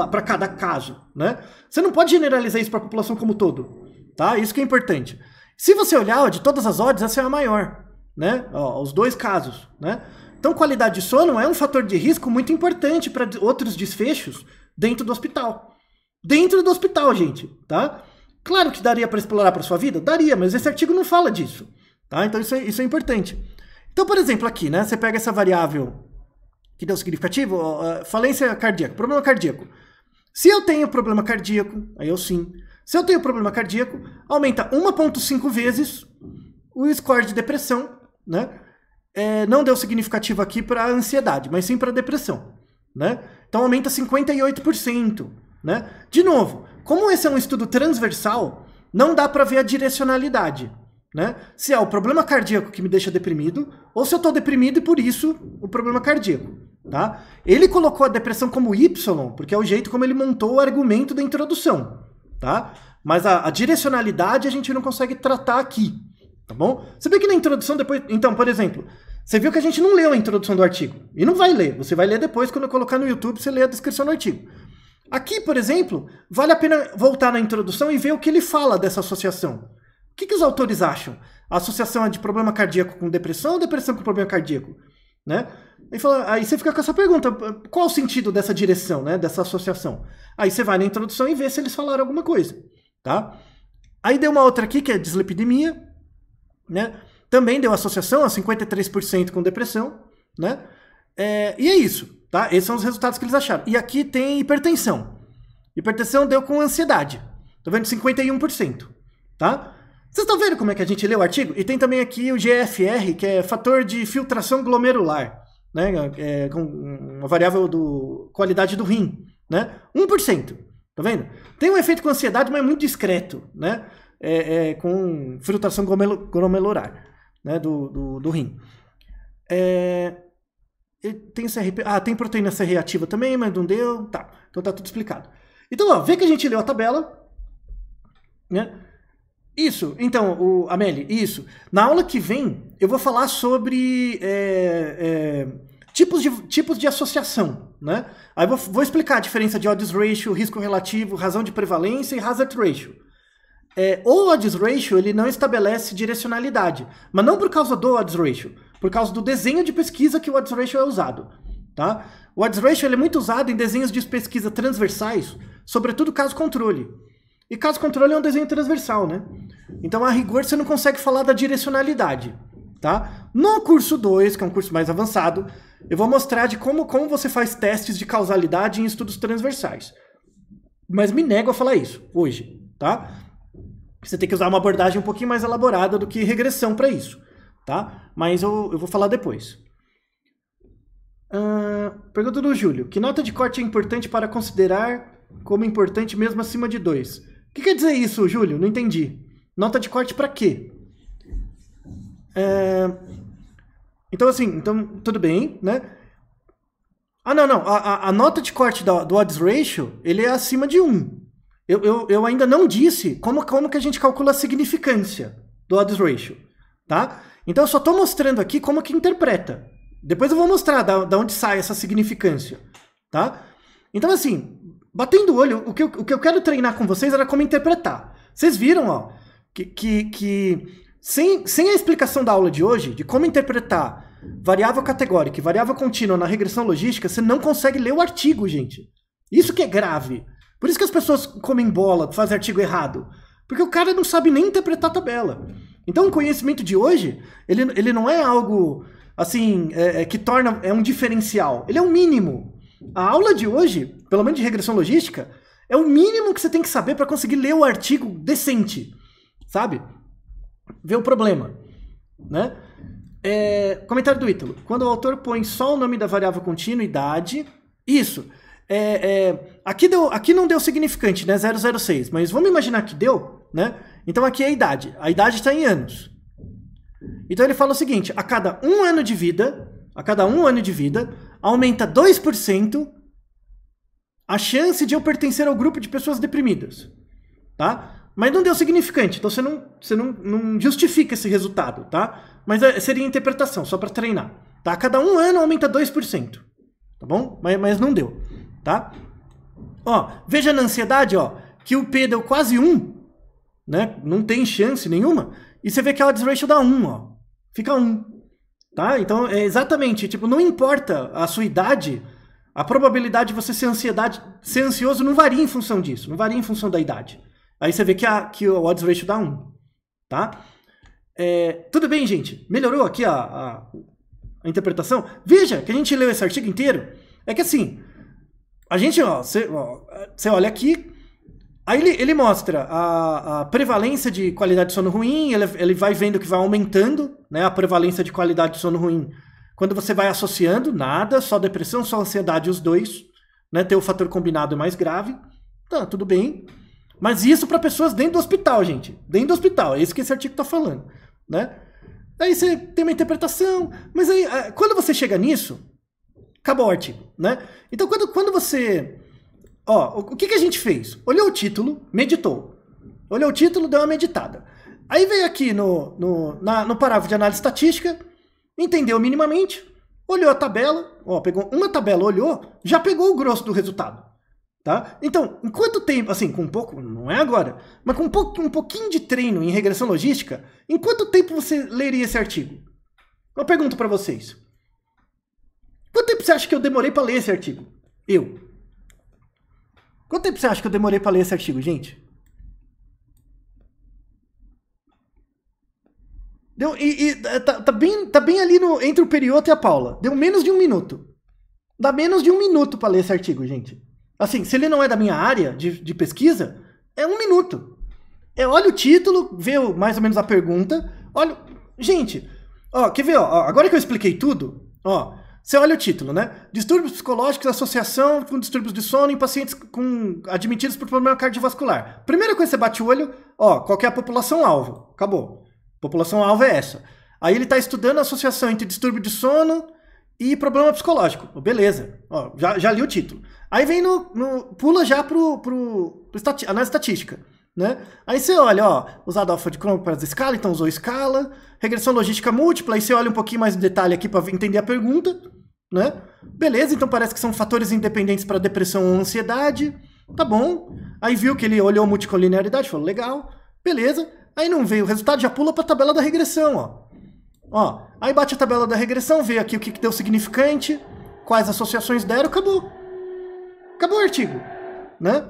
para cada caso, né? Você não pode generalizar isso para a população como todo, tá? Isso que é importante. Se você olhar ó, de todas as odds, essa é a maior, né? Ó, os dois casos, né? Então, qualidade de sono é um fator de risco muito importante para outros desfechos dentro do hospital. Dentro do hospital, gente, tá? Claro que daria para explorar para sua vida? Daria, mas esse artigo não fala disso, tá? Então, isso é, isso é importante. Então, por exemplo, aqui, né? Você pega essa variável que deu significativo, falência cardíaca, problema cardíaco. Se eu tenho problema cardíaco, aí eu sim. Se eu tenho problema cardíaco, aumenta 1,5 vezes o score de depressão, né? é, não deu significativo aqui para ansiedade, mas sim para depressão, né? Então aumenta 58%, né? De novo, como esse é um estudo transversal, não dá para ver a direcionalidade, né? Se é o problema cardíaco que me deixa deprimido ou se eu estou deprimido e por isso o problema cardíaco, tá? Ele colocou a depressão como Y, porque é o jeito como ele montou o argumento da introdução, tá? Mas a, a direcionalidade a gente não consegue tratar aqui, tá bom? Você vê que na introdução depois, então, por exemplo, você viu que a gente não leu a introdução do artigo. E não vai ler. Você vai ler depois, quando eu colocar no YouTube, você lê a descrição do artigo. Aqui, por exemplo, vale a pena voltar na introdução e ver o que ele fala dessa associação. O que, que os autores acham? A associação é de problema cardíaco com depressão ou depressão com problema cardíaco? Né? Aí, fala, aí você fica com essa pergunta: qual o sentido dessa direção, né, dessa associação? Aí você vai na introdução e vê se eles falaram alguma coisa. Tá? Aí deu uma outra aqui que é dislipidemia. Né? também deu associação a 53% com depressão, né? É, e é isso, tá? Esses são os resultados que eles acharam. E aqui tem hipertensão. Hipertensão deu com ansiedade. Tô vendo 51%, tá? Vocês estão vendo como é que a gente lê o artigo? E tem também aqui o GFR, que é fator de filtração glomerular, né? É, com uma variável do qualidade do rim, né? 1%, tá vendo? Tem um efeito com ansiedade, mas é muito discreto, né? É, é, com filtração glomerular né, do, do, do rim. É, tem CRP, ah, tem proteína C reativa também, mas não deu, tá. Então tá tudo explicado. Então, ó, vê que a gente leu a tabela, né? Isso, então, o Amélie, isso. Na aula que vem, eu vou falar sobre é, é, tipos, de, tipos de associação, né? Aí vou, vou explicar a diferença de odds ratio, risco relativo, razão de prevalência e hazard ratio. É, o odds ratio ele não estabelece direcionalidade, mas não por causa do odds ratio, por causa do desenho de pesquisa que o odds ratio é usado. Tá? O odds ratio é muito usado em desenhos de pesquisa transversais, sobretudo caso controle. E caso controle é um desenho transversal, né? Então, a rigor, você não consegue falar da direcionalidade, tá? No curso 2, que é um curso mais avançado, eu vou mostrar de como, como você faz testes de causalidade em estudos transversais. Mas me nego a falar isso hoje, tá? Você tem que usar uma abordagem um pouquinho mais elaborada do que regressão para isso, tá? Mas eu, eu vou falar depois. Uh, pergunta do Júlio. Que nota de corte é importante para considerar como importante mesmo acima de 2? O que quer dizer isso, Júlio? Não entendi. Nota de corte para quê? É, então, assim, então, tudo bem, né? Ah, não, não. A, a, a nota de corte do odds ratio, ele é acima de 1. Um. Eu, eu, eu ainda não disse como, como que a gente calcula a significância do odds ratio, tá? Então eu só estou mostrando aqui como que interpreta. Depois eu vou mostrar da, da onde sai essa significância, tá? Então assim, batendo o olho, o que, eu, o que eu quero treinar com vocês era como interpretar. Vocês viram, ó, que, que, que sem, sem a explicação da aula de hoje, de como interpretar variável categórica e variável contínua na regressão logística, você não consegue ler o artigo, gente. Isso que é grave. Por isso que as pessoas comem bola, fazem artigo errado. Porque o cara não sabe nem interpretar a tabela. Então o conhecimento de hoje, ele, ele não é algo assim é, é que torna. é um diferencial. Ele é um mínimo. A aula de hoje, pelo menos de regressão logística, é o mínimo que você tem que saber para conseguir ler o artigo decente. Sabe? Ver o problema. Né? É, comentário do Ítalo. Quando o autor põe só o nome da variável contínua, idade. Isso. É, é, aqui, deu, aqui não deu significante, né? 006, mas vamos imaginar que deu, né? Então aqui é a idade. A idade está em anos. Então ele fala o seguinte: a cada um ano de vida, a cada um ano de vida, aumenta 2% a chance de eu pertencer ao grupo de pessoas deprimidas. Tá? Mas não deu significante, então você não, você não, não justifica esse resultado, tá? Mas é, seria interpretação, só para treinar. Tá? A cada um ano aumenta 2%. Tá bom? Mas, mas não deu tá? Ó, veja na ansiedade, ó, que o P deu quase 1, né? Não tem chance nenhuma. E você vê que a odds ratio dá 1, ó. Fica 1, tá? Então, é exatamente, tipo, não importa a sua idade, a probabilidade de você ser, ansiedade, ser ansioso não varia em função disso, não varia em função da idade. Aí você vê que, a, que o odds ratio dá 1, tá? É, tudo bem, gente? Melhorou aqui a, a, a interpretação? Veja que a gente leu esse artigo inteiro. É que assim, a gente, ó, você, olha aqui, Aí ele, ele mostra a, a, prevalência de qualidade de sono ruim, ele, ele vai vendo que vai aumentando né, a prevalência de qualidade de sono ruim. Quando você vai associando, nada, só depressão, só ansiedade, os dois. Né, ter o fator combinado é mais grave. Tá, tudo bem. Mas isso para pessoas dentro do hospital, gente. Dentro do hospital, é isso que esse artigo está falando. Né? Aí você tem uma interpretação, mas aí eh, quando você chega nisso, acabou o artigo né? Então quando, quando você... Ó, o que, que a gente fez? Olhou o título, meditou. Olhou o título, deu uma meditada. Aí veio aqui no, no, na, no parágrafo de análise estatística, entendeu minimamente, olhou a tabela, ó, pegou uma tabela, olhou, já pegou o grosso do resultado. Tá? Então, em quanto tempo, assim, com um pouco, não é agora, mas com um, pouco, um pouquinho de treino em regressão logística, em quanto tempo você leria esse artigo? Eu pergunto para vocês. Quanto tempo você acha que eu demorei para ler esse artigo? Eu. Quanto tempo você acha que eu demorei para ler esse artigo, gente? Deu, e, e tá, tá, tá, bem, tá bem ali no, entre o Perioto e a Paula. Deu menos de um minuto. Dá menos de um minuto para ler esse artigo, gente. Assim, se ele não é da minha área de, de pesquisa, é um minuto. É, olha o título, vê o, mais ou menos a pergunta. Olha. Gente, ó, quer ver, ó, agora que eu expliquei tudo, ó, você olha o título, né? Distúrbios psicológicos, associação com distúrbios de sono em pacientes com admitidos por problema cardiovascular. Primeira coisa que você bate o olho, ó, qual é a população-alvo? Acabou. População-alvo é essa. Aí ele está estudando a associação entre distúrbio de sono e problema psicológico. Beleza. Ó, já, já li o título. Aí vem no. no pula já pro, pro, pro estati análise estatística. Né? Aí você olha, ó, usado alfa de Chrome para as escala, então usou escala, regressão logística múltipla, aí você olha um pouquinho mais em detalhe aqui para entender a pergunta, né? Beleza, então parece que são fatores independentes para depressão ou ansiedade. Tá bom. Aí viu que ele olhou multicolinearidade, falou legal. Beleza. Aí não veio o resultado, já pula para a tabela da regressão, ó. Ó, aí bate a tabela da regressão, vê aqui o que, que deu significante, quais associações deram, acabou. Acabou o artigo, né?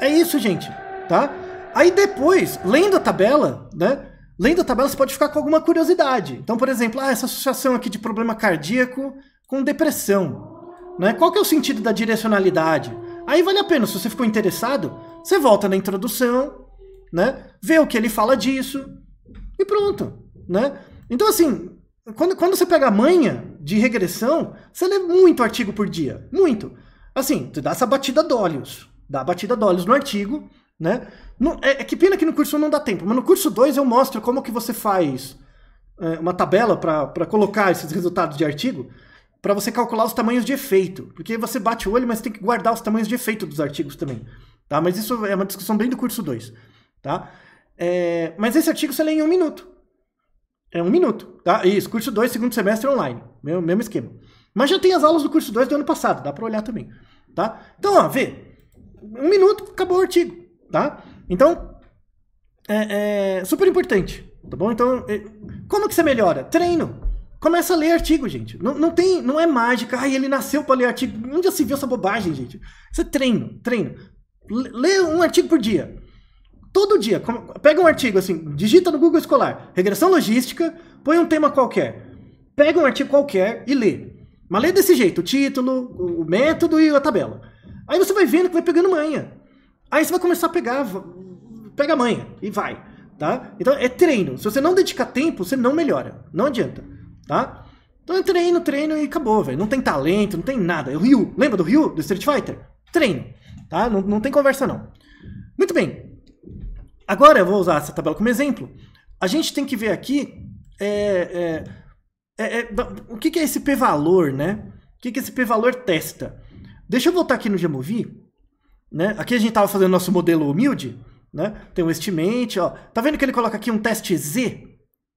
É isso, gente, tá? Aí depois, lendo a tabela, né? Lendo a tabela, você pode ficar com alguma curiosidade. Então, por exemplo, ah, essa associação aqui de problema cardíaco com depressão. Né? Qual que é o sentido da direcionalidade? Aí vale a pena, se você ficou interessado, você volta na introdução, né? vê o que ele fala disso e pronto. Né? Então, assim, quando, quando você pega a manha de regressão, você lê muito artigo por dia. Muito. Assim, tu dá essa batida d'olhos. Dá a batida d'olhos no artigo, né? é, é, que pena que no curso não dá tempo, mas no curso 2 eu mostro como que você faz é, uma tabela para colocar esses resultados de artigo para você calcular os tamanhos de efeito. Porque você bate o olho, mas tem que guardar os tamanhos de efeito dos artigos também. Tá? Mas isso é uma discussão bem do curso 2. Tá? É, mas esse artigo você lê em um minuto. É um minuto. Tá? Isso, curso 2, segundo semestre online. Mesmo, mesmo esquema. Mas já tem as aulas do curso 2 do ano passado, dá para olhar também. Tá? Então, ó, vê. Um minuto, acabou o artigo. Tá? Então, é, é super importante. Tá bom? Então, é, como que você melhora? Treino. Começa a ler artigo, gente. Não, não tem, não é mágica. Ai, ele nasceu para ler artigo. Onde já se viu essa bobagem, gente? Isso é treino, treino. Lê um artigo por dia. Todo dia. Pega um artigo assim, digita no Google Escolar, regressão logística, põe um tema qualquer. Pega um artigo qualquer e lê. Mas lê desse jeito, o título, o método e a tabela. Aí você vai vendo que vai pegando manha. Aí você vai começar a pegar, pega manha e vai, tá? Então é treino. Se você não dedicar tempo, você não melhora. Não adianta tá? Então eu treino, treino e acabou, velho. Não tem talento, não tem nada. É o Ryu. Lembra do Ryu, do Street Fighter? Treino, tá? Não, não tem conversa, não. Muito bem. Agora eu vou usar essa tabela como exemplo. A gente tem que ver aqui é, é, é, é o que, que é esse p-valor, né? O que, que esse p-valor testa? Deixa eu voltar aqui no Gemovi. Né? Aqui a gente estava fazendo nosso modelo humilde. Né? Tem um estimate. Ó. Tá vendo que ele coloca aqui um teste Z?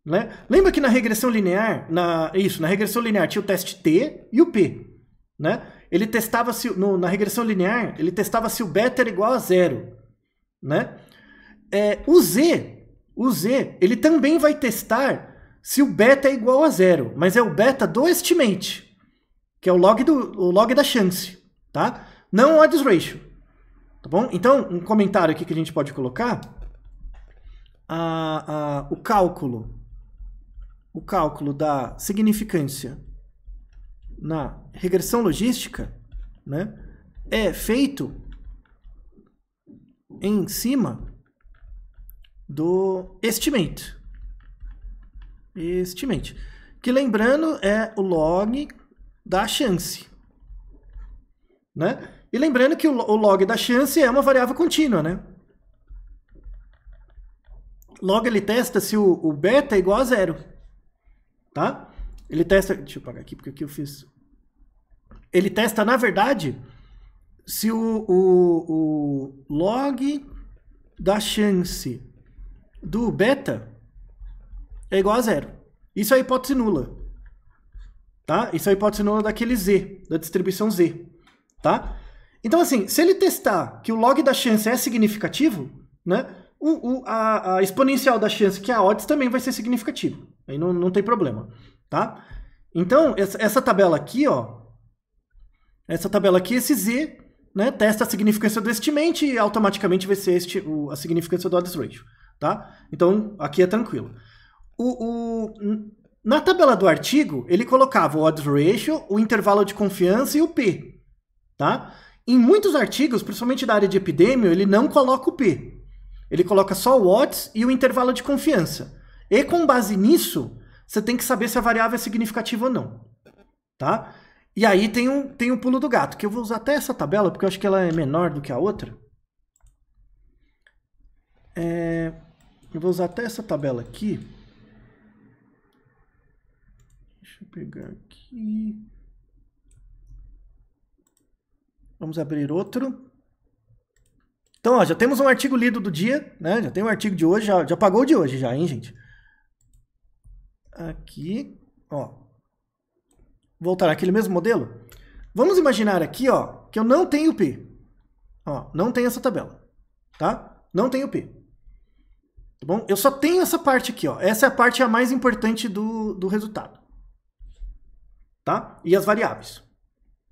Né? Lembra que na regressão linear, na, isso, na regressão linear tinha o teste T e o P. Né? Ele testava se, no, na regressão linear, ele testava se o beta era igual a zero. Né? É, o Z, o Z, ele também vai testar se o beta é igual a zero, mas é o beta do estimate, que é o log, do, o log da chance, tá? Não o odds ratio, tá bom? Então, um comentário aqui que a gente pode colocar, ah, ah, o cálculo o cálculo da significância na regressão logística né, é feito em cima do estimate. Estimate. Que lembrando é o log da chance. Né? E lembrando que o log da chance é uma variável contínua, né? logo ele testa se o beta é igual a zero. Tá? Ele testa. Deixa eu pagar aqui, porque aqui eu fiz. Ele testa, na verdade, se o, o, o log da chance do beta é igual a zero. Isso é hipótese nula. Tá? Isso é hipótese nula daquele Z, da distribuição Z. Tá? Então, assim, se ele testar que o log da chance é significativo, né? o, o, a, a, exponencial da chance que é a odds também vai ser significativa. Aí não, não tem problema, tá? Então, essa, essa, tabela aqui, ó, essa tabela aqui, esse Z, né, testa a significância do estimate e automaticamente vai ser este, o, a significância do odds ratio, tá? Então, aqui é tranquilo. O, na tabela do artigo, ele colocava o odds ratio, o intervalo de confiança e o P, tá? Em muitos artigos, principalmente da área de epidêmio, ele não coloca o P, ele coloca só o watts e o intervalo de confiança. E com base nisso, você tem que saber se a variável é significativa ou não. Tá? E aí tem um, tem um pulo do gato, que eu vou usar até essa tabela, porque eu acho que ela é menor do que a outra. É, eu vou usar até essa tabela aqui. Deixa eu pegar aqui. Vamos abrir outro. Então, ó, já temos um artigo lido do dia, né? Já tem um artigo de hoje, já, já pagou o de hoje já, hein, gente? Aqui, ó. Voltar aquele mesmo modelo. Vamos imaginar aqui, ó, que eu não tenho P. Ó, não tenho essa tabela, tá? Não tenho P. Tá bom? Eu só tenho essa parte aqui, ó. Essa é a parte a mais importante do, do resultado. Tá? E as variáveis.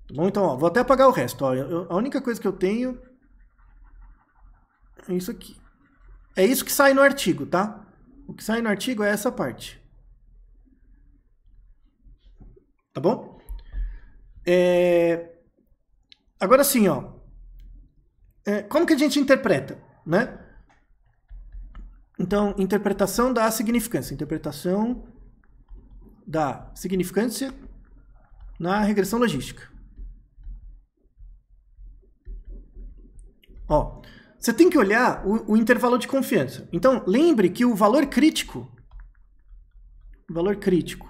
Tá bom? Então, ó, vou até apagar o resto. Ó. Eu, a única coisa que eu tenho é isso aqui. É isso que sai no artigo, tá? O que sai no artigo é essa parte. Tá bom? É... Agora sim, ó. É, como que a gente interpreta, né? Então, interpretação da significância. Interpretação da significância na regressão logística. Ó, você tem que olhar o, o intervalo de confiança. Então, lembre que o valor crítico, valor crítico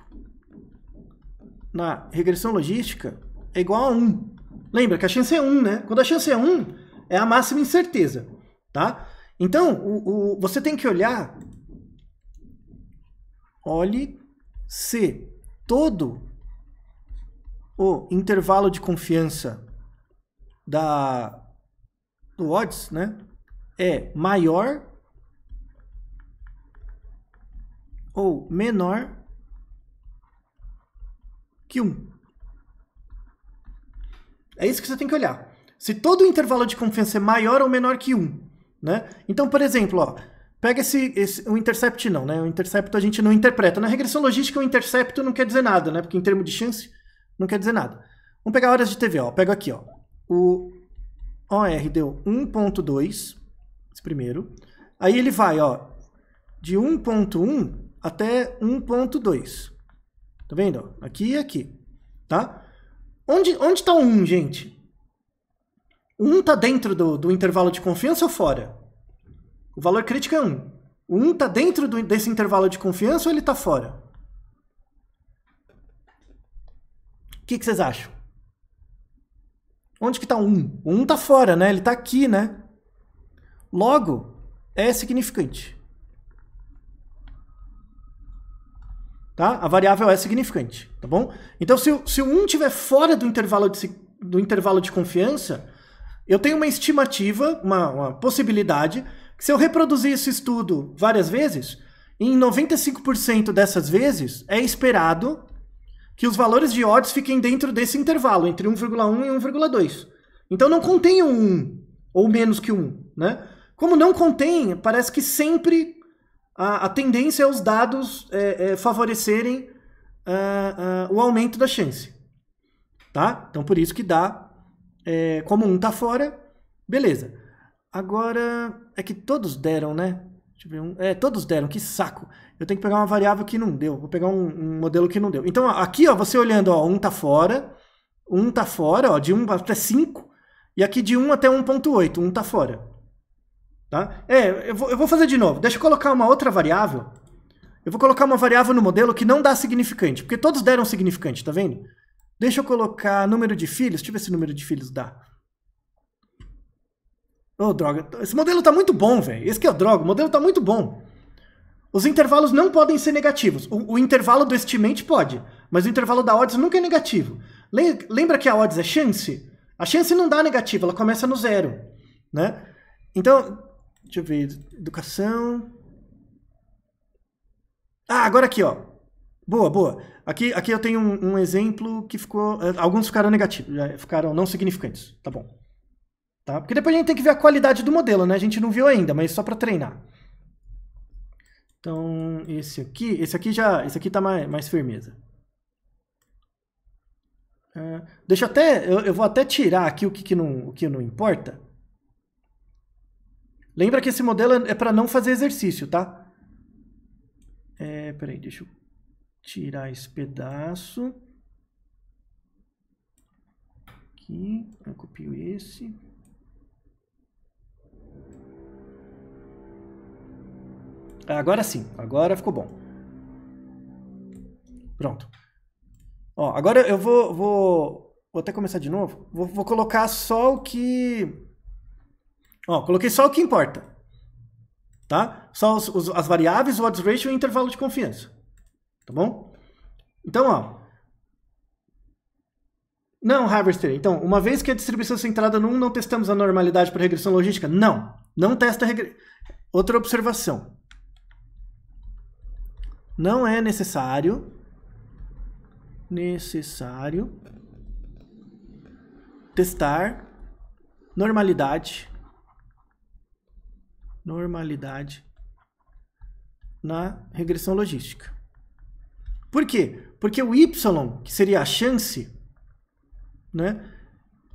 na regressão logística é igual a 1. Lembra que a chance é 1, né? Quando a chance é 1, é a máxima incerteza, tá? Então, o, o, você tem que olhar, olhe se todo o intervalo de confiança da do odds, né, é maior ou menor que 1. É isso que você tem que olhar. Se todo o intervalo de confiança é maior ou menor que 1, né? Então, por exemplo, ó, pega esse, esse, o intercept não, né? O intercepto a gente não interpreta. Na regressão logística, o intercepto não quer dizer nada, né? Porque em termos de chance, não quer dizer nada. Vamos pegar horas de TV, ó. Pego aqui, ó. O OR deu 1.2, esse primeiro. Aí ele vai, ó, de 1.1 até 1.2. Tá vendo? Aqui e aqui, tá? Onde, onde tá o 1, gente? 1 tá dentro do, do intervalo de confiança ou fora? O valor crítico é 1. O 1 tá dentro do, desse intervalo de confiança ou ele tá fora? O que, que vocês acham? Onde que está um? O um está fora, né? Ele está aqui, né? Logo, é significante. Tá? A variável é significante, tá bom? Então, se, se o 1 um estiver fora do intervalo, de, do intervalo de confiança, eu tenho uma estimativa, uma, uma possibilidade, que se eu reproduzir esse estudo várias vezes, em 95% dessas vezes é esperado que os valores de odds fiquem dentro desse intervalo, entre 1,1 e 1,2. Então não contém um 1, ou menos que um, né? Como não contém, parece que sempre a, a tendência é os dados é, é, favorecerem uh, uh, o aumento da chance. Tá? Então por isso que dá, é, como um está fora, beleza. Agora, é que todos deram, né? Deixa eu ver um. É, todos deram, que saco eu tenho que pegar uma variável que não deu, vou pegar um, um modelo que não deu. Então, aqui, ó, você olhando, ó, um tá fora, um tá fora, ó, de 1 até 5, e aqui de 1 até 1.8, um tá fora. Tá? É, eu vou, eu vou fazer de novo. Deixa eu colocar uma outra variável. Eu vou colocar uma variável no modelo que não dá significante, porque todos deram significante, tá vendo? Deixa eu colocar número de filhos, deixa eu ver se número de filhos dá. Ô, oh, droga, esse modelo tá muito bom, velho. Esse que é o droga, o modelo tá muito bom. Os intervalos não podem ser negativos. O, o intervalo do estimate pode, mas o intervalo da odds nunca é negativo. Lembra que a odds é chance? A chance não dá negativa, ela começa no zero. Né? Então, deixa eu ver, educação... Ah, agora aqui, ó. Boa, boa. Aqui, aqui eu tenho um, um exemplo que ficou... Eh, alguns ficaram negativos, ficaram não significantes. Tá bom. Tá? Porque depois a gente tem que ver a qualidade do modelo, né? A gente não viu ainda, mas só para treinar. Então, esse aqui, esse aqui já, esse aqui tá mais, mais firmeza. É, deixa até, eu, eu, vou até tirar aqui o que, que, não, o que não importa. Lembra que esse modelo é para não fazer exercício, tá? É, peraí, deixa eu tirar esse pedaço. Aqui, eu copio esse. É, agora sim, agora ficou bom. Pronto. Ó, agora eu vou, vou, vou até começar de novo. Vou, vou colocar só o que... Ó, coloquei só o que importa. Tá? Só os, os, as variáveis, o odds ratio e o intervalo de confiança. Tá bom? Então, ó. Não, Harvester. Então, uma vez que a distribuição é centrada no 1, não testamos a normalidade para regressão logística? Não. Não testa a regressão. Outra observação não é necessário necessário testar normalidade normalidade na regressão logística. Por quê? Porque o y, que seria a chance, né,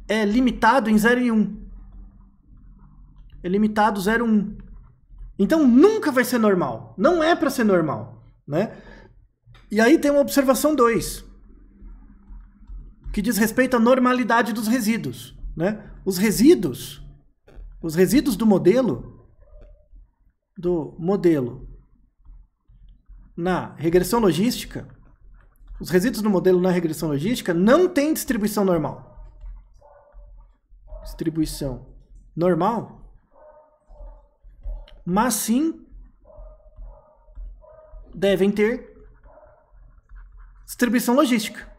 é limitado em 0 e 1. Um. É limitado 0 e 1. Um. Então nunca vai ser normal. Não é para ser normal. Né? E aí tem uma observação 2, que diz respeito à normalidade dos resíduos. Né? Os resíduos, os resíduos do modelo, do modelo na regressão logística, os resíduos do modelo na regressão logística não têm distribuição normal. Distribuição normal, mas sim devem ter distribuição logística.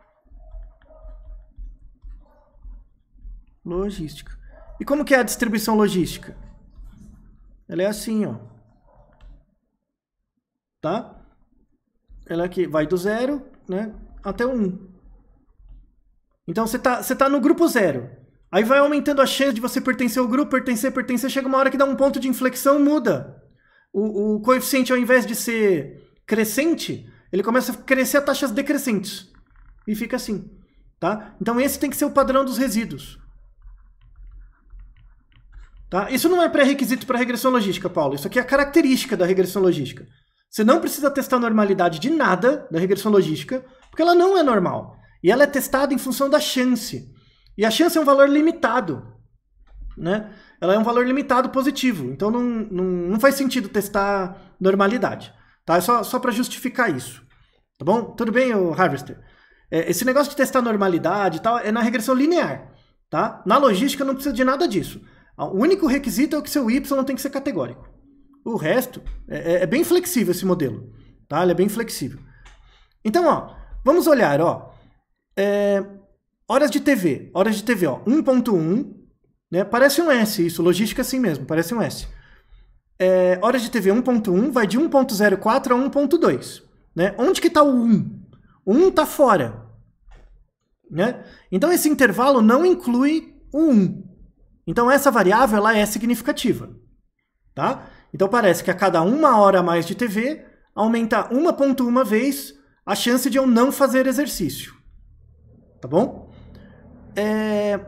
Logística. E como que é a distribuição logística? Ela é assim, ó. Tá? Ela aqui é vai do zero, né, até o um. Então você tá, você tá no grupo zero. Aí vai aumentando a chance de você pertencer ao grupo, pertencer, pertencer. Chega uma hora que dá um ponto de inflexão, muda. O, o coeficiente, ao invés de ser crescente, ele começa a crescer a taxas decrescentes. E fica assim. Tá? Então esse tem que ser o padrão dos resíduos. Tá? Isso não é pré-requisito para regressão logística, Paulo. Isso aqui é a característica da regressão logística. Você não precisa testar a normalidade de nada da regressão logística, porque ela não é normal. E ela é testada em função da chance. E a chance é um valor limitado. Né? Ela é um valor limitado positivo. Então não, não, não faz sentido testar normalidade. Tá? É só, só para justificar isso. Tá bom? Tudo bem, o Harvester? É, esse negócio de testar normalidade e tal é na regressão linear. Tá? Na logística não precisa de nada disso. Ah, o único requisito é que seu Y tem que ser categórico. O resto é, é, é bem flexível esse modelo. Tá? Ele é bem flexível. Então, ó, vamos olhar. Ó, é, horas de TV. Horas de TV, ó, 1.1. Né? Parece um S isso, logística é assim mesmo, parece um S é, horas de TV 1.1 vai de 1.04 a 1.2. Né? Onde que está o 1? O 1 está fora. Né? Então esse intervalo não inclui o 1. Então essa variável ela é significativa. Tá? Então parece que a cada uma hora a mais de TV aumenta 1.1 vez a chance de eu não fazer exercício. Tá bom? É...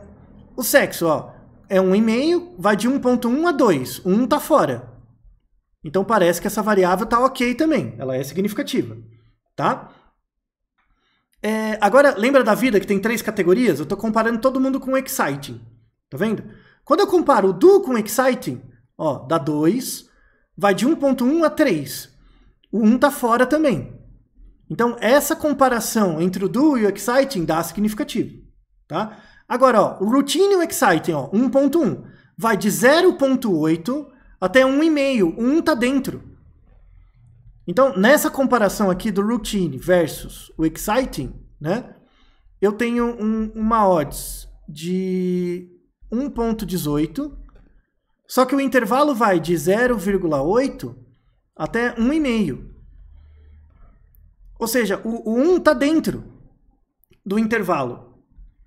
O sexo, ó, é 1,5, vai de 1.1 a 2. O 1 tá fora. Então parece que essa variável está ok também, ela é significativa, tá? É, agora, lembra da vida que tem três categorias? Eu estou comparando todo mundo com exciting, tá vendo? Quando eu comparo o do com exciting, ó, dá 2, vai de 1.1 a 3. O 1 está fora também. Então, essa comparação entre o do e o exciting dá significativo, tá? Agora, ó, o routine e o exciting, ó, 1.1, vai de 0.8 até um e meio. Um está dentro. Então, nessa comparação aqui do routine versus o exciting, né? Eu tenho um, uma odds de 1.18, só que o intervalo vai de 0,8 até 1,5. Ou seja, o, o 1 está dentro do intervalo.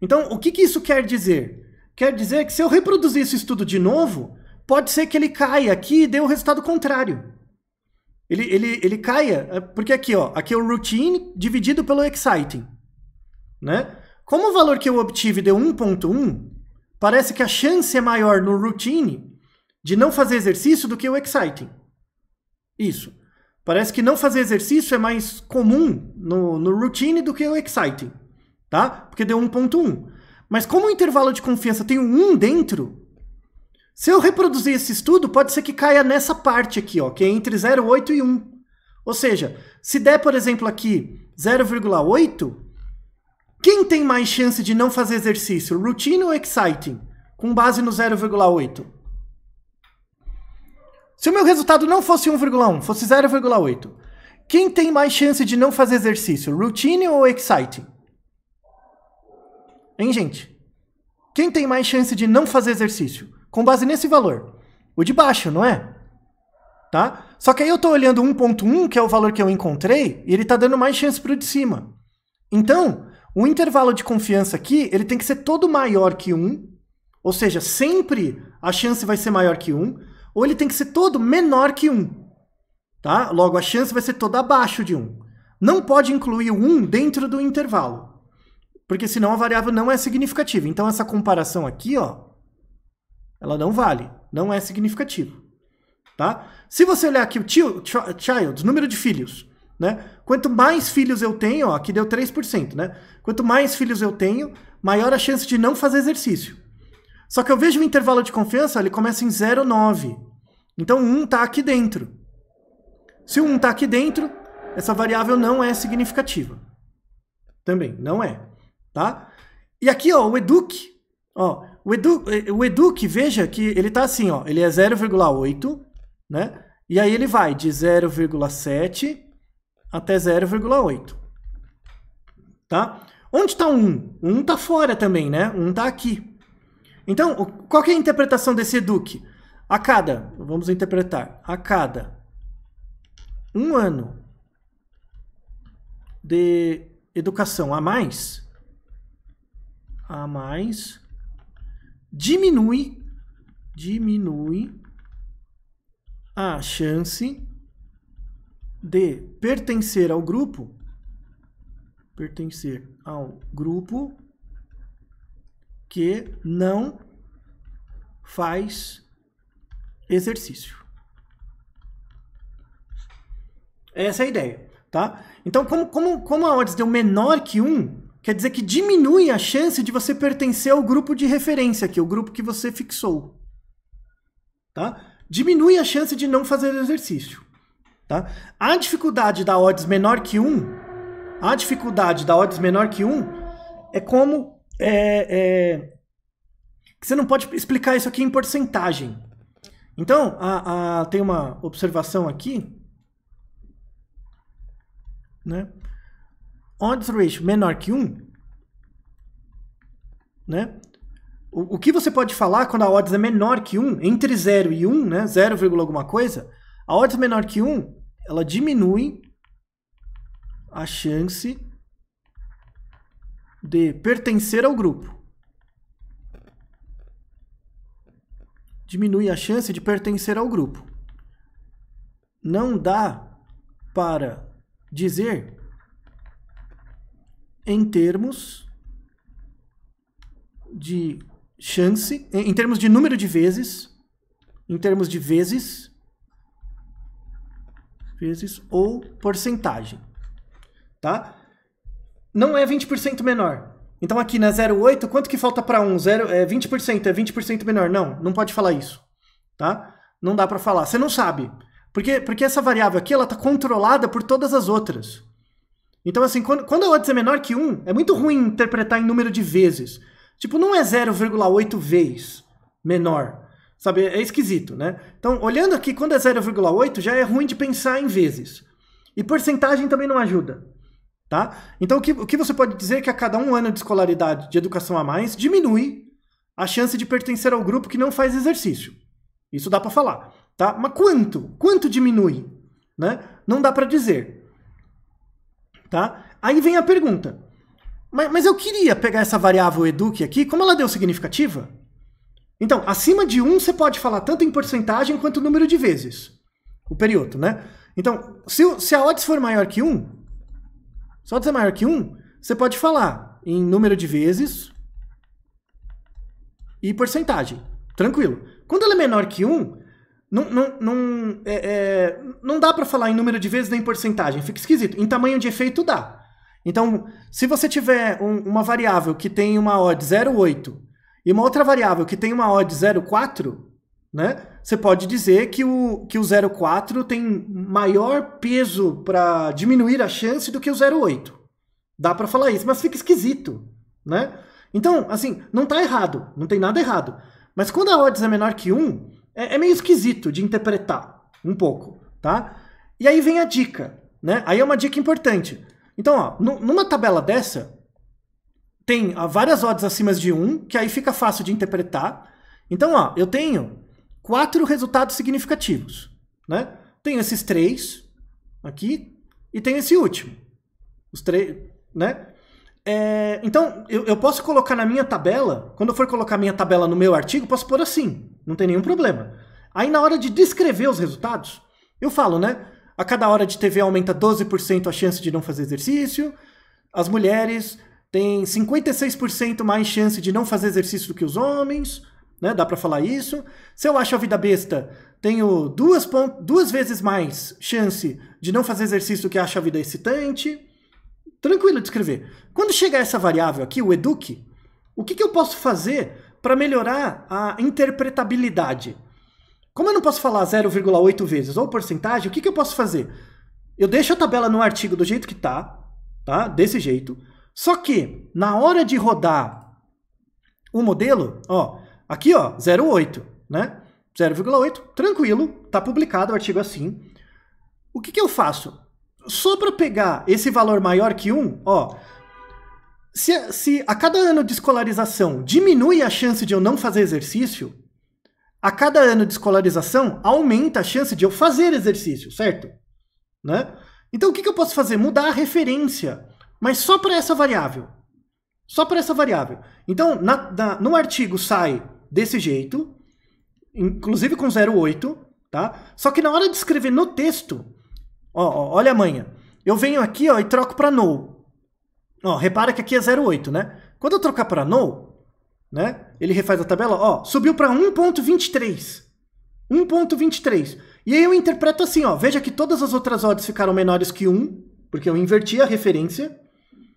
Então, o que, que isso quer dizer? Quer dizer que se eu reproduzir esse estudo de novo, pode ser que ele caia aqui e dê o um resultado contrário. Ele, ele, ele caia, é, porque aqui, ó, aqui é o routine dividido pelo exciting. Né? Como o valor que eu obtive deu 1.1, parece que a chance é maior no routine de não fazer exercício do que o exciting. Isso. Parece que não fazer exercício é mais comum no, no routine do que o exciting, tá? Porque deu 1.1. Mas como o intervalo de confiança tem um 1 dentro, se eu reproduzir esse estudo, pode ser que caia nessa parte aqui, ó, que é entre 0,8 e 1. Ou seja, se der, por exemplo, aqui 0,8, quem tem mais chance de não fazer exercício, routine ou exciting, com base no 0,8? Se o meu resultado não fosse 1,1, fosse 0,8, quem tem mais chance de não fazer exercício, routine ou exciting? Hein, gente? Quem tem mais chance de não fazer exercício? com base nesse valor. O de baixo, não é? Tá? Só que aí eu estou olhando 1.1, que é o valor que eu encontrei, e ele está dando mais chance para o de cima. Então, o intervalo de confiança aqui, ele tem que ser todo maior que 1, ou seja, sempre a chance vai ser maior que 1, ou ele tem que ser todo menor que 1. Tá? Logo, a chance vai ser toda abaixo de 1. Não pode incluir o 1 dentro do intervalo, porque senão a variável não é significativa. Então, essa comparação aqui, ó, ela não vale, não é significativo. Tá? Se você olhar aqui o child, número de filhos, né? Quanto mais filhos eu tenho, ó, aqui deu 3%, né? Quanto mais filhos eu tenho, maior a chance de não fazer exercício. Só que eu vejo o intervalo de confiança, ele começa em 0,9. Então 1 um está aqui dentro. Se 1 um está aqui dentro, essa variável não é significativa. Também, não é. Tá? E aqui, ó, o eduque ó, o Edu, eh, o Edu que veja que ele tá assim, ó, ele é 0,8, né? E aí ele vai de 0,7 até 0,8. Tá? Onde está 1? 1 está fora também, né? 1 está aqui. Então, qual é a interpretação desse eduque? A cada, vamos interpretar, a cada um ano de educação a mais, a mais diminui, diminui a chance de pertencer ao grupo, pertencer ao grupo que não faz exercício. Essa é a ideia, tá? Então, como, como, como a odds deu menor que 1, quer dizer que diminui a chance de você pertencer ao grupo de referência, aqui, é o grupo que você fixou. Tá? Diminui a chance de não fazer o exercício. Tá? A dificuldade da odds menor que 1, a dificuldade da odds menor que 1 é como. É, é, você não pode explicar isso aqui em porcentagem. Então, a, a, tem uma observação aqui. Né? odds ratio menor que 1, né? O, o, que você pode falar quando a odds é menor que 1, entre 0 e 1, né? 0, alguma coisa, a odds menor que 1, ela diminui a chance de pertencer ao grupo. Diminui a chance de pertencer ao grupo. Não dá para dizer em termos de chance, em termos de número de vezes, em termos de vezes, vezes ou porcentagem, tá? Não é 20% menor. Então aqui na 0,8, quanto que falta para 1? zero? é 20%, é 20% menor. Não, não pode falar isso, tá? Não dá para falar. Você não sabe. Porque, porque essa variável aqui, ela está controlada por todas as outras. Então, assim, quando, quando a odds é menor que 1, é muito ruim interpretar em número de vezes. Tipo, não é 0,8 vezes menor. Sabe, é esquisito, né? Então, olhando aqui, quando é 0,8, já é ruim de pensar em vezes. E porcentagem também não ajuda. Tá? Então, o que, o que você pode dizer é que a cada um ano de escolaridade de educação a mais, diminui a chance de pertencer ao grupo que não faz exercício. Isso dá para falar. Tá? Mas quanto? Quanto diminui? Né? Não dá para dizer. Tá? Aí vem a pergunta. Mas, mas eu queria pegar essa variável educ aqui, como ela deu significativa? Então, acima de 1 um, você pode falar tanto em porcentagem quanto número de vezes. O período né? Então, se, se a odds for maior que 1, um, se a odds é maior que 1, um, você pode falar em número de vezes e porcentagem. Tranquilo. Quando ela é menor que 1, não, não, não, é, é, não dá para falar em número de vezes nem porcentagem, fica esquisito. Em tamanho de efeito dá. Então, se você tiver um, uma variável que tem uma odd 0,8 e uma outra variável que tem uma odd 0,4, né, você pode dizer que o, que o 0,4 tem maior peso para diminuir a chance do que o 0,8. Dá para falar isso, mas fica esquisito. Né? Então, assim, não está errado, não tem nada errado. Mas quando a odds é menor que 1, é, é meio esquisito de interpretar, um pouco, tá? E aí vem a dica, né? Aí é uma dica importante. Então, ó, numa tabela dessa, tem ó, várias odds acima de 1, que aí fica fácil de interpretar. Então, ó, eu tenho quatro resultados significativos, né? Tenho esses três aqui e tenho esse último. Os três, né? É, então, eu, eu posso colocar na minha tabela, quando eu for colocar minha tabela no meu artigo, posso pôr assim. Não tem nenhum problema. Aí na hora de descrever os resultados, eu falo, né? A cada hora de TV aumenta 12% a chance de não fazer exercício. As mulheres têm 56% mais chance de não fazer exercício do que os homens, né? Dá para falar isso. Se eu acho a vida besta, tenho duas, duas vezes mais chance de não fazer exercício do que acho a vida excitante. Tranquilo de escrever. Quando chega essa variável aqui, o eduque, o que, que eu posso fazer para melhorar a interpretabilidade. Como eu não posso falar 0,8 vezes ou porcentagem, o que, que eu posso fazer? Eu deixo a tabela no artigo do jeito que está, tá? Desse jeito. Só que na hora de rodar o modelo, ó, aqui ó, 0,8, né? 0,8, tranquilo, tá publicado o artigo assim. O que, que eu faço? Só para pegar esse valor maior que 1, ó, se, se a cada ano de escolarização diminui a chance de eu não fazer exercício, a cada ano de escolarização aumenta a chance de eu fazer exercício, certo? Né? Então o que, que eu posso fazer? Mudar a referência, mas só para essa variável. Só para essa variável. Então, na, na, no artigo sai desse jeito, inclusive com 0,8, tá? Só que na hora de escrever no texto, ó, ó, olha a manha. Eu venho aqui ó, e troco para no. Ó, repara que aqui é 0,8, né? Quando eu trocar para no, né? Ele refaz a tabela, ó, subiu para 1.23. 1.23. E aí eu interpreto assim, ó, veja que todas as outras odds ficaram menores que 1, porque eu inverti a referência.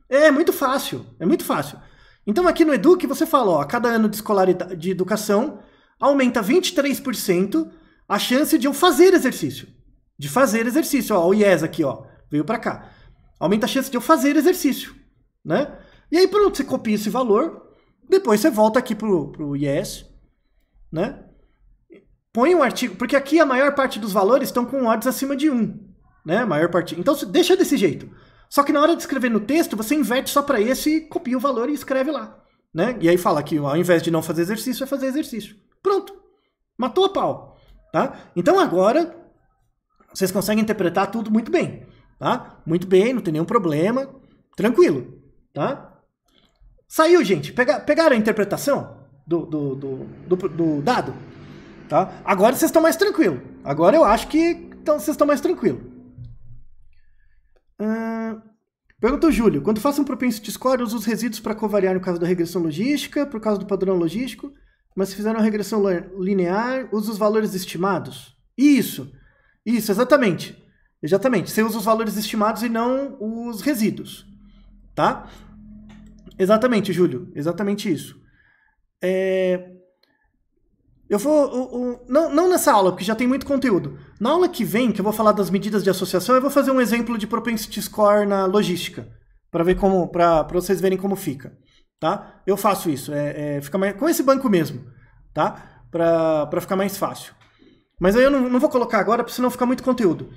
É, é muito fácil, é muito fácil. Então aqui no Educ você fala, ó, a cada ano de escolaridade de educação aumenta 23% a chance de eu fazer exercício. De fazer exercício, ó, o IES aqui, ó, veio para cá. Aumenta a chance de eu fazer exercício né? E aí pronto, você copia esse valor, depois você volta aqui pro, pro yes, né? Põe um artigo, porque aqui a maior parte dos valores estão com odds acima de 1, né? A maior parte. Então deixa desse jeito. Só que na hora de escrever no texto, você inverte só para esse, copia o valor e escreve lá, né? E aí fala que ao invés de não fazer exercício, é fazer exercício. Pronto. Matou a pau, tá? Então agora vocês conseguem interpretar tudo muito bem, tá? Muito bem, não tem nenhum problema, tranquilo. Tá? Saiu, gente. Pega, pegaram a interpretação do, do, do, do dado? Tá? Agora vocês estão mais tranquilo. Agora eu acho que então, vocês estão mais tranquilo. Hum... Pergunta o Júlio. Quando faço um propensity score, uso os resíduos para covariar no caso da regressão logística, por causa do padrão logístico, mas se fizer uma regressão linear, usam os valores estimados. Isso. Isso, exatamente. Exatamente. Você usa os valores estimados e não os resíduos tá? Exatamente, Júlio, exatamente isso. É... Eu vou. Eu, eu, não, não nessa aula, porque já tem muito conteúdo. Na aula que vem, que eu vou falar das medidas de associação, eu vou fazer um exemplo de propensity score na logística, para ver como, para vocês verem como fica, tá? Eu faço isso, é, é fica mais, com esse banco mesmo, tá? Para ficar mais fácil. Mas aí eu não, não vou colocar agora, porque senão fica muito conteúdo.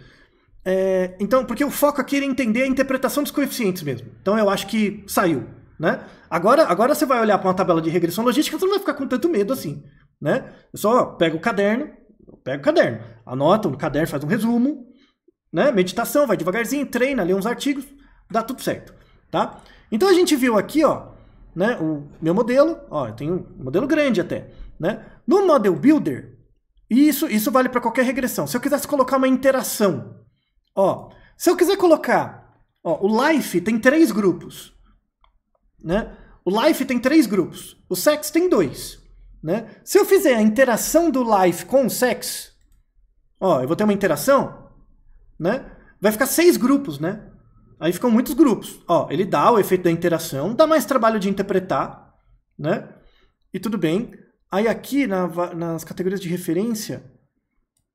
É, então, porque o foco aqui era entender a interpretação dos coeficientes mesmo. Então eu acho que saiu. Né? Agora, agora você vai olhar para uma tabela de regressão logística, você não vai ficar com tanto medo assim. Né? Eu só pego o caderno, pega o caderno, anota no caderno, faz um resumo, né? meditação, vai devagarzinho, treina, lê uns artigos, dá tudo certo. Tá? Então a gente viu aqui ó, né, o meu modelo, ó, eu tenho um modelo grande até. Né? No Model Builder, isso, isso vale para qualquer regressão. Se eu quisesse colocar uma interação Ó, se eu quiser colocar, ó, o life tem três grupos, né? O life tem três grupos, o sex tem dois, né? Se eu fizer a interação do life com o sex, ó, eu vou ter uma interação, né? Vai ficar seis grupos, né? Aí ficam muitos grupos. Ó, ele dá o efeito da interação, dá mais trabalho de interpretar, né? E tudo bem. Aí aqui na, nas categorias de referência,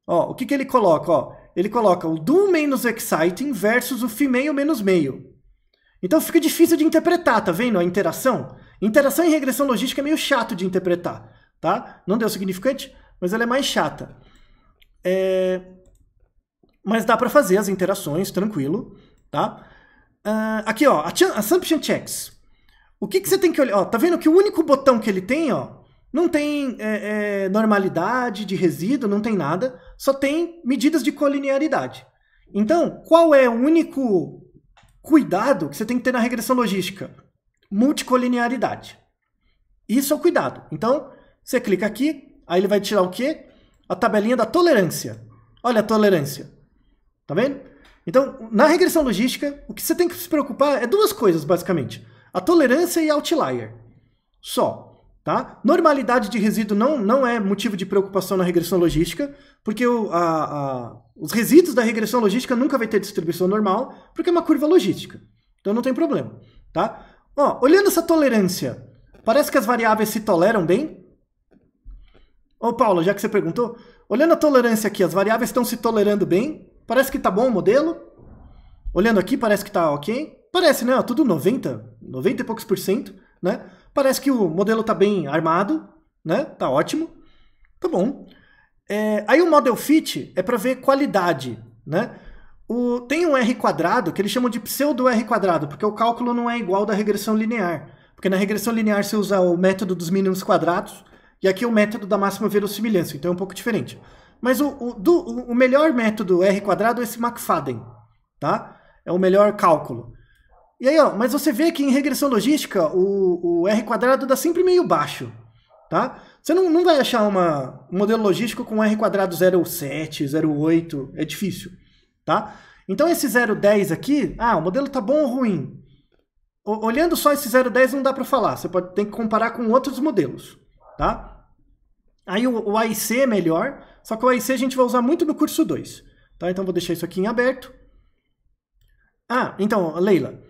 ó, o que, que ele coloca? Ó, ele coloca o do menos exciting versus o female menos meio. Então fica difícil de interpretar, tá vendo a interação? Interação em regressão logística é meio chato de interpretar, tá? Não deu significante, mas ela é mais chata. É... Mas dá para fazer as interações, tranquilo, tá? Uh, aqui, ó, assumption checks. O que, que você tem que olhar? Ó, tá vendo que o único botão que ele tem, ó, não tem é, é, normalidade de resíduo, não tem nada, só tem medidas de colinearidade. Então, qual é o único cuidado que você tem que ter na regressão logística? Multicolinearidade. Isso é o cuidado. Então, você clica aqui, aí ele vai tirar o quê? A tabelinha da tolerância. Olha a tolerância. Tá vendo? Então, na regressão logística, o que você tem que se preocupar é duas coisas, basicamente: a tolerância e a outlier. Só. Tá? Normalidade de resíduo não, não é motivo de preocupação na regressão logística, porque o, a, a, os resíduos da regressão logística nunca vai ter distribuição normal, porque é uma curva logística. Então não tem problema. Tá? Ó, olhando essa tolerância, parece que as variáveis se toleram bem? Ô Paulo, já que você perguntou, olhando a tolerância aqui, as variáveis estão se tolerando bem? Parece que está bom o modelo? Olhando aqui, parece que está ok? Parece, né? Ó, tudo 90, 90 e poucos por cento, né? Parece que o modelo está bem armado, né? Tá ótimo. Tá bom. É, aí o model fit é para ver qualidade, né? O, tem um R quadrado que eles chamam de pseudo R quadrado, porque o cálculo não é igual da regressão linear. Porque na regressão linear você usa o método dos mínimos quadrados, e aqui o método da máxima verossimilhança, então é um pouco diferente. Mas o, o, do, o melhor método R quadrado é esse McFadden, tá? É o melhor cálculo. E aí, ó, mas você vê que em regressão logística o, o R quadrado dá sempre meio baixo, tá? Você não, não vai achar uma, um modelo logístico com R quadrado 0,7, 0,8, é difícil, tá? Então esse 0,10 aqui, ah, o modelo tá bom ou ruim? O, olhando só esse 0,10 não dá para falar, você pode, tem que comparar com outros modelos, tá? Aí o, o AIC é melhor, só que o AIC a gente vai usar muito no curso 2, tá? Então vou deixar isso aqui em aberto. Ah, então, Leila,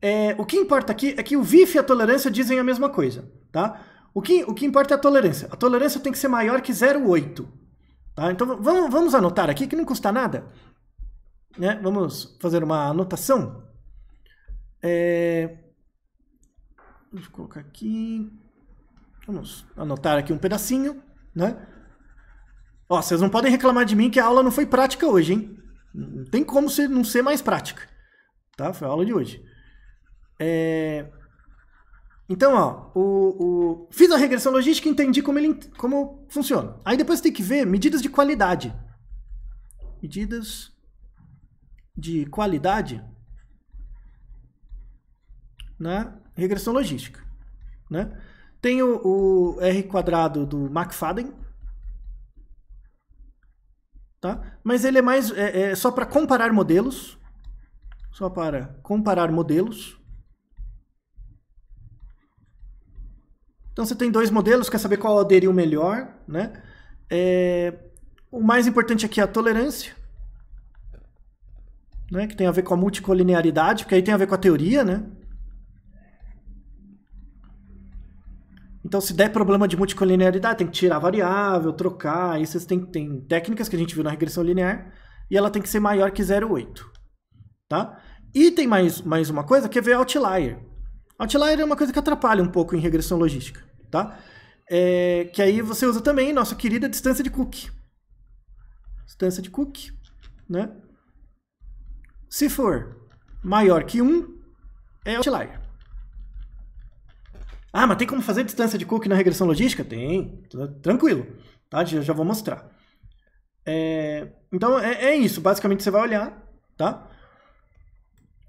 é, o que importa aqui é que o VIF e a tolerância dizem a mesma coisa, tá? O que, o que importa é a tolerância. A tolerância tem que ser maior que 0,8. Tá? Então vamos, vamos anotar aqui que não custa nada. Né? Vamos fazer uma anotação. É... Vamos colocar aqui. Vamos anotar aqui um pedacinho. Né? Ó, vocês não podem reclamar de mim que a aula não foi prática hoje, hein? Não tem como ser, não ser mais prática. Tá? Foi a aula de hoje. É... Então, ó, o, o... fiz a regressão logística e entendi como, ele, como funciona. Aí depois tem que ver medidas de qualidade. Medidas de qualidade na né? regressão logística. Né? Tem o, o R quadrado do McFadden, tá? mas ele é mais é, é só para comparar modelos. Só para comparar modelos. Então você tem dois modelos, quer saber qual aderiu melhor, né? É, o mais importante aqui é a tolerância, né? que tem a ver com a multicolinearidade, porque aí tem a ver com a teoria, né? Então, se der problema de multicolinearidade, tem que tirar a variável, trocar. Essas vocês têm técnicas que a gente viu na regressão linear. E ela tem que ser maior que 0,8. Tá? E tem mais, mais uma coisa que é ver outlier. Outlier é uma coisa que atrapalha um pouco em regressão logística tá? É, que aí você usa também nossa querida distância de Cook. Distância de Cook, né? Se for maior que 1, é outlier. Ah, mas tem como fazer distância de Cook na regressão logística? Tem, tá tranquilo, tá? Já, já vou mostrar. É, então é, é, isso, basicamente você vai olhar, tá?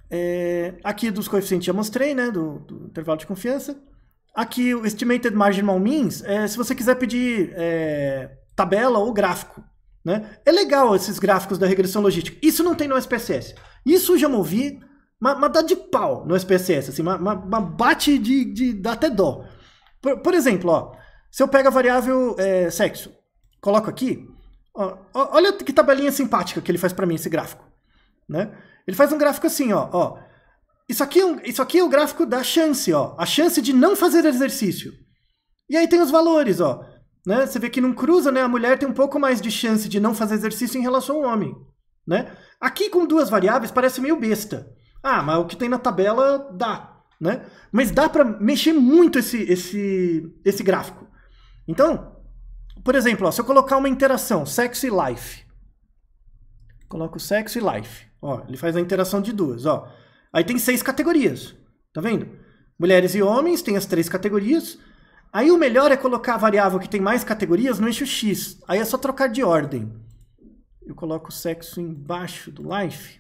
É, aqui dos coeficientes já mostrei, né? Do, do intervalo de confiança. Aqui, o Estimated Marginal Means, é, se você quiser pedir é, tabela ou gráfico. Né? É legal esses gráficos da regressão logística. Isso não tem no SPSS. Isso já movi, mas, mas dá de pau no SPSS. Assim, mas, mas bate de, de, dá até dó. Por, por exemplo, ó, se eu pego a variável é, sexo, coloco aqui, ó, ó, olha que tabelinha simpática que ele faz para mim esse gráfico. Né? Ele faz um gráfico assim, ó, ó isso aqui, é isso aqui é o gráfico da chance, ó. A chance de não fazer exercício. E aí tem os valores, ó. Né? Você vê que não cruza, né? A mulher tem um pouco mais de chance de não fazer exercício em relação ao homem, né? Aqui com duas variáveis parece meio besta. Ah, mas o que tem na tabela dá, né? Mas dá para mexer muito esse, esse, esse gráfico. Então, por exemplo, ó, se eu colocar uma interação sexo e life, coloco sexo e life, ó, ele faz a interação de duas, ó. Aí tem seis categorias. Tá vendo? Mulheres e homens, tem as três categorias. Aí o melhor é colocar a variável que tem mais categorias no eixo X. Aí é só trocar de ordem. Eu coloco o sexo embaixo do life.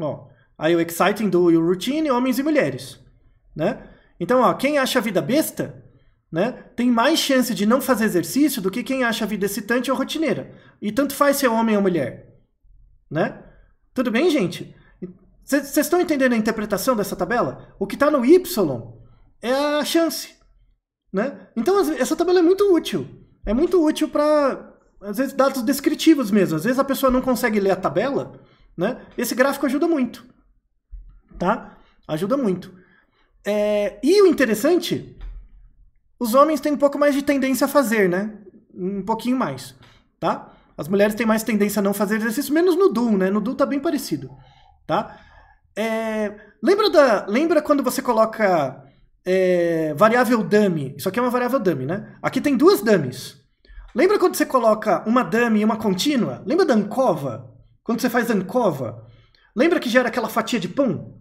Ó, aí o exciting do e o routine, homens e mulheres. Né? Então, ó, quem acha a vida besta né, tem mais chance de não fazer exercício do que quem acha a vida excitante ou rotineira. E tanto faz ser é homem ou mulher. Né? Tudo bem, gente? Vocês estão entendendo a interpretação dessa tabela? O que está no Y é a chance. Né? Então, essa tabela é muito útil. É muito útil para, às vezes, dados descritivos mesmo. Às vezes a pessoa não consegue ler a tabela. Né? Esse gráfico ajuda muito. Tá? Ajuda muito. É... E o interessante, os homens têm um pouco mais de tendência a fazer, né? Um pouquinho mais. Tá? As mulheres têm mais tendência a não fazer exercício, menos no Doom, né? No Doom tá bem parecido. Tá? É, lembra, da, lembra quando você coloca é, variável dummy? Isso aqui é uma variável dummy, né? Aqui tem duas dummies. Lembra quando você coloca uma dummy e uma contínua? Lembra da ancova? Quando você faz ancova? Lembra que gera aquela fatia de pão?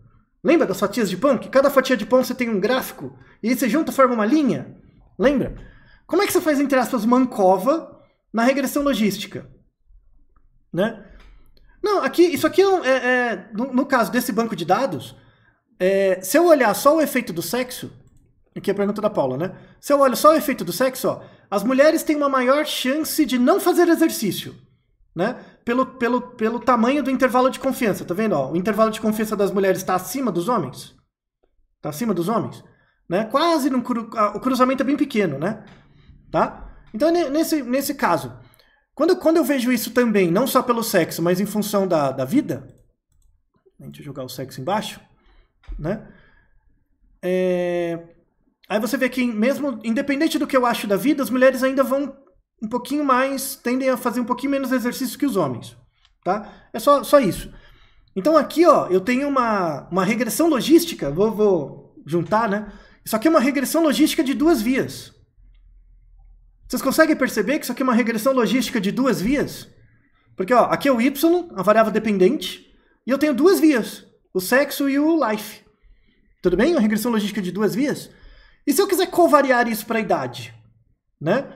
Lembra das fatias de pão? Que cada fatia de pão você tem um gráfico e aí você junta forma uma linha? Lembra? Como é que você faz, entre aspas, uma ancova na regressão logística? Né? Não, aqui, isso aqui é, é, é no, no, caso desse banco de dados, é, se eu olhar só o efeito do sexo, aqui é a pergunta da Paula, né? Se eu olho só o efeito do sexo, ó, as mulheres têm uma maior chance de não fazer exercício, né? Pelo, pelo, pelo tamanho do intervalo de confiança, tá vendo? Ó, o intervalo de confiança das mulheres está acima dos homens, está acima dos homens, né? Quase no cru, o cruzamento é bem pequeno, né? Tá? Então nesse, nesse caso quando, quando eu vejo isso também, não só pelo sexo, mas em função da, da vida, deixa eu jogar o sexo embaixo, né? É... Aí você vê que mesmo, independente do que eu acho da vida, as mulheres ainda vão um pouquinho mais, tendem a fazer um pouquinho menos exercício que os homens, tá? É só, só isso. Então aqui, ó, eu tenho uma, uma regressão logística, vou, vou juntar, né? Isso aqui é uma regressão logística de duas vias. Vocês conseguem perceber que isso aqui é uma regressão logística de duas vias? Porque ó, aqui é o y, a variável dependente, e eu tenho duas vias, o sexo e o life. Tudo bem? Uma regressão logística de duas vias. E se eu quiser covariar isso para a idade? Né?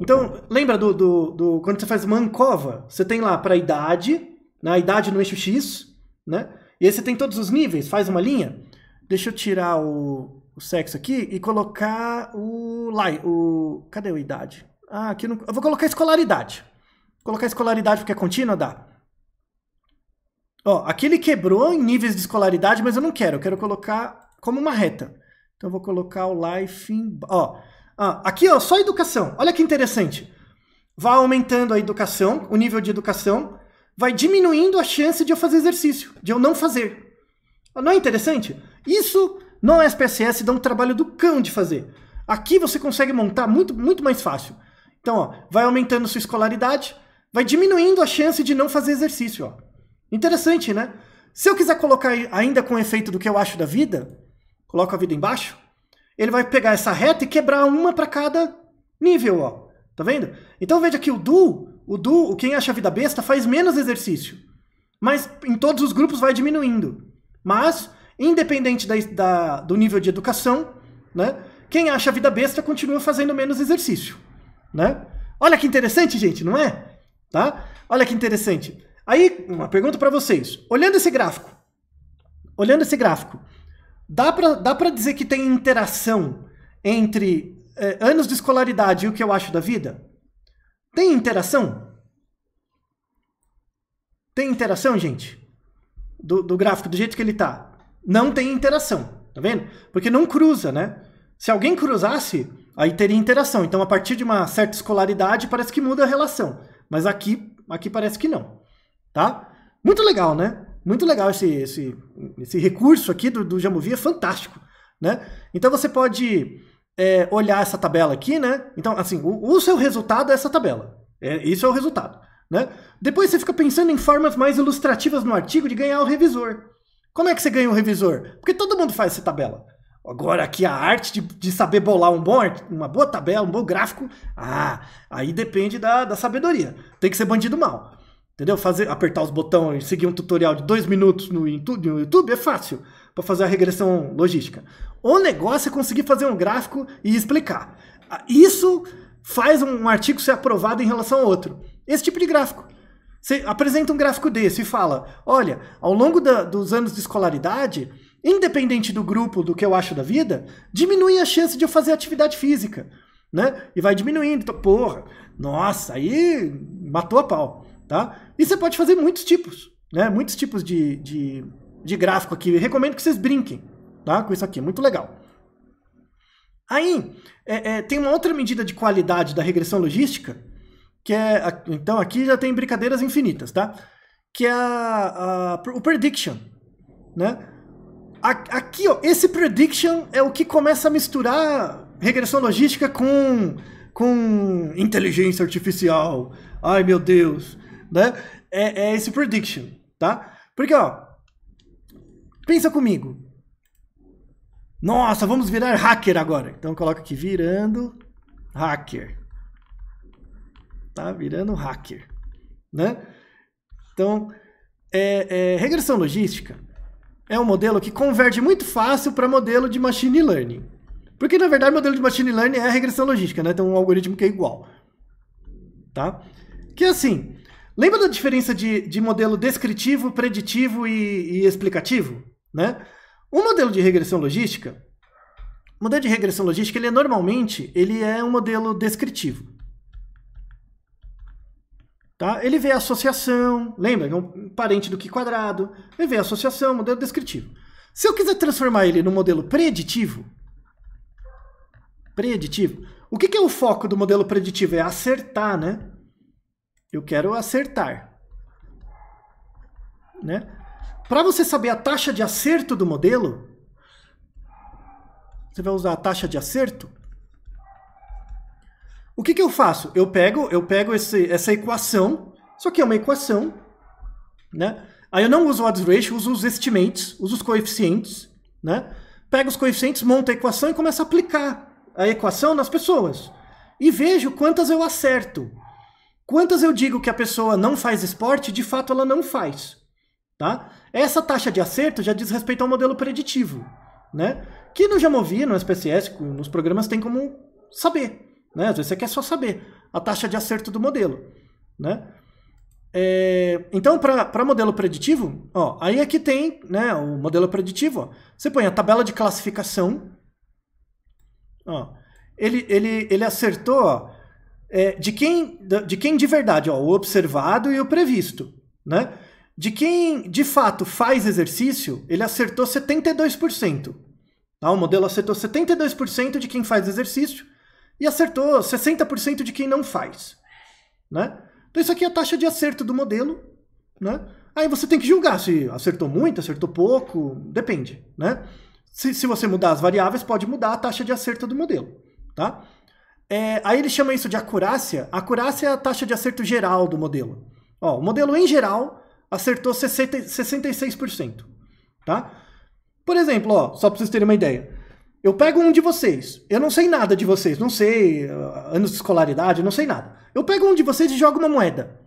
Então, lembra do, do, do, quando você faz mancova? Você tem lá para né? a idade, na idade no eixo x, né? e aí você tem todos os níveis, faz uma linha. Deixa eu tirar o, o sexo aqui e colocar o, o cadê a idade? Ah, aqui não, eu vou colocar escolaridade. Vou colocar escolaridade porque é contínua, dá. Ó, aqui ele quebrou em níveis de escolaridade, mas eu não quero, eu quero colocar como uma reta. Então eu vou colocar o life em, ó, ah, aqui ó, só educação. Olha que interessante. Vai aumentando a educação, o nível de educação, vai diminuindo a chance de eu fazer exercício, de eu não fazer. Não é interessante? Isso não é SPSS, dá um trabalho do cão de fazer. Aqui você consegue montar muito, muito mais fácil. Então, ó, vai aumentando sua escolaridade, vai diminuindo a chance de não fazer exercício. Ó. Interessante, né? Se eu quiser colocar ainda com efeito do que eu acho da vida, coloco a vida embaixo, ele vai pegar essa reta e quebrar uma para cada nível, ó. Tá vendo? Então veja que o Du, o Du, quem acha a vida besta, faz menos exercício. Mas em todos os grupos vai diminuindo. Mas independente da, da, do nível de educação, né? Quem acha a vida besta continua fazendo menos exercício, né? Olha que interessante, gente, não é? Tá? Olha que interessante. Aí, uma pergunta para vocês. Olhando esse gráfico, olhando esse gráfico, dá para dá dizer que tem interação entre eh, anos de escolaridade e o que eu acho da vida? Tem interação? Tem interação, gente? Do, do gráfico, do jeito que ele tá não tem interação, tá vendo? Porque não cruza, né? Se alguém cruzasse, aí teria interação. Então, a partir de uma certa escolaridade, parece que muda a relação. Mas aqui, aqui parece que não, tá? Muito legal, né? Muito legal esse, esse, esse recurso aqui do, do Jamovi, é fantástico, né? Então, você pode é, olhar essa tabela aqui, né? Então, assim, o, o seu resultado é essa tabela. É, isso é o resultado, né? Depois você fica pensando em formas mais ilustrativas no artigo de ganhar o revisor, como é que você ganha um revisor? Porque todo mundo faz essa tabela. Agora aqui a arte de, de saber bolar um bom, uma boa tabela, um bom gráfico, ah, aí depende da, da sabedoria. Tem que ser bandido mal. Entendeu? Fazer, apertar os botões e seguir um tutorial de dois minutos no, no YouTube é fácil para fazer a regressão logística. O negócio é conseguir fazer um gráfico e explicar. Ah, isso faz um artigo ser aprovado em relação a outro. Esse tipo de gráfico. Você apresenta um gráfico desse e fala: olha, ao longo da, dos anos de escolaridade, independente do grupo, do que eu acho da vida, diminui a chance de eu fazer atividade física. Né? E vai diminuindo. Então, porra, nossa, aí matou a pau. Tá? E você pode fazer muitos tipos, né? muitos tipos de, de, de gráfico aqui. Eu recomendo que vocês brinquem tá? com isso aqui, muito legal. Aí, é, é, tem uma outra medida de qualidade da regressão logística que é. Então aqui já tem brincadeiras infinitas, tá? Que é a, a, o prediction, né? Aqui, ó, esse prediction é o que começa a misturar regressão logística com, com inteligência artificial. Ai, meu Deus, né? É, é esse prediction, tá? Porque, ó, pensa comigo. Nossa, vamos virar hacker agora. Então coloca aqui, virando hacker tá virando hacker, né? Então, é, é, regressão logística é um modelo que converte muito fácil para modelo de machine learning. Porque, na verdade, o modelo de machine learning é a regressão logística, né? Tem um algoritmo que é igual. Tá? Que é assim, lembra da diferença de, de modelo descritivo, preditivo e, e explicativo? Né? O modelo de regressão logística, o modelo de regressão logística, ele é, normalmente, ele é um modelo descritivo. Tá? Ele vê a associação, lembra? É um parente do que quadrado. Ele vê a associação, modelo descritivo. Se eu quiser transformar ele no modelo preditivo, preditivo, o que, que é o foco do modelo preditivo? É acertar, né? Eu quero acertar. Né? Para você saber a taxa de acerto do modelo, você vai usar a taxa de acerto o que, que eu faço? Eu pego, eu pego esse, essa equação, só que é uma equação, né? Aí eu não uso o odds ratio, uso os estimates, uso os coeficientes, né? Pego os coeficientes, monto a equação e começo a aplicar a equação nas pessoas. E vejo quantas eu acerto. Quantas eu digo que a pessoa não faz esporte, de fato ela não faz. Tá? Essa taxa de acerto já diz respeito ao modelo preditivo, né? Que no Jamovi, no SPSS, nos programas tem como saber. Né? Às vezes você quer só saber a taxa de acerto do modelo. Né? É, então, para modelo preditivo, ó, aí aqui é tem né, o modelo preditivo. Ó, você põe a tabela de classificação. Ó, ele, ele, ele acertou ó, é, de, quem, de quem de verdade, ó, o observado e o previsto. Né? De quem de fato faz exercício, ele acertou 72%. Tá? O modelo acertou 72% de quem faz exercício e acertou 60% de quem não faz. Né? Então isso aqui é a taxa de acerto do modelo. Né? Aí você tem que julgar se acertou muito, acertou pouco, depende. Né? Se, se você mudar as variáveis, pode mudar a taxa de acerto do modelo. Tá? É, aí ele chama isso de acurácia. Acurácia é a taxa de acerto geral do modelo. Ó, o modelo em geral acertou 60, 66%. Tá? Por exemplo, ó, só para vocês terem uma ideia, eu pego um de vocês. Eu não sei nada de vocês. Não sei ah, anos de escolaridade, não sei nada. Eu pego um de vocês e jogo uma moeda.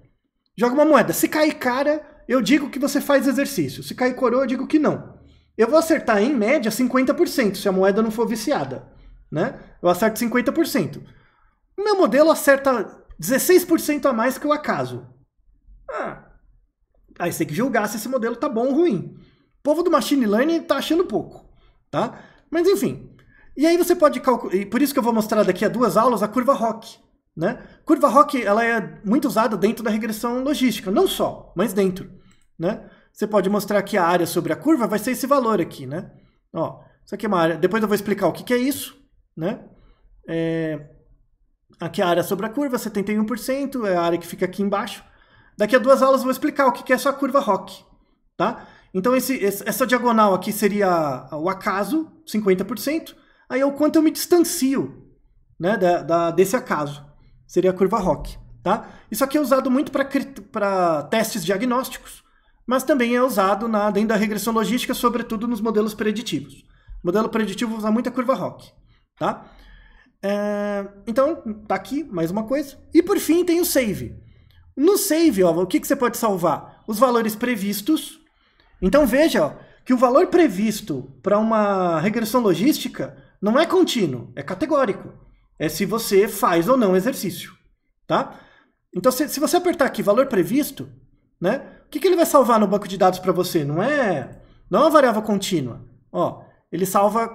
Jogo uma moeda. Se cair cara, eu digo que você faz exercício. Se cair coroa, eu digo que não. Eu vou acertar, em média, 50% se a moeda não for viciada. Né? Eu acerto 50%. O meu modelo acerta 16% a mais que o acaso. Ah, aí você tem que julgar se esse modelo tá bom ou ruim. O povo do machine learning tá achando pouco, tá? Mas enfim, e aí você pode calcular. E por isso que eu vou mostrar daqui a duas aulas a curva Rock. Né? Curva Rock ela é muito usada dentro da regressão logística, não só, mas dentro. Né? Você pode mostrar que a área sobre a curva vai ser esse valor aqui. Né? Ó, isso aqui é uma área. Depois eu vou explicar o que, que é isso. Né? É... Aqui é a área sobre a curva, 71%, é a área que fica aqui embaixo. Daqui a duas aulas eu vou explicar o que, que é essa curva Rock. Tá? Então esse, essa diagonal aqui seria o acaso, 50% aí é o quanto eu me distancio né, da, da desse acaso. Seria a curva Rock. Tá? Isso aqui é usado muito para testes diagnósticos, mas também é usado na, dentro da regressão logística, sobretudo nos modelos preditivos. modelo preditivo usa muito a curva Rock. Tá? É, então, tá aqui mais uma coisa. E por fim, tem o save. No save, ó, o que, que você pode salvar? Os valores previstos. Então veja ó, que o valor previsto para uma regressão logística não é contínuo, é categórico. É se você faz ou não exercício, tá? Então, se, se você apertar aqui valor previsto, né? O que, que ele vai salvar no banco de dados para você? Não é, não é uma variável contínua. Ó, ele salva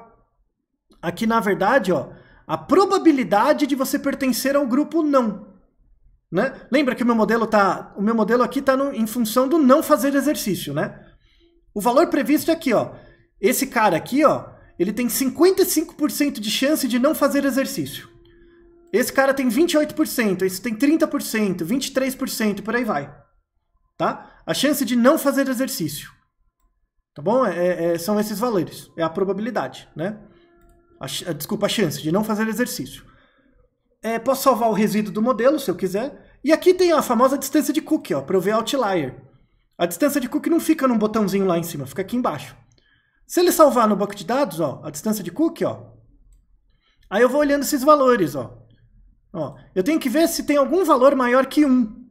aqui, na verdade, ó, a probabilidade de você pertencer ao grupo não. Né? Lembra que o meu modelo tá, o meu modelo aqui está em função do não fazer exercício, né? O valor previsto é aqui, ó. Esse cara aqui, ó, ele tem 55% de chance de não fazer exercício. Esse cara tem 28%, esse tem 30%, 23%, por aí vai. Tá? A chance de não fazer exercício. Tá bom? É, é, é são esses valores. É a probabilidade, né? A, a, desculpa, a chance de não fazer exercício. É, posso salvar o resíduo do modelo, se eu quiser. E aqui tem a famosa distância de Cook, ó, para eu ver outlier. A distância de Cook não fica num botãozinho lá em cima, fica aqui embaixo. Se ele salvar no banco de dados, ó, a distância de cookie, ó, aí eu vou olhando esses valores. Ó. Ó, eu tenho que ver se tem algum valor maior que 1.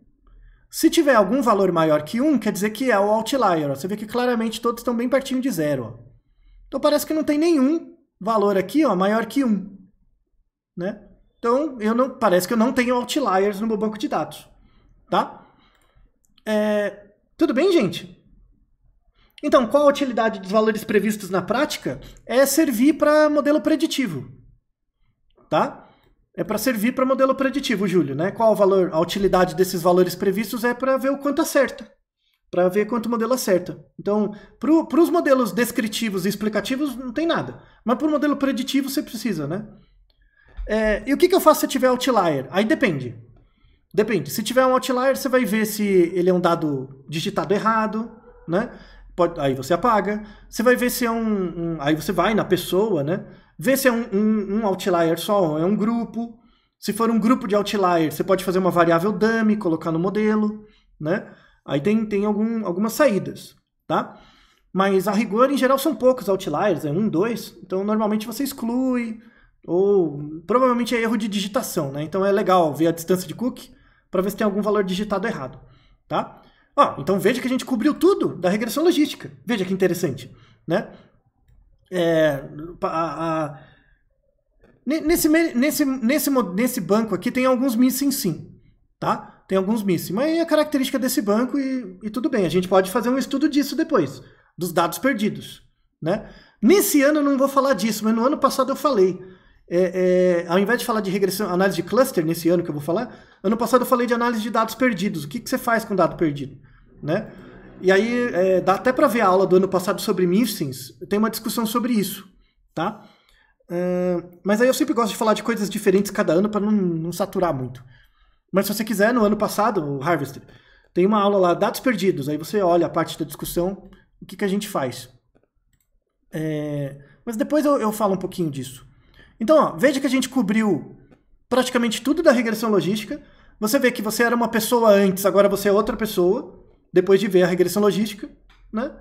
Se tiver algum valor maior que 1, quer dizer que é o outlier. Ó. Você vê que claramente todos estão bem pertinho de zero. Ó. Então parece que não tem nenhum valor aqui ó, maior que 1. Né? Então eu não, parece que eu não tenho outliers no meu banco de dados. Tá? É, tudo bem, gente? Então, qual a utilidade dos valores previstos na prática? É servir para modelo preditivo. Tá? É para servir para modelo preditivo, Júlio, né? Qual o valor, a utilidade desses valores previstos é para ver o quanto acerta, para ver quanto o modelo acerta. Então, para os modelos descritivos e explicativos não tem nada, mas para o modelo preditivo você precisa, né? É, e o que, que eu faço se eu tiver outlier? Aí depende. Depende. Se tiver um outlier, você vai ver se ele é um dado digitado errado, né? Pode, aí você apaga. Você vai ver se é um, um, Aí você vai na pessoa, né? Vê se é um, um, um outlier só, é um grupo. Se for um grupo de outlier, você pode fazer uma variável dummy, colocar no modelo, né? Aí tem, tem algum, algumas saídas, tá? Mas a rigor, em geral, são poucos outliers, é um, dois. Então, normalmente você exclui, ou provavelmente é erro de digitação, né? Então é legal ver a distância de cookie para ver se tem algum valor digitado errado, tá? Ah, então veja que a gente cobriu tudo da regressão logística. Veja que interessante, né? É, a, a, nesse, nesse, nesse, nesse banco aqui tem alguns missing sim, tá? Tem alguns missing, mas é a característica desse banco e, e tudo bem. A gente pode fazer um estudo disso depois, dos dados perdidos, né? Nesse ano eu não vou falar disso, mas no ano passado eu falei é, é, ao invés de falar de regressão, análise de cluster nesse ano que eu vou falar, ano passado eu falei de análise de dados perdidos. O que, que você faz com dado perdido, né? E aí é, dá até para ver a aula do ano passado sobre missings. Tem uma discussão sobre isso, tá? É, mas aí eu sempre gosto de falar de coisas diferentes cada ano para não, não, saturar muito. Mas se você quiser, no ano passado, o Harvester, tem uma aula lá, dados perdidos. Aí você olha a parte da discussão, o que, que a gente faz. É, mas depois eu, eu falo um pouquinho disso. Então, ó, veja que a gente cobriu praticamente tudo da regressão logística. Você vê que você era uma pessoa antes, agora você é outra pessoa, depois de ver a regressão logística, né?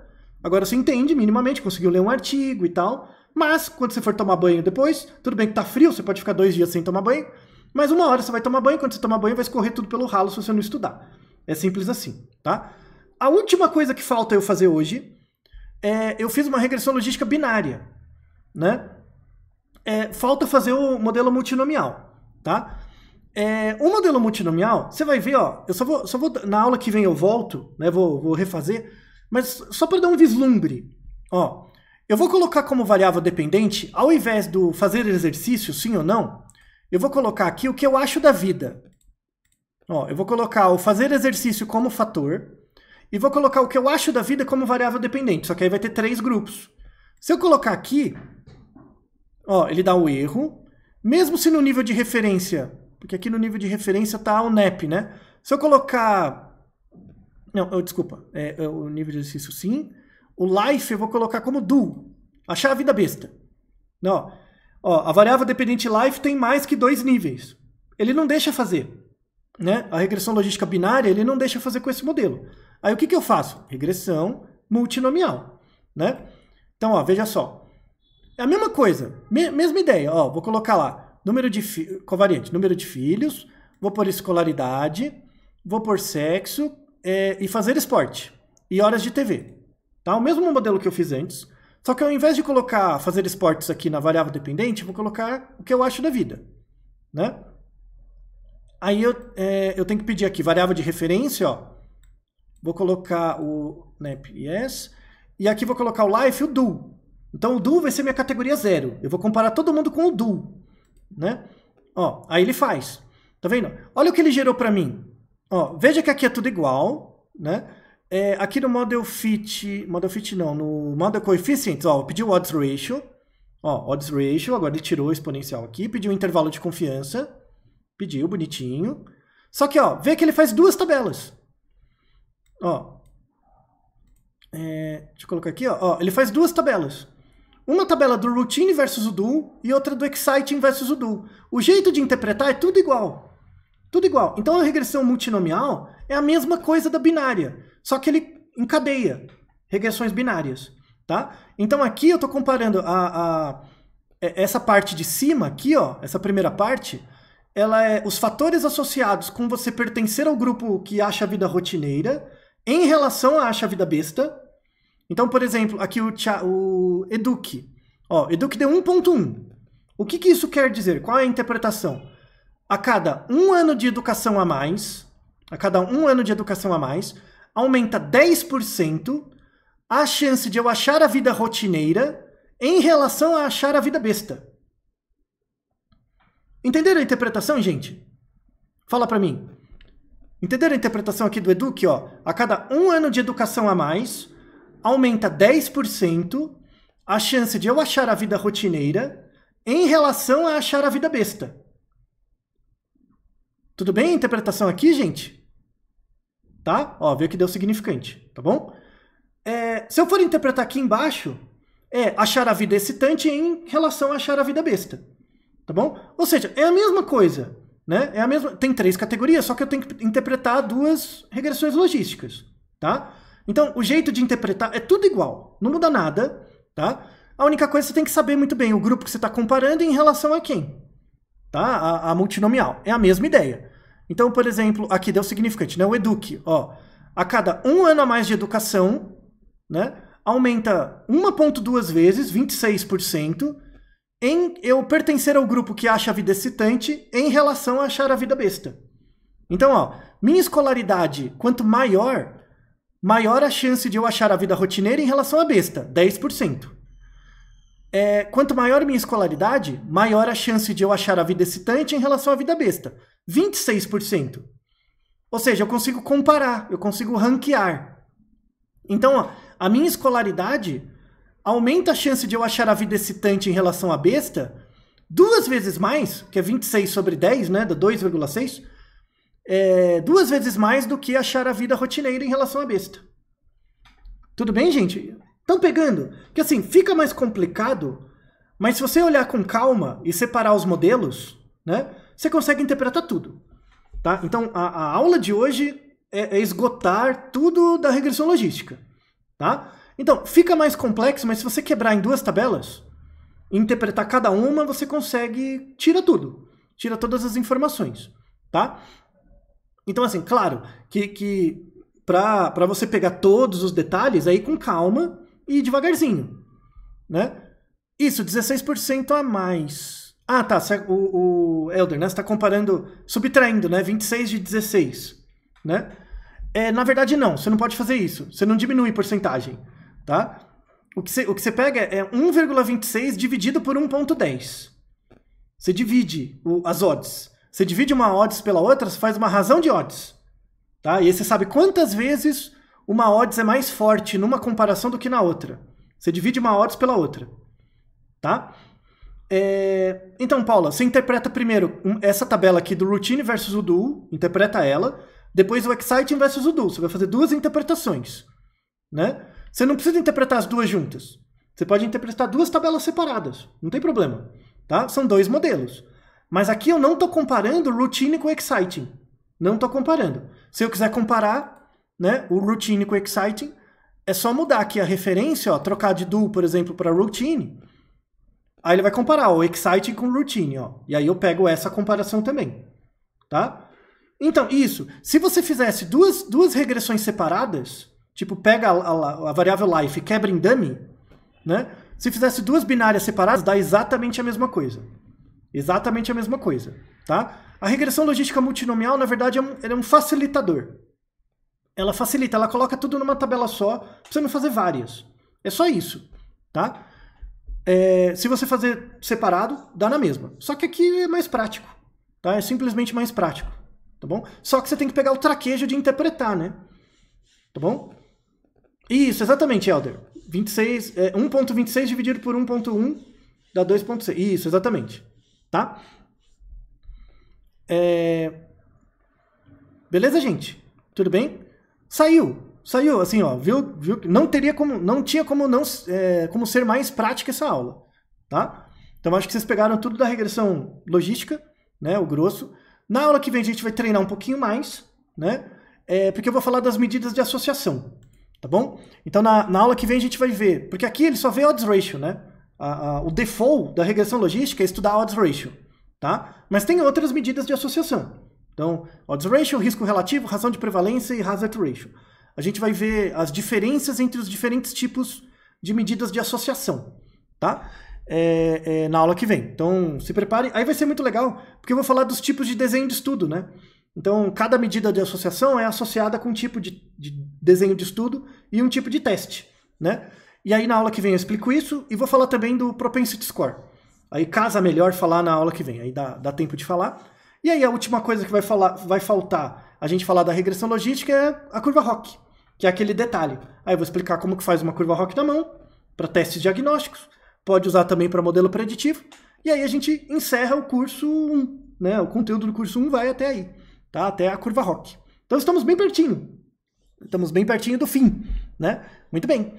Agora você entende minimamente, conseguiu ler um artigo e tal. Mas, quando você for tomar banho depois, tudo bem que tá frio, você pode ficar dois dias sem tomar banho, mas uma hora você vai tomar banho, quando você tomar banho vai escorrer tudo pelo ralo se você não estudar. É simples assim, tá? A última coisa que falta eu fazer hoje é eu fiz uma regressão logística binária, né? É, falta fazer o modelo multinomial, tá? É, o modelo multinomial, você vai ver, ó, eu só vou, só vou na aula que vem eu volto, né? Vou, vou refazer, mas só para dar um vislumbre, ó, eu vou colocar como variável dependente, ao invés do fazer exercício, sim ou não, eu vou colocar aqui o que eu acho da vida. Ó, eu vou colocar o fazer exercício como fator e vou colocar o que eu acho da vida como variável dependente. Só que aí vai ter três grupos. Se eu colocar aqui, Ó, ele dá o erro, mesmo se no nível de referência, porque aqui no nível de referência está o NEP, né? Se eu colocar... Não, eu, desculpa, é, é, o nível de exercício sim. O life eu vou colocar como do, achar a vida besta. Não, ó, a variável dependente life tem mais que dois níveis. Ele não deixa fazer. Né? A regressão logística binária ele não deixa fazer com esse modelo. Aí o que, que eu faço? Regressão multinomial. Né? Então, ó, veja só. É a mesma coisa, me, mesma ideia. Ó, vou colocar lá número de covariante, número de filhos, vou por escolaridade, vou por sexo é, e fazer esporte e horas de TV. Tá? O mesmo modelo que eu fiz antes, só que ao invés de colocar fazer esportes aqui na variável dependente, vou colocar o que eu acho da vida, né? Aí eu, é, eu tenho que pedir aqui variável de referência, ó. Vou colocar o NEP e aqui vou colocar o life e o do, então o duo vai ser minha categoria zero. Eu vou comparar todo mundo com o duo, né? Ó, aí ele faz. Tá vendo? Olha o que ele gerou para mim. Ó, veja que aqui é tudo igual, né? É, aqui no model fit, model fit não, no model coefficient, ó, eu pedi o odds ratio, ó, odds ratio, agora ele tirou o exponencial aqui, pediu o intervalo de confiança, pediu bonitinho. Só que, ó, vê que ele faz duas tabelas. Ó, é, deixa eu colocar aqui, ó, ó, ele faz duas tabelas. Uma tabela do Routine versus o Dual e outra do Exciting versus o Dual. O jeito de interpretar é tudo igual. Tudo igual. Então a regressão multinomial é a mesma coisa da binária, só que ele encadeia regressões binárias. Tá? Então aqui eu estou comparando a, a, é, essa parte de cima, aqui, ó, essa primeira parte, ela é os fatores associados com você pertencer ao grupo que acha a vida rotineira em relação a acha a vida besta, então, por exemplo, aqui o, o Eduque. Ó, Eduque deu 1.1. O que, que isso quer dizer? Qual é a interpretação? A cada um ano de educação a mais, a cada um ano de educação a mais, aumenta 10% a chance de eu achar a vida rotineira em relação a achar a vida besta. Entenderam a interpretação, gente? Fala para mim. Entenderam a interpretação aqui do Eduque? Ó? A cada um ano de educação a mais, aumenta 10% a chance de eu achar a vida rotineira em relação a achar a vida besta. Tudo bem a interpretação aqui, gente? Tá? Ó, vê que deu significante, tá bom? É, se eu for interpretar aqui embaixo, é achar a vida excitante em relação a achar a vida besta. Tá bom? Ou seja, é a mesma coisa. Né? É a mesma, tem três categorias, só que eu tenho que interpretar duas regressões logísticas, tá? Então, o jeito de interpretar é tudo igual, não muda nada, tá? A única coisa que você tem que saber muito bem o grupo que você está comparando em relação a quem, tá? A, a, multinomial. É a mesma ideia. Então, por exemplo, aqui deu significante, né? O eduque, ó. A cada um ano a mais de educação, né? Aumenta 1,2 vezes, 26%, em eu pertencer ao grupo que acha a vida excitante em relação a achar a vida besta. Então, ó, minha escolaridade, quanto maior, maior a chance de eu achar a vida rotineira em relação à besta, 10%. É, quanto maior minha escolaridade, maior a chance de eu achar a vida excitante em relação à vida besta, 26%. Ou seja, eu consigo comparar, eu consigo ranquear. Então, ó, a minha escolaridade aumenta a chance de eu achar a vida excitante em relação à besta duas vezes mais, que é 26 sobre 10, né, da 2,6%, é, duas vezes mais do que achar a vida rotineira em relação à besta. Tudo bem, gente? Estão pegando? Porque assim, fica mais complicado, mas se você olhar com calma e separar os modelos, né, você consegue interpretar tudo. Tá? Então, a, a aula de hoje é, é, esgotar tudo da regressão logística. Tá? Então, fica mais complexo, mas se você quebrar em duas tabelas, interpretar cada uma, você consegue. Tira tudo. Tira todas as informações. Tá? Então, assim, claro que, que para você pegar todos os detalhes, aí com calma e devagarzinho, né? Isso, 16% a mais. Ah, tá, o, o Elder, né? Você tá comparando, subtraindo, né? 26 de 16, né? É, na verdade, não, você não pode fazer isso. Você não diminui porcentagem, tá? O que você, o que você pega é 1,26 dividido por 1,10. Você divide o, as odds. Você divide uma odds pela outra, você faz uma razão de odds. Tá? E aí você sabe quantas vezes uma odds é mais forte numa comparação do que na outra. Você divide uma odds pela outra. Tá? É... Então, Paula, você interpreta primeiro essa tabela aqui do Routine versus o Duo, interpreta ela. Depois o Exciting versus o Duo. Você vai fazer duas interpretações. Né? Você não precisa interpretar as duas juntas. Você pode interpretar duas tabelas separadas. Não tem problema. Tá? São dois modelos. Mas aqui eu não estou comparando routine com exciting. Não estou comparando. Se eu quiser comparar né, o routine com exciting, é só mudar aqui a referência, ó, trocar de do, por exemplo, para routine. Aí ele vai comparar o exciting com routine, ó. E aí eu pego essa comparação também, tá? Então, isso. Se você fizesse duas, duas regressões separadas, tipo, pega a, a, a variável life e quebra em dummy, né? Se fizesse duas binárias separadas, dá exatamente a mesma coisa. Exatamente a mesma coisa, tá? A regressão logística multinomial, na verdade, é um, é um facilitador. Ela facilita, ela coloca tudo numa tabela só, você não fazer várias. É só isso, tá? É, se você fazer separado, dá na mesma. Só que aqui é mais prático, tá? É simplesmente mais prático, tá bom? Só que você tem que pegar o traquejo de interpretar, né? Tá bom? Isso, exatamente, Helder. 26, é, 1.26 dividido por 1.1 dá 2.6. Isso, exatamente tá? É... Beleza, gente? Tudo bem? Saiu, saiu, assim, ó, viu? viu não teria como, não tinha como não é, como ser mais prática essa aula, tá? Então acho que vocês pegaram tudo da regressão logística, né, o grosso. Na aula que vem a gente vai treinar um pouquinho mais, né? É, porque eu vou falar das medidas de associação, tá bom? Então na, na aula que vem a gente vai ver, porque aqui ele só vê odds ratio, né? a, a, o default da regressão logística é estudar odds ratio, tá? Mas tem outras medidas de associação. Então, odds ratio, risco relativo, razão de prevalência e hazard ratio. A gente vai ver as diferenças entre os diferentes tipos de medidas de associação, tá? É, é, na aula que vem. Então, se prepare. Aí vai ser muito legal, porque eu vou falar dos tipos de desenho de estudo, né? Então, cada medida de associação é associada com um tipo de, de desenho de estudo e um tipo de teste, né? E aí na aula que vem eu explico isso e vou falar também do propensity score. Aí casa melhor falar na aula que vem, aí dá, dá tempo de falar. E aí a última coisa que vai, falar, vai faltar a gente falar da regressão logística é a curva ROC, que é aquele detalhe. Aí eu vou explicar como que faz uma curva ROC na mão, para testes diagnósticos, pode usar também para modelo preditivo. E aí a gente encerra o curso 1, né? O conteúdo do curso 1 vai até aí, tá? Até a curva ROC. Então estamos bem pertinho. Estamos bem pertinho do fim, né? Muito bem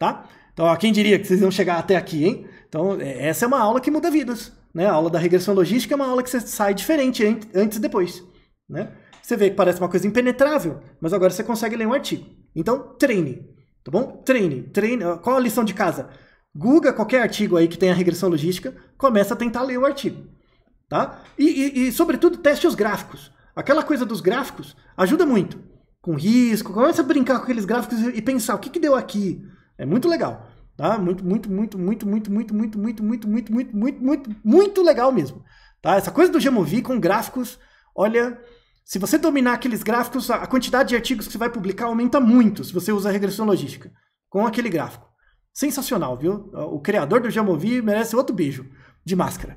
tá? Então, ó, quem diria que vocês iam chegar até aqui, hein? Então, é, essa é uma aula que muda vidas, né? A aula da regressão logística é uma aula que você sai diferente antes e depois, né? Você vê que parece uma coisa impenetrável, mas agora você consegue ler um artigo. Então, treine, tá bom? Treine, treine. Qual a lição de casa? Google qualquer artigo aí que tenha regressão logística, começa a tentar ler o artigo, tá? E, e, e sobretudo, teste os gráficos. Aquela coisa dos gráficos ajuda muito. Com risco, começa a brincar com aqueles gráficos e pensar o que, que deu aqui, é muito legal. Tá? Muito, muito, muito, muito, muito, muito, muito, muito, muito, muito, muito, muito, muito, muito legal mesmo. Tá? Essa coisa do Jamovi com gráficos, olha, se você dominar aqueles gráficos, a quantidade de artigos que você vai publicar aumenta muito se você usa regressão logística com aquele gráfico. Sensacional, viu? O criador do Jamovi merece outro beijo de máscara,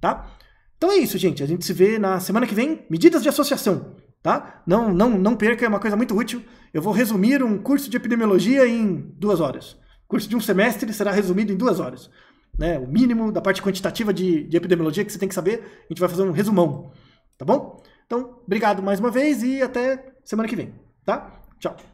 tá? Então é isso, gente. A gente se vê na semana que vem. Medidas de associação, tá? Não, não, não perca, é uma coisa muito útil. Eu vou resumir um curso de epidemiologia em duas horas. O curso de um semestre será resumido em duas horas. Né? O mínimo da parte quantitativa de, de epidemiologia que você tem que saber, a gente vai fazer um resumão. Tá bom? Então, obrigado mais uma vez e até semana que vem. Tá? Tchau.